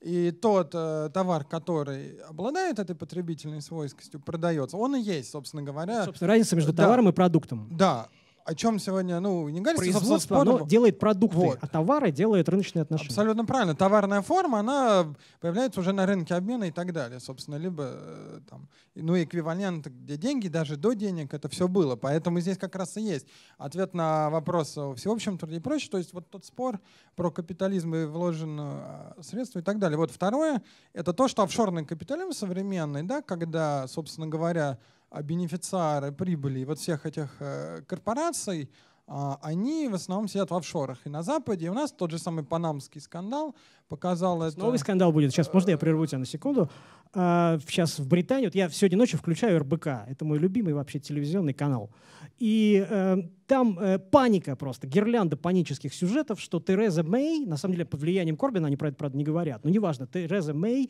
И тот э, товар, который обладает этой потребительной свойскостью, продается. Он и есть, собственно говоря. Собственно, разница между да, товаром и продуктом. Да, о чем сегодня, ну, не говорится, производство, оно делает продукты, вот. а товары делает рыночные отношения. Абсолютно правильно. Товарная форма, она появляется уже на рынке обмена и так далее, собственно, либо э, там, ну, эквивалент, где деньги, даже до денег, это все было. Поэтому здесь как раз и есть ответ на вопрос о всеобщем труде и прочее. То есть вот тот спор про капитализм и вложенные а, средства и так далее. Вот второе, это то, что офшорный капитализм современный, да, когда, собственно говоря, а, бенефициары прибыли вот всех этих э, корпораций, а, они в основном сидят в офшорах. И на Западе, и у нас тот же самый панамский скандал показал Новый это... Новый скандал будет. Сейчас, можно я прерву тебя на секунду? А, сейчас в Британии, вот я сегодня ночью включаю РБК, это мой любимый вообще телевизионный канал. И э, там э, паника просто, гирлянда панических сюжетов, что Тереза Мэй, на самом деле под влиянием Корбина, они про это, правда, не говорят, но неважно, Тереза Мэй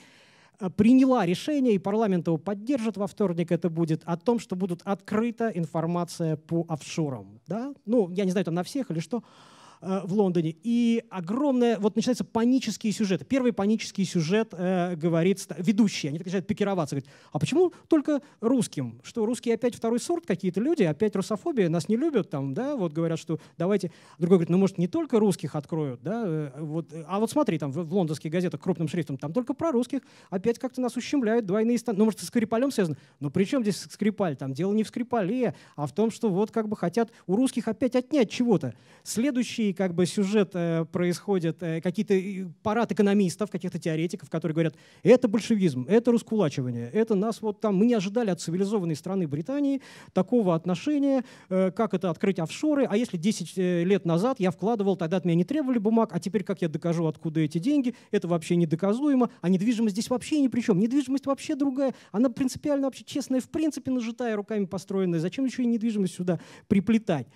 Э, приняла решение, и парламент его поддержит во вторник, это будет, о том, что будут открыта информация по офшорам. Да? Ну, я не знаю, там на всех или что, Э, в Лондоне. И огромное, вот начинаются панические сюжеты. Первый панический сюжет э, говорит ведущий, они начинают пикироваться, говорят, а почему только русским? Что русские опять второй сорт какие-то люди, опять русофобия, нас не любят там, да, вот говорят, что давайте. Другой говорит, ну может не только русских откроют, да, э, вот, а вот смотри, там в, в лондонских газетах крупным шрифтом, там только про русских, опять как-то нас ущемляют, двойные стандарты. Ну может с Скрипалем связано? Но при чем здесь Скрипаль? Там дело не в Скрипале, а в том, что вот как бы хотят у русских опять отнять чего-то. Следующий и как бы сюжет э, происходит, э, какие-то э, парад экономистов, каких-то теоретиков, которые говорят, это большевизм, это раскулачивание, это нас вот там, мы не ожидали от цивилизованной страны Британии такого отношения, как это открыть офшоры, а если 10 лет назад я вкладывал, тогда от меня не требовали бумаг, а теперь как я докажу, откуда эти деньги, это вообще недоказуемо, а недвижимость здесь вообще ни при чем, недвижимость вообще другая, она принципиально вообще честная, в принципе, нажитая руками построенная, зачем еще и недвижимость сюда приплетать,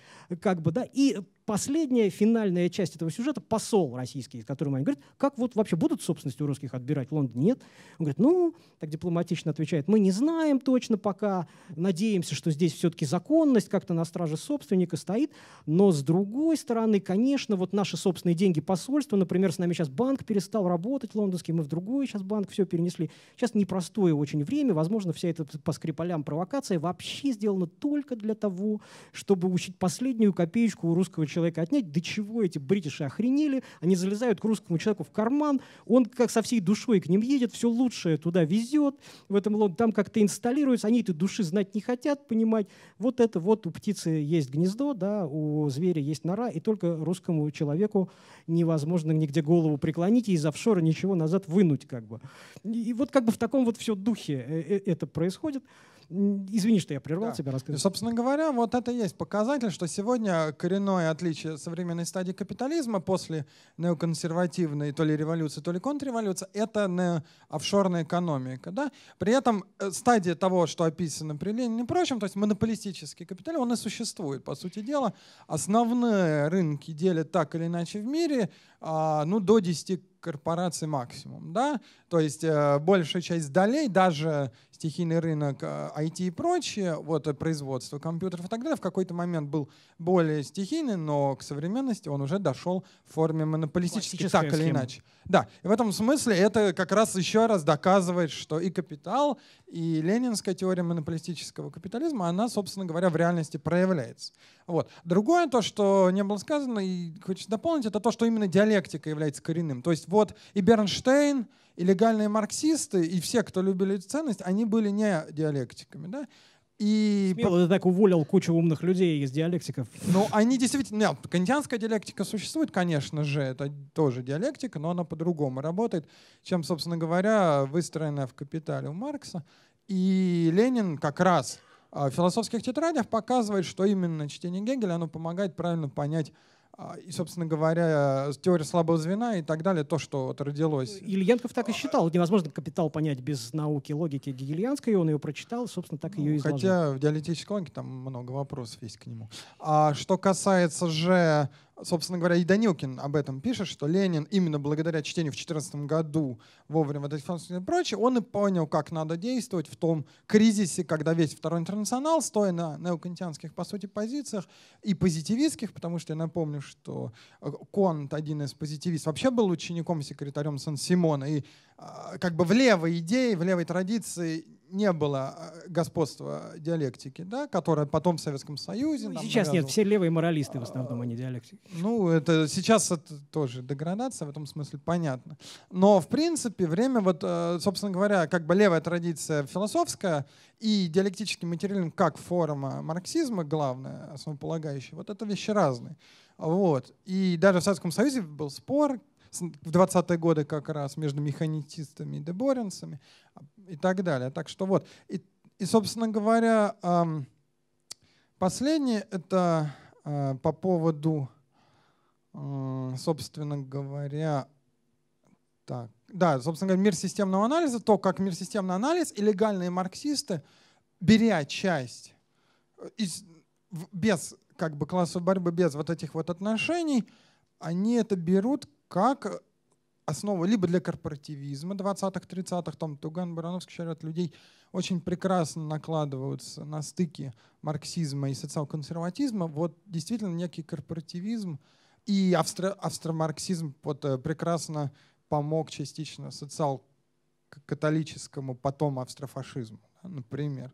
как бы, да, и последняя финальная часть этого сюжета — посол российский, с которым они говорят, как вот вообще будут собственность у русских отбирать в Лондоне? Нет. Он говорит, ну, так дипломатично отвечает, мы не знаем точно пока, надеемся, что здесь все-таки законность как-то на страже собственника стоит, но с другой стороны, конечно, вот наши собственные деньги посольства, например, с нами сейчас банк перестал работать лондонский, мы в другой сейчас банк все перенесли. Сейчас непростое очень время, возможно, вся эта по скрипалям провокация вообще сделана только для того, чтобы учить последнюю копеечку у русского человека отнять, до чего эти бритиши охренели, они залезают к русскому человеку в карман, он как со всей душой к ним едет, все лучшее туда везет, в этом Лондоне, там как-то инсталируется, они этой души знать не хотят, понимать. Вот это вот у птицы есть гнездо, да, у зверя есть нора, и только русскому человеку невозможно нигде голову преклонить и из офшора ничего назад вынуть как бы. И вот как бы в таком вот все духе э, э, это происходит. Извини, что я прервал да. тебя, расскажи. собственно говоря, вот это и есть показатель, что сегодня коренное отличие современной стадии капитализма после неоконсервативной то ли революции, то ли контрреволюции, это не офшорная экономика. Да? При этом э, стадия того, что описано при Ленине и прочем, то есть монополистический капитализм, он и существует, по сути дела. Основные рынки делят так или иначе в мире, а, ну, до 10 корпорации максимум. Да? То есть э, большая часть долей, даже стихийный рынок э, IT и прочее, вот э, производство компьютеров и так далее, в какой-то момент был более стихийный, но к современности он уже дошел в форме монополистической, так или иначе. Да, и в этом смысле это как раз еще раз доказывает, что и капитал, и ленинская теория монополистического капитализма, она, собственно говоря, в реальности проявляется. Вот. Другое то, что не было сказано, и хочется дополнить, это то, что именно диалектика является коренным. То есть вот и Бернштейн, и легальные марксисты, и все, кто любили эту ценность, они были не диалектиками. Да? И... Смело ты так уволил кучу умных людей из диалектиков. Ну, они действительно... Нет, кантианская диалектика существует, конечно же, это тоже диалектика, но она по-другому работает, чем, собственно говоря, выстроенная в «Капитале» у Маркса. И Ленин как раз а, в философских тетрадях показывает, что именно чтение Гегеля, оно помогает правильно понять а, и, собственно говоря, э, теория слабого звена и так далее, то, что вот родилось. Ильянков так и считал. Невозможно капитал понять без науки, логики гегельянской. Он ее прочитал, собственно, так ну, ее изложил. Хотя в диалектической логике там много вопросов есть к нему. А что касается же собственно говоря, и Данилкин об этом пишет, что Ленин именно благодаря чтению в 2014 году вовремя вот и прочее, он и понял, как надо действовать в том кризисе, когда весь второй интернационал, стоя на неокантианских, по сути, позициях и позитивистских, потому что я напомню, что э, Конт, один из позитивистов, вообще был учеником секретарем Сан-Симона, и а, как бы в левой идее, в левой традиции не было а, господства диалектики, да, которая потом в Советском Союзе. Ну, сейчас навязывала. нет, все левые моралисты в а, основном, а не диалектики. Ну, это сейчас это тоже деградация, в этом смысле понятно. Но, в принципе, время, вот, э, собственно говоря, как бы левая традиция философская и диалектический материализм как форма марксизма, главная, основополагающая, вот это вещи разные. Вот. И даже в Советском Союзе был спор, в 20-е годы как раз между механистами и деборенцами а, и так далее. Так что вот. И, и собственно говоря, последнее это а, по поводу, а, собственно говоря, так, да, собственно говоря, мир системного анализа, то, как мир системный анализ и легальные марксисты, беря часть э, из, без как бы классовой борьбы, без вот этих вот отношений, они это берут как основа либо для корпоративизма 20-30-х, там Туган, Барановский, Шарят людей очень прекрасно накладываются на стыки марксизма и социал-консерватизма. Вот действительно некий корпоративизм и австро австромарксизм вот, э, прекрасно помог частично социал-католическому, потом австрофашизму, например.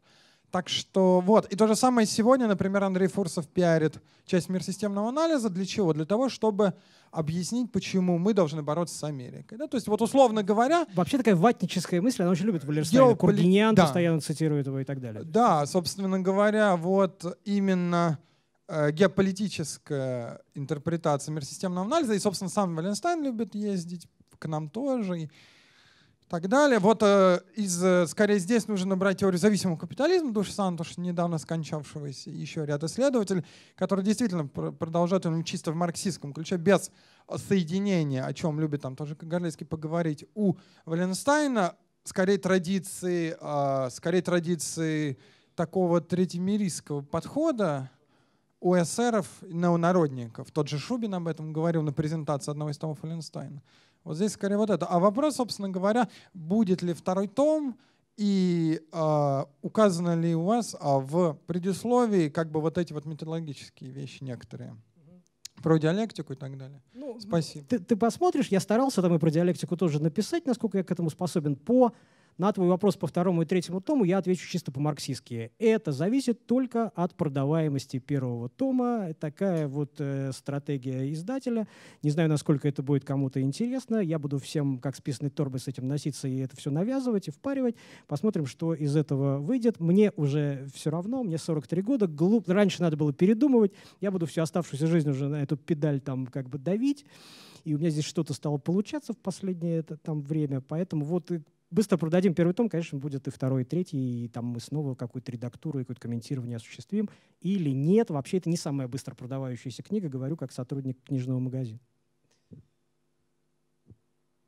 Так что вот. И то же самое сегодня, например, Андрей Фурсов пиарит часть мир системного анализа. Для чего? Для того, чтобы объяснить, почему мы должны бороться с Америкой. Да? То есть вот условно говоря... Вообще такая ватническая мысль, она очень любит Валерий Сталин. Кургинян да. постоянно цитирует его и так далее. Да, собственно говоря, вот именно э, геополитическая интерпретация мир системного анализа. И, собственно, сам Валенстайн любит ездить к нам тоже. И так далее. Вот э, из, э, скорее здесь нужно брать теорию зависимого капитализма Душ Сантуш, недавно скончавшегося, еще ряд исследователей, который действительно продолжает он ну, чисто в марксистском ключе, без соединения, о чем любит там тоже Горлецкий поговорить, у Валенстайна, скорее традиции, а, скорее традиции такого третьемирийского подхода, у эсеров, неонародников. Тот же Шубин об этом говорил на презентации одного из того Фаленстайна. Вот здесь скорее вот это. А вопрос, собственно говоря, будет ли второй том, и э, указано ли у вас а в предисловии как бы вот эти вот методологические вещи некоторые? про диалектику и так далее. Ну, Спасибо. Ты, ты посмотришь, я старался там и про диалектику тоже написать, насколько я к этому способен, по на твой вопрос по второму и третьему тому я отвечу чисто по-марксистски. Это зависит только от продаваемости первого тома. Такая вот э, стратегия издателя. Не знаю, насколько это будет кому-то интересно. Я буду всем, как с писаной с этим носиться и это все навязывать и впаривать. Посмотрим, что из этого выйдет. Мне уже все равно, мне 43 года. Глуп... Раньше надо было передумывать. Я буду всю оставшуюся жизнь уже на эту педаль там как бы давить. И у меня здесь что-то стало получаться в последнее это, там время. Поэтому вот быстро продадим первый том, конечно, будет и второй, и третий, и там мы снова какую-то редактуру и какое-то комментирование осуществим. Или нет, вообще это не самая быстро продавающаяся книга, говорю как сотрудник книжного магазина.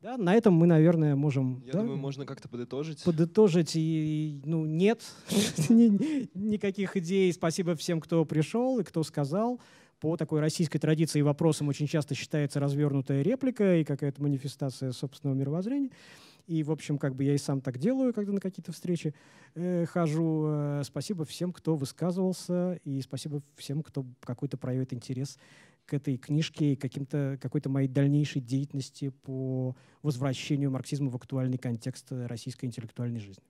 Да, на этом мы, наверное, можем... Я да? думаю, можно как-то подытожить. Подытожить и, ну, нет никаких идей. Спасибо всем, кто пришел и кто сказал. По такой российской традиции вопросом очень часто считается развернутая реплика и какая-то манифестация собственного мировоззрения. И, в общем, как бы я и сам так делаю, когда на какие-то встречи э, хожу. Э, спасибо всем, кто высказывался, и спасибо всем, кто какой-то проявит интерес к этой книжке и каким-то, какой-то моей дальнейшей деятельности по возвращению марксизма в актуальный контекст российской интеллектуальной жизни.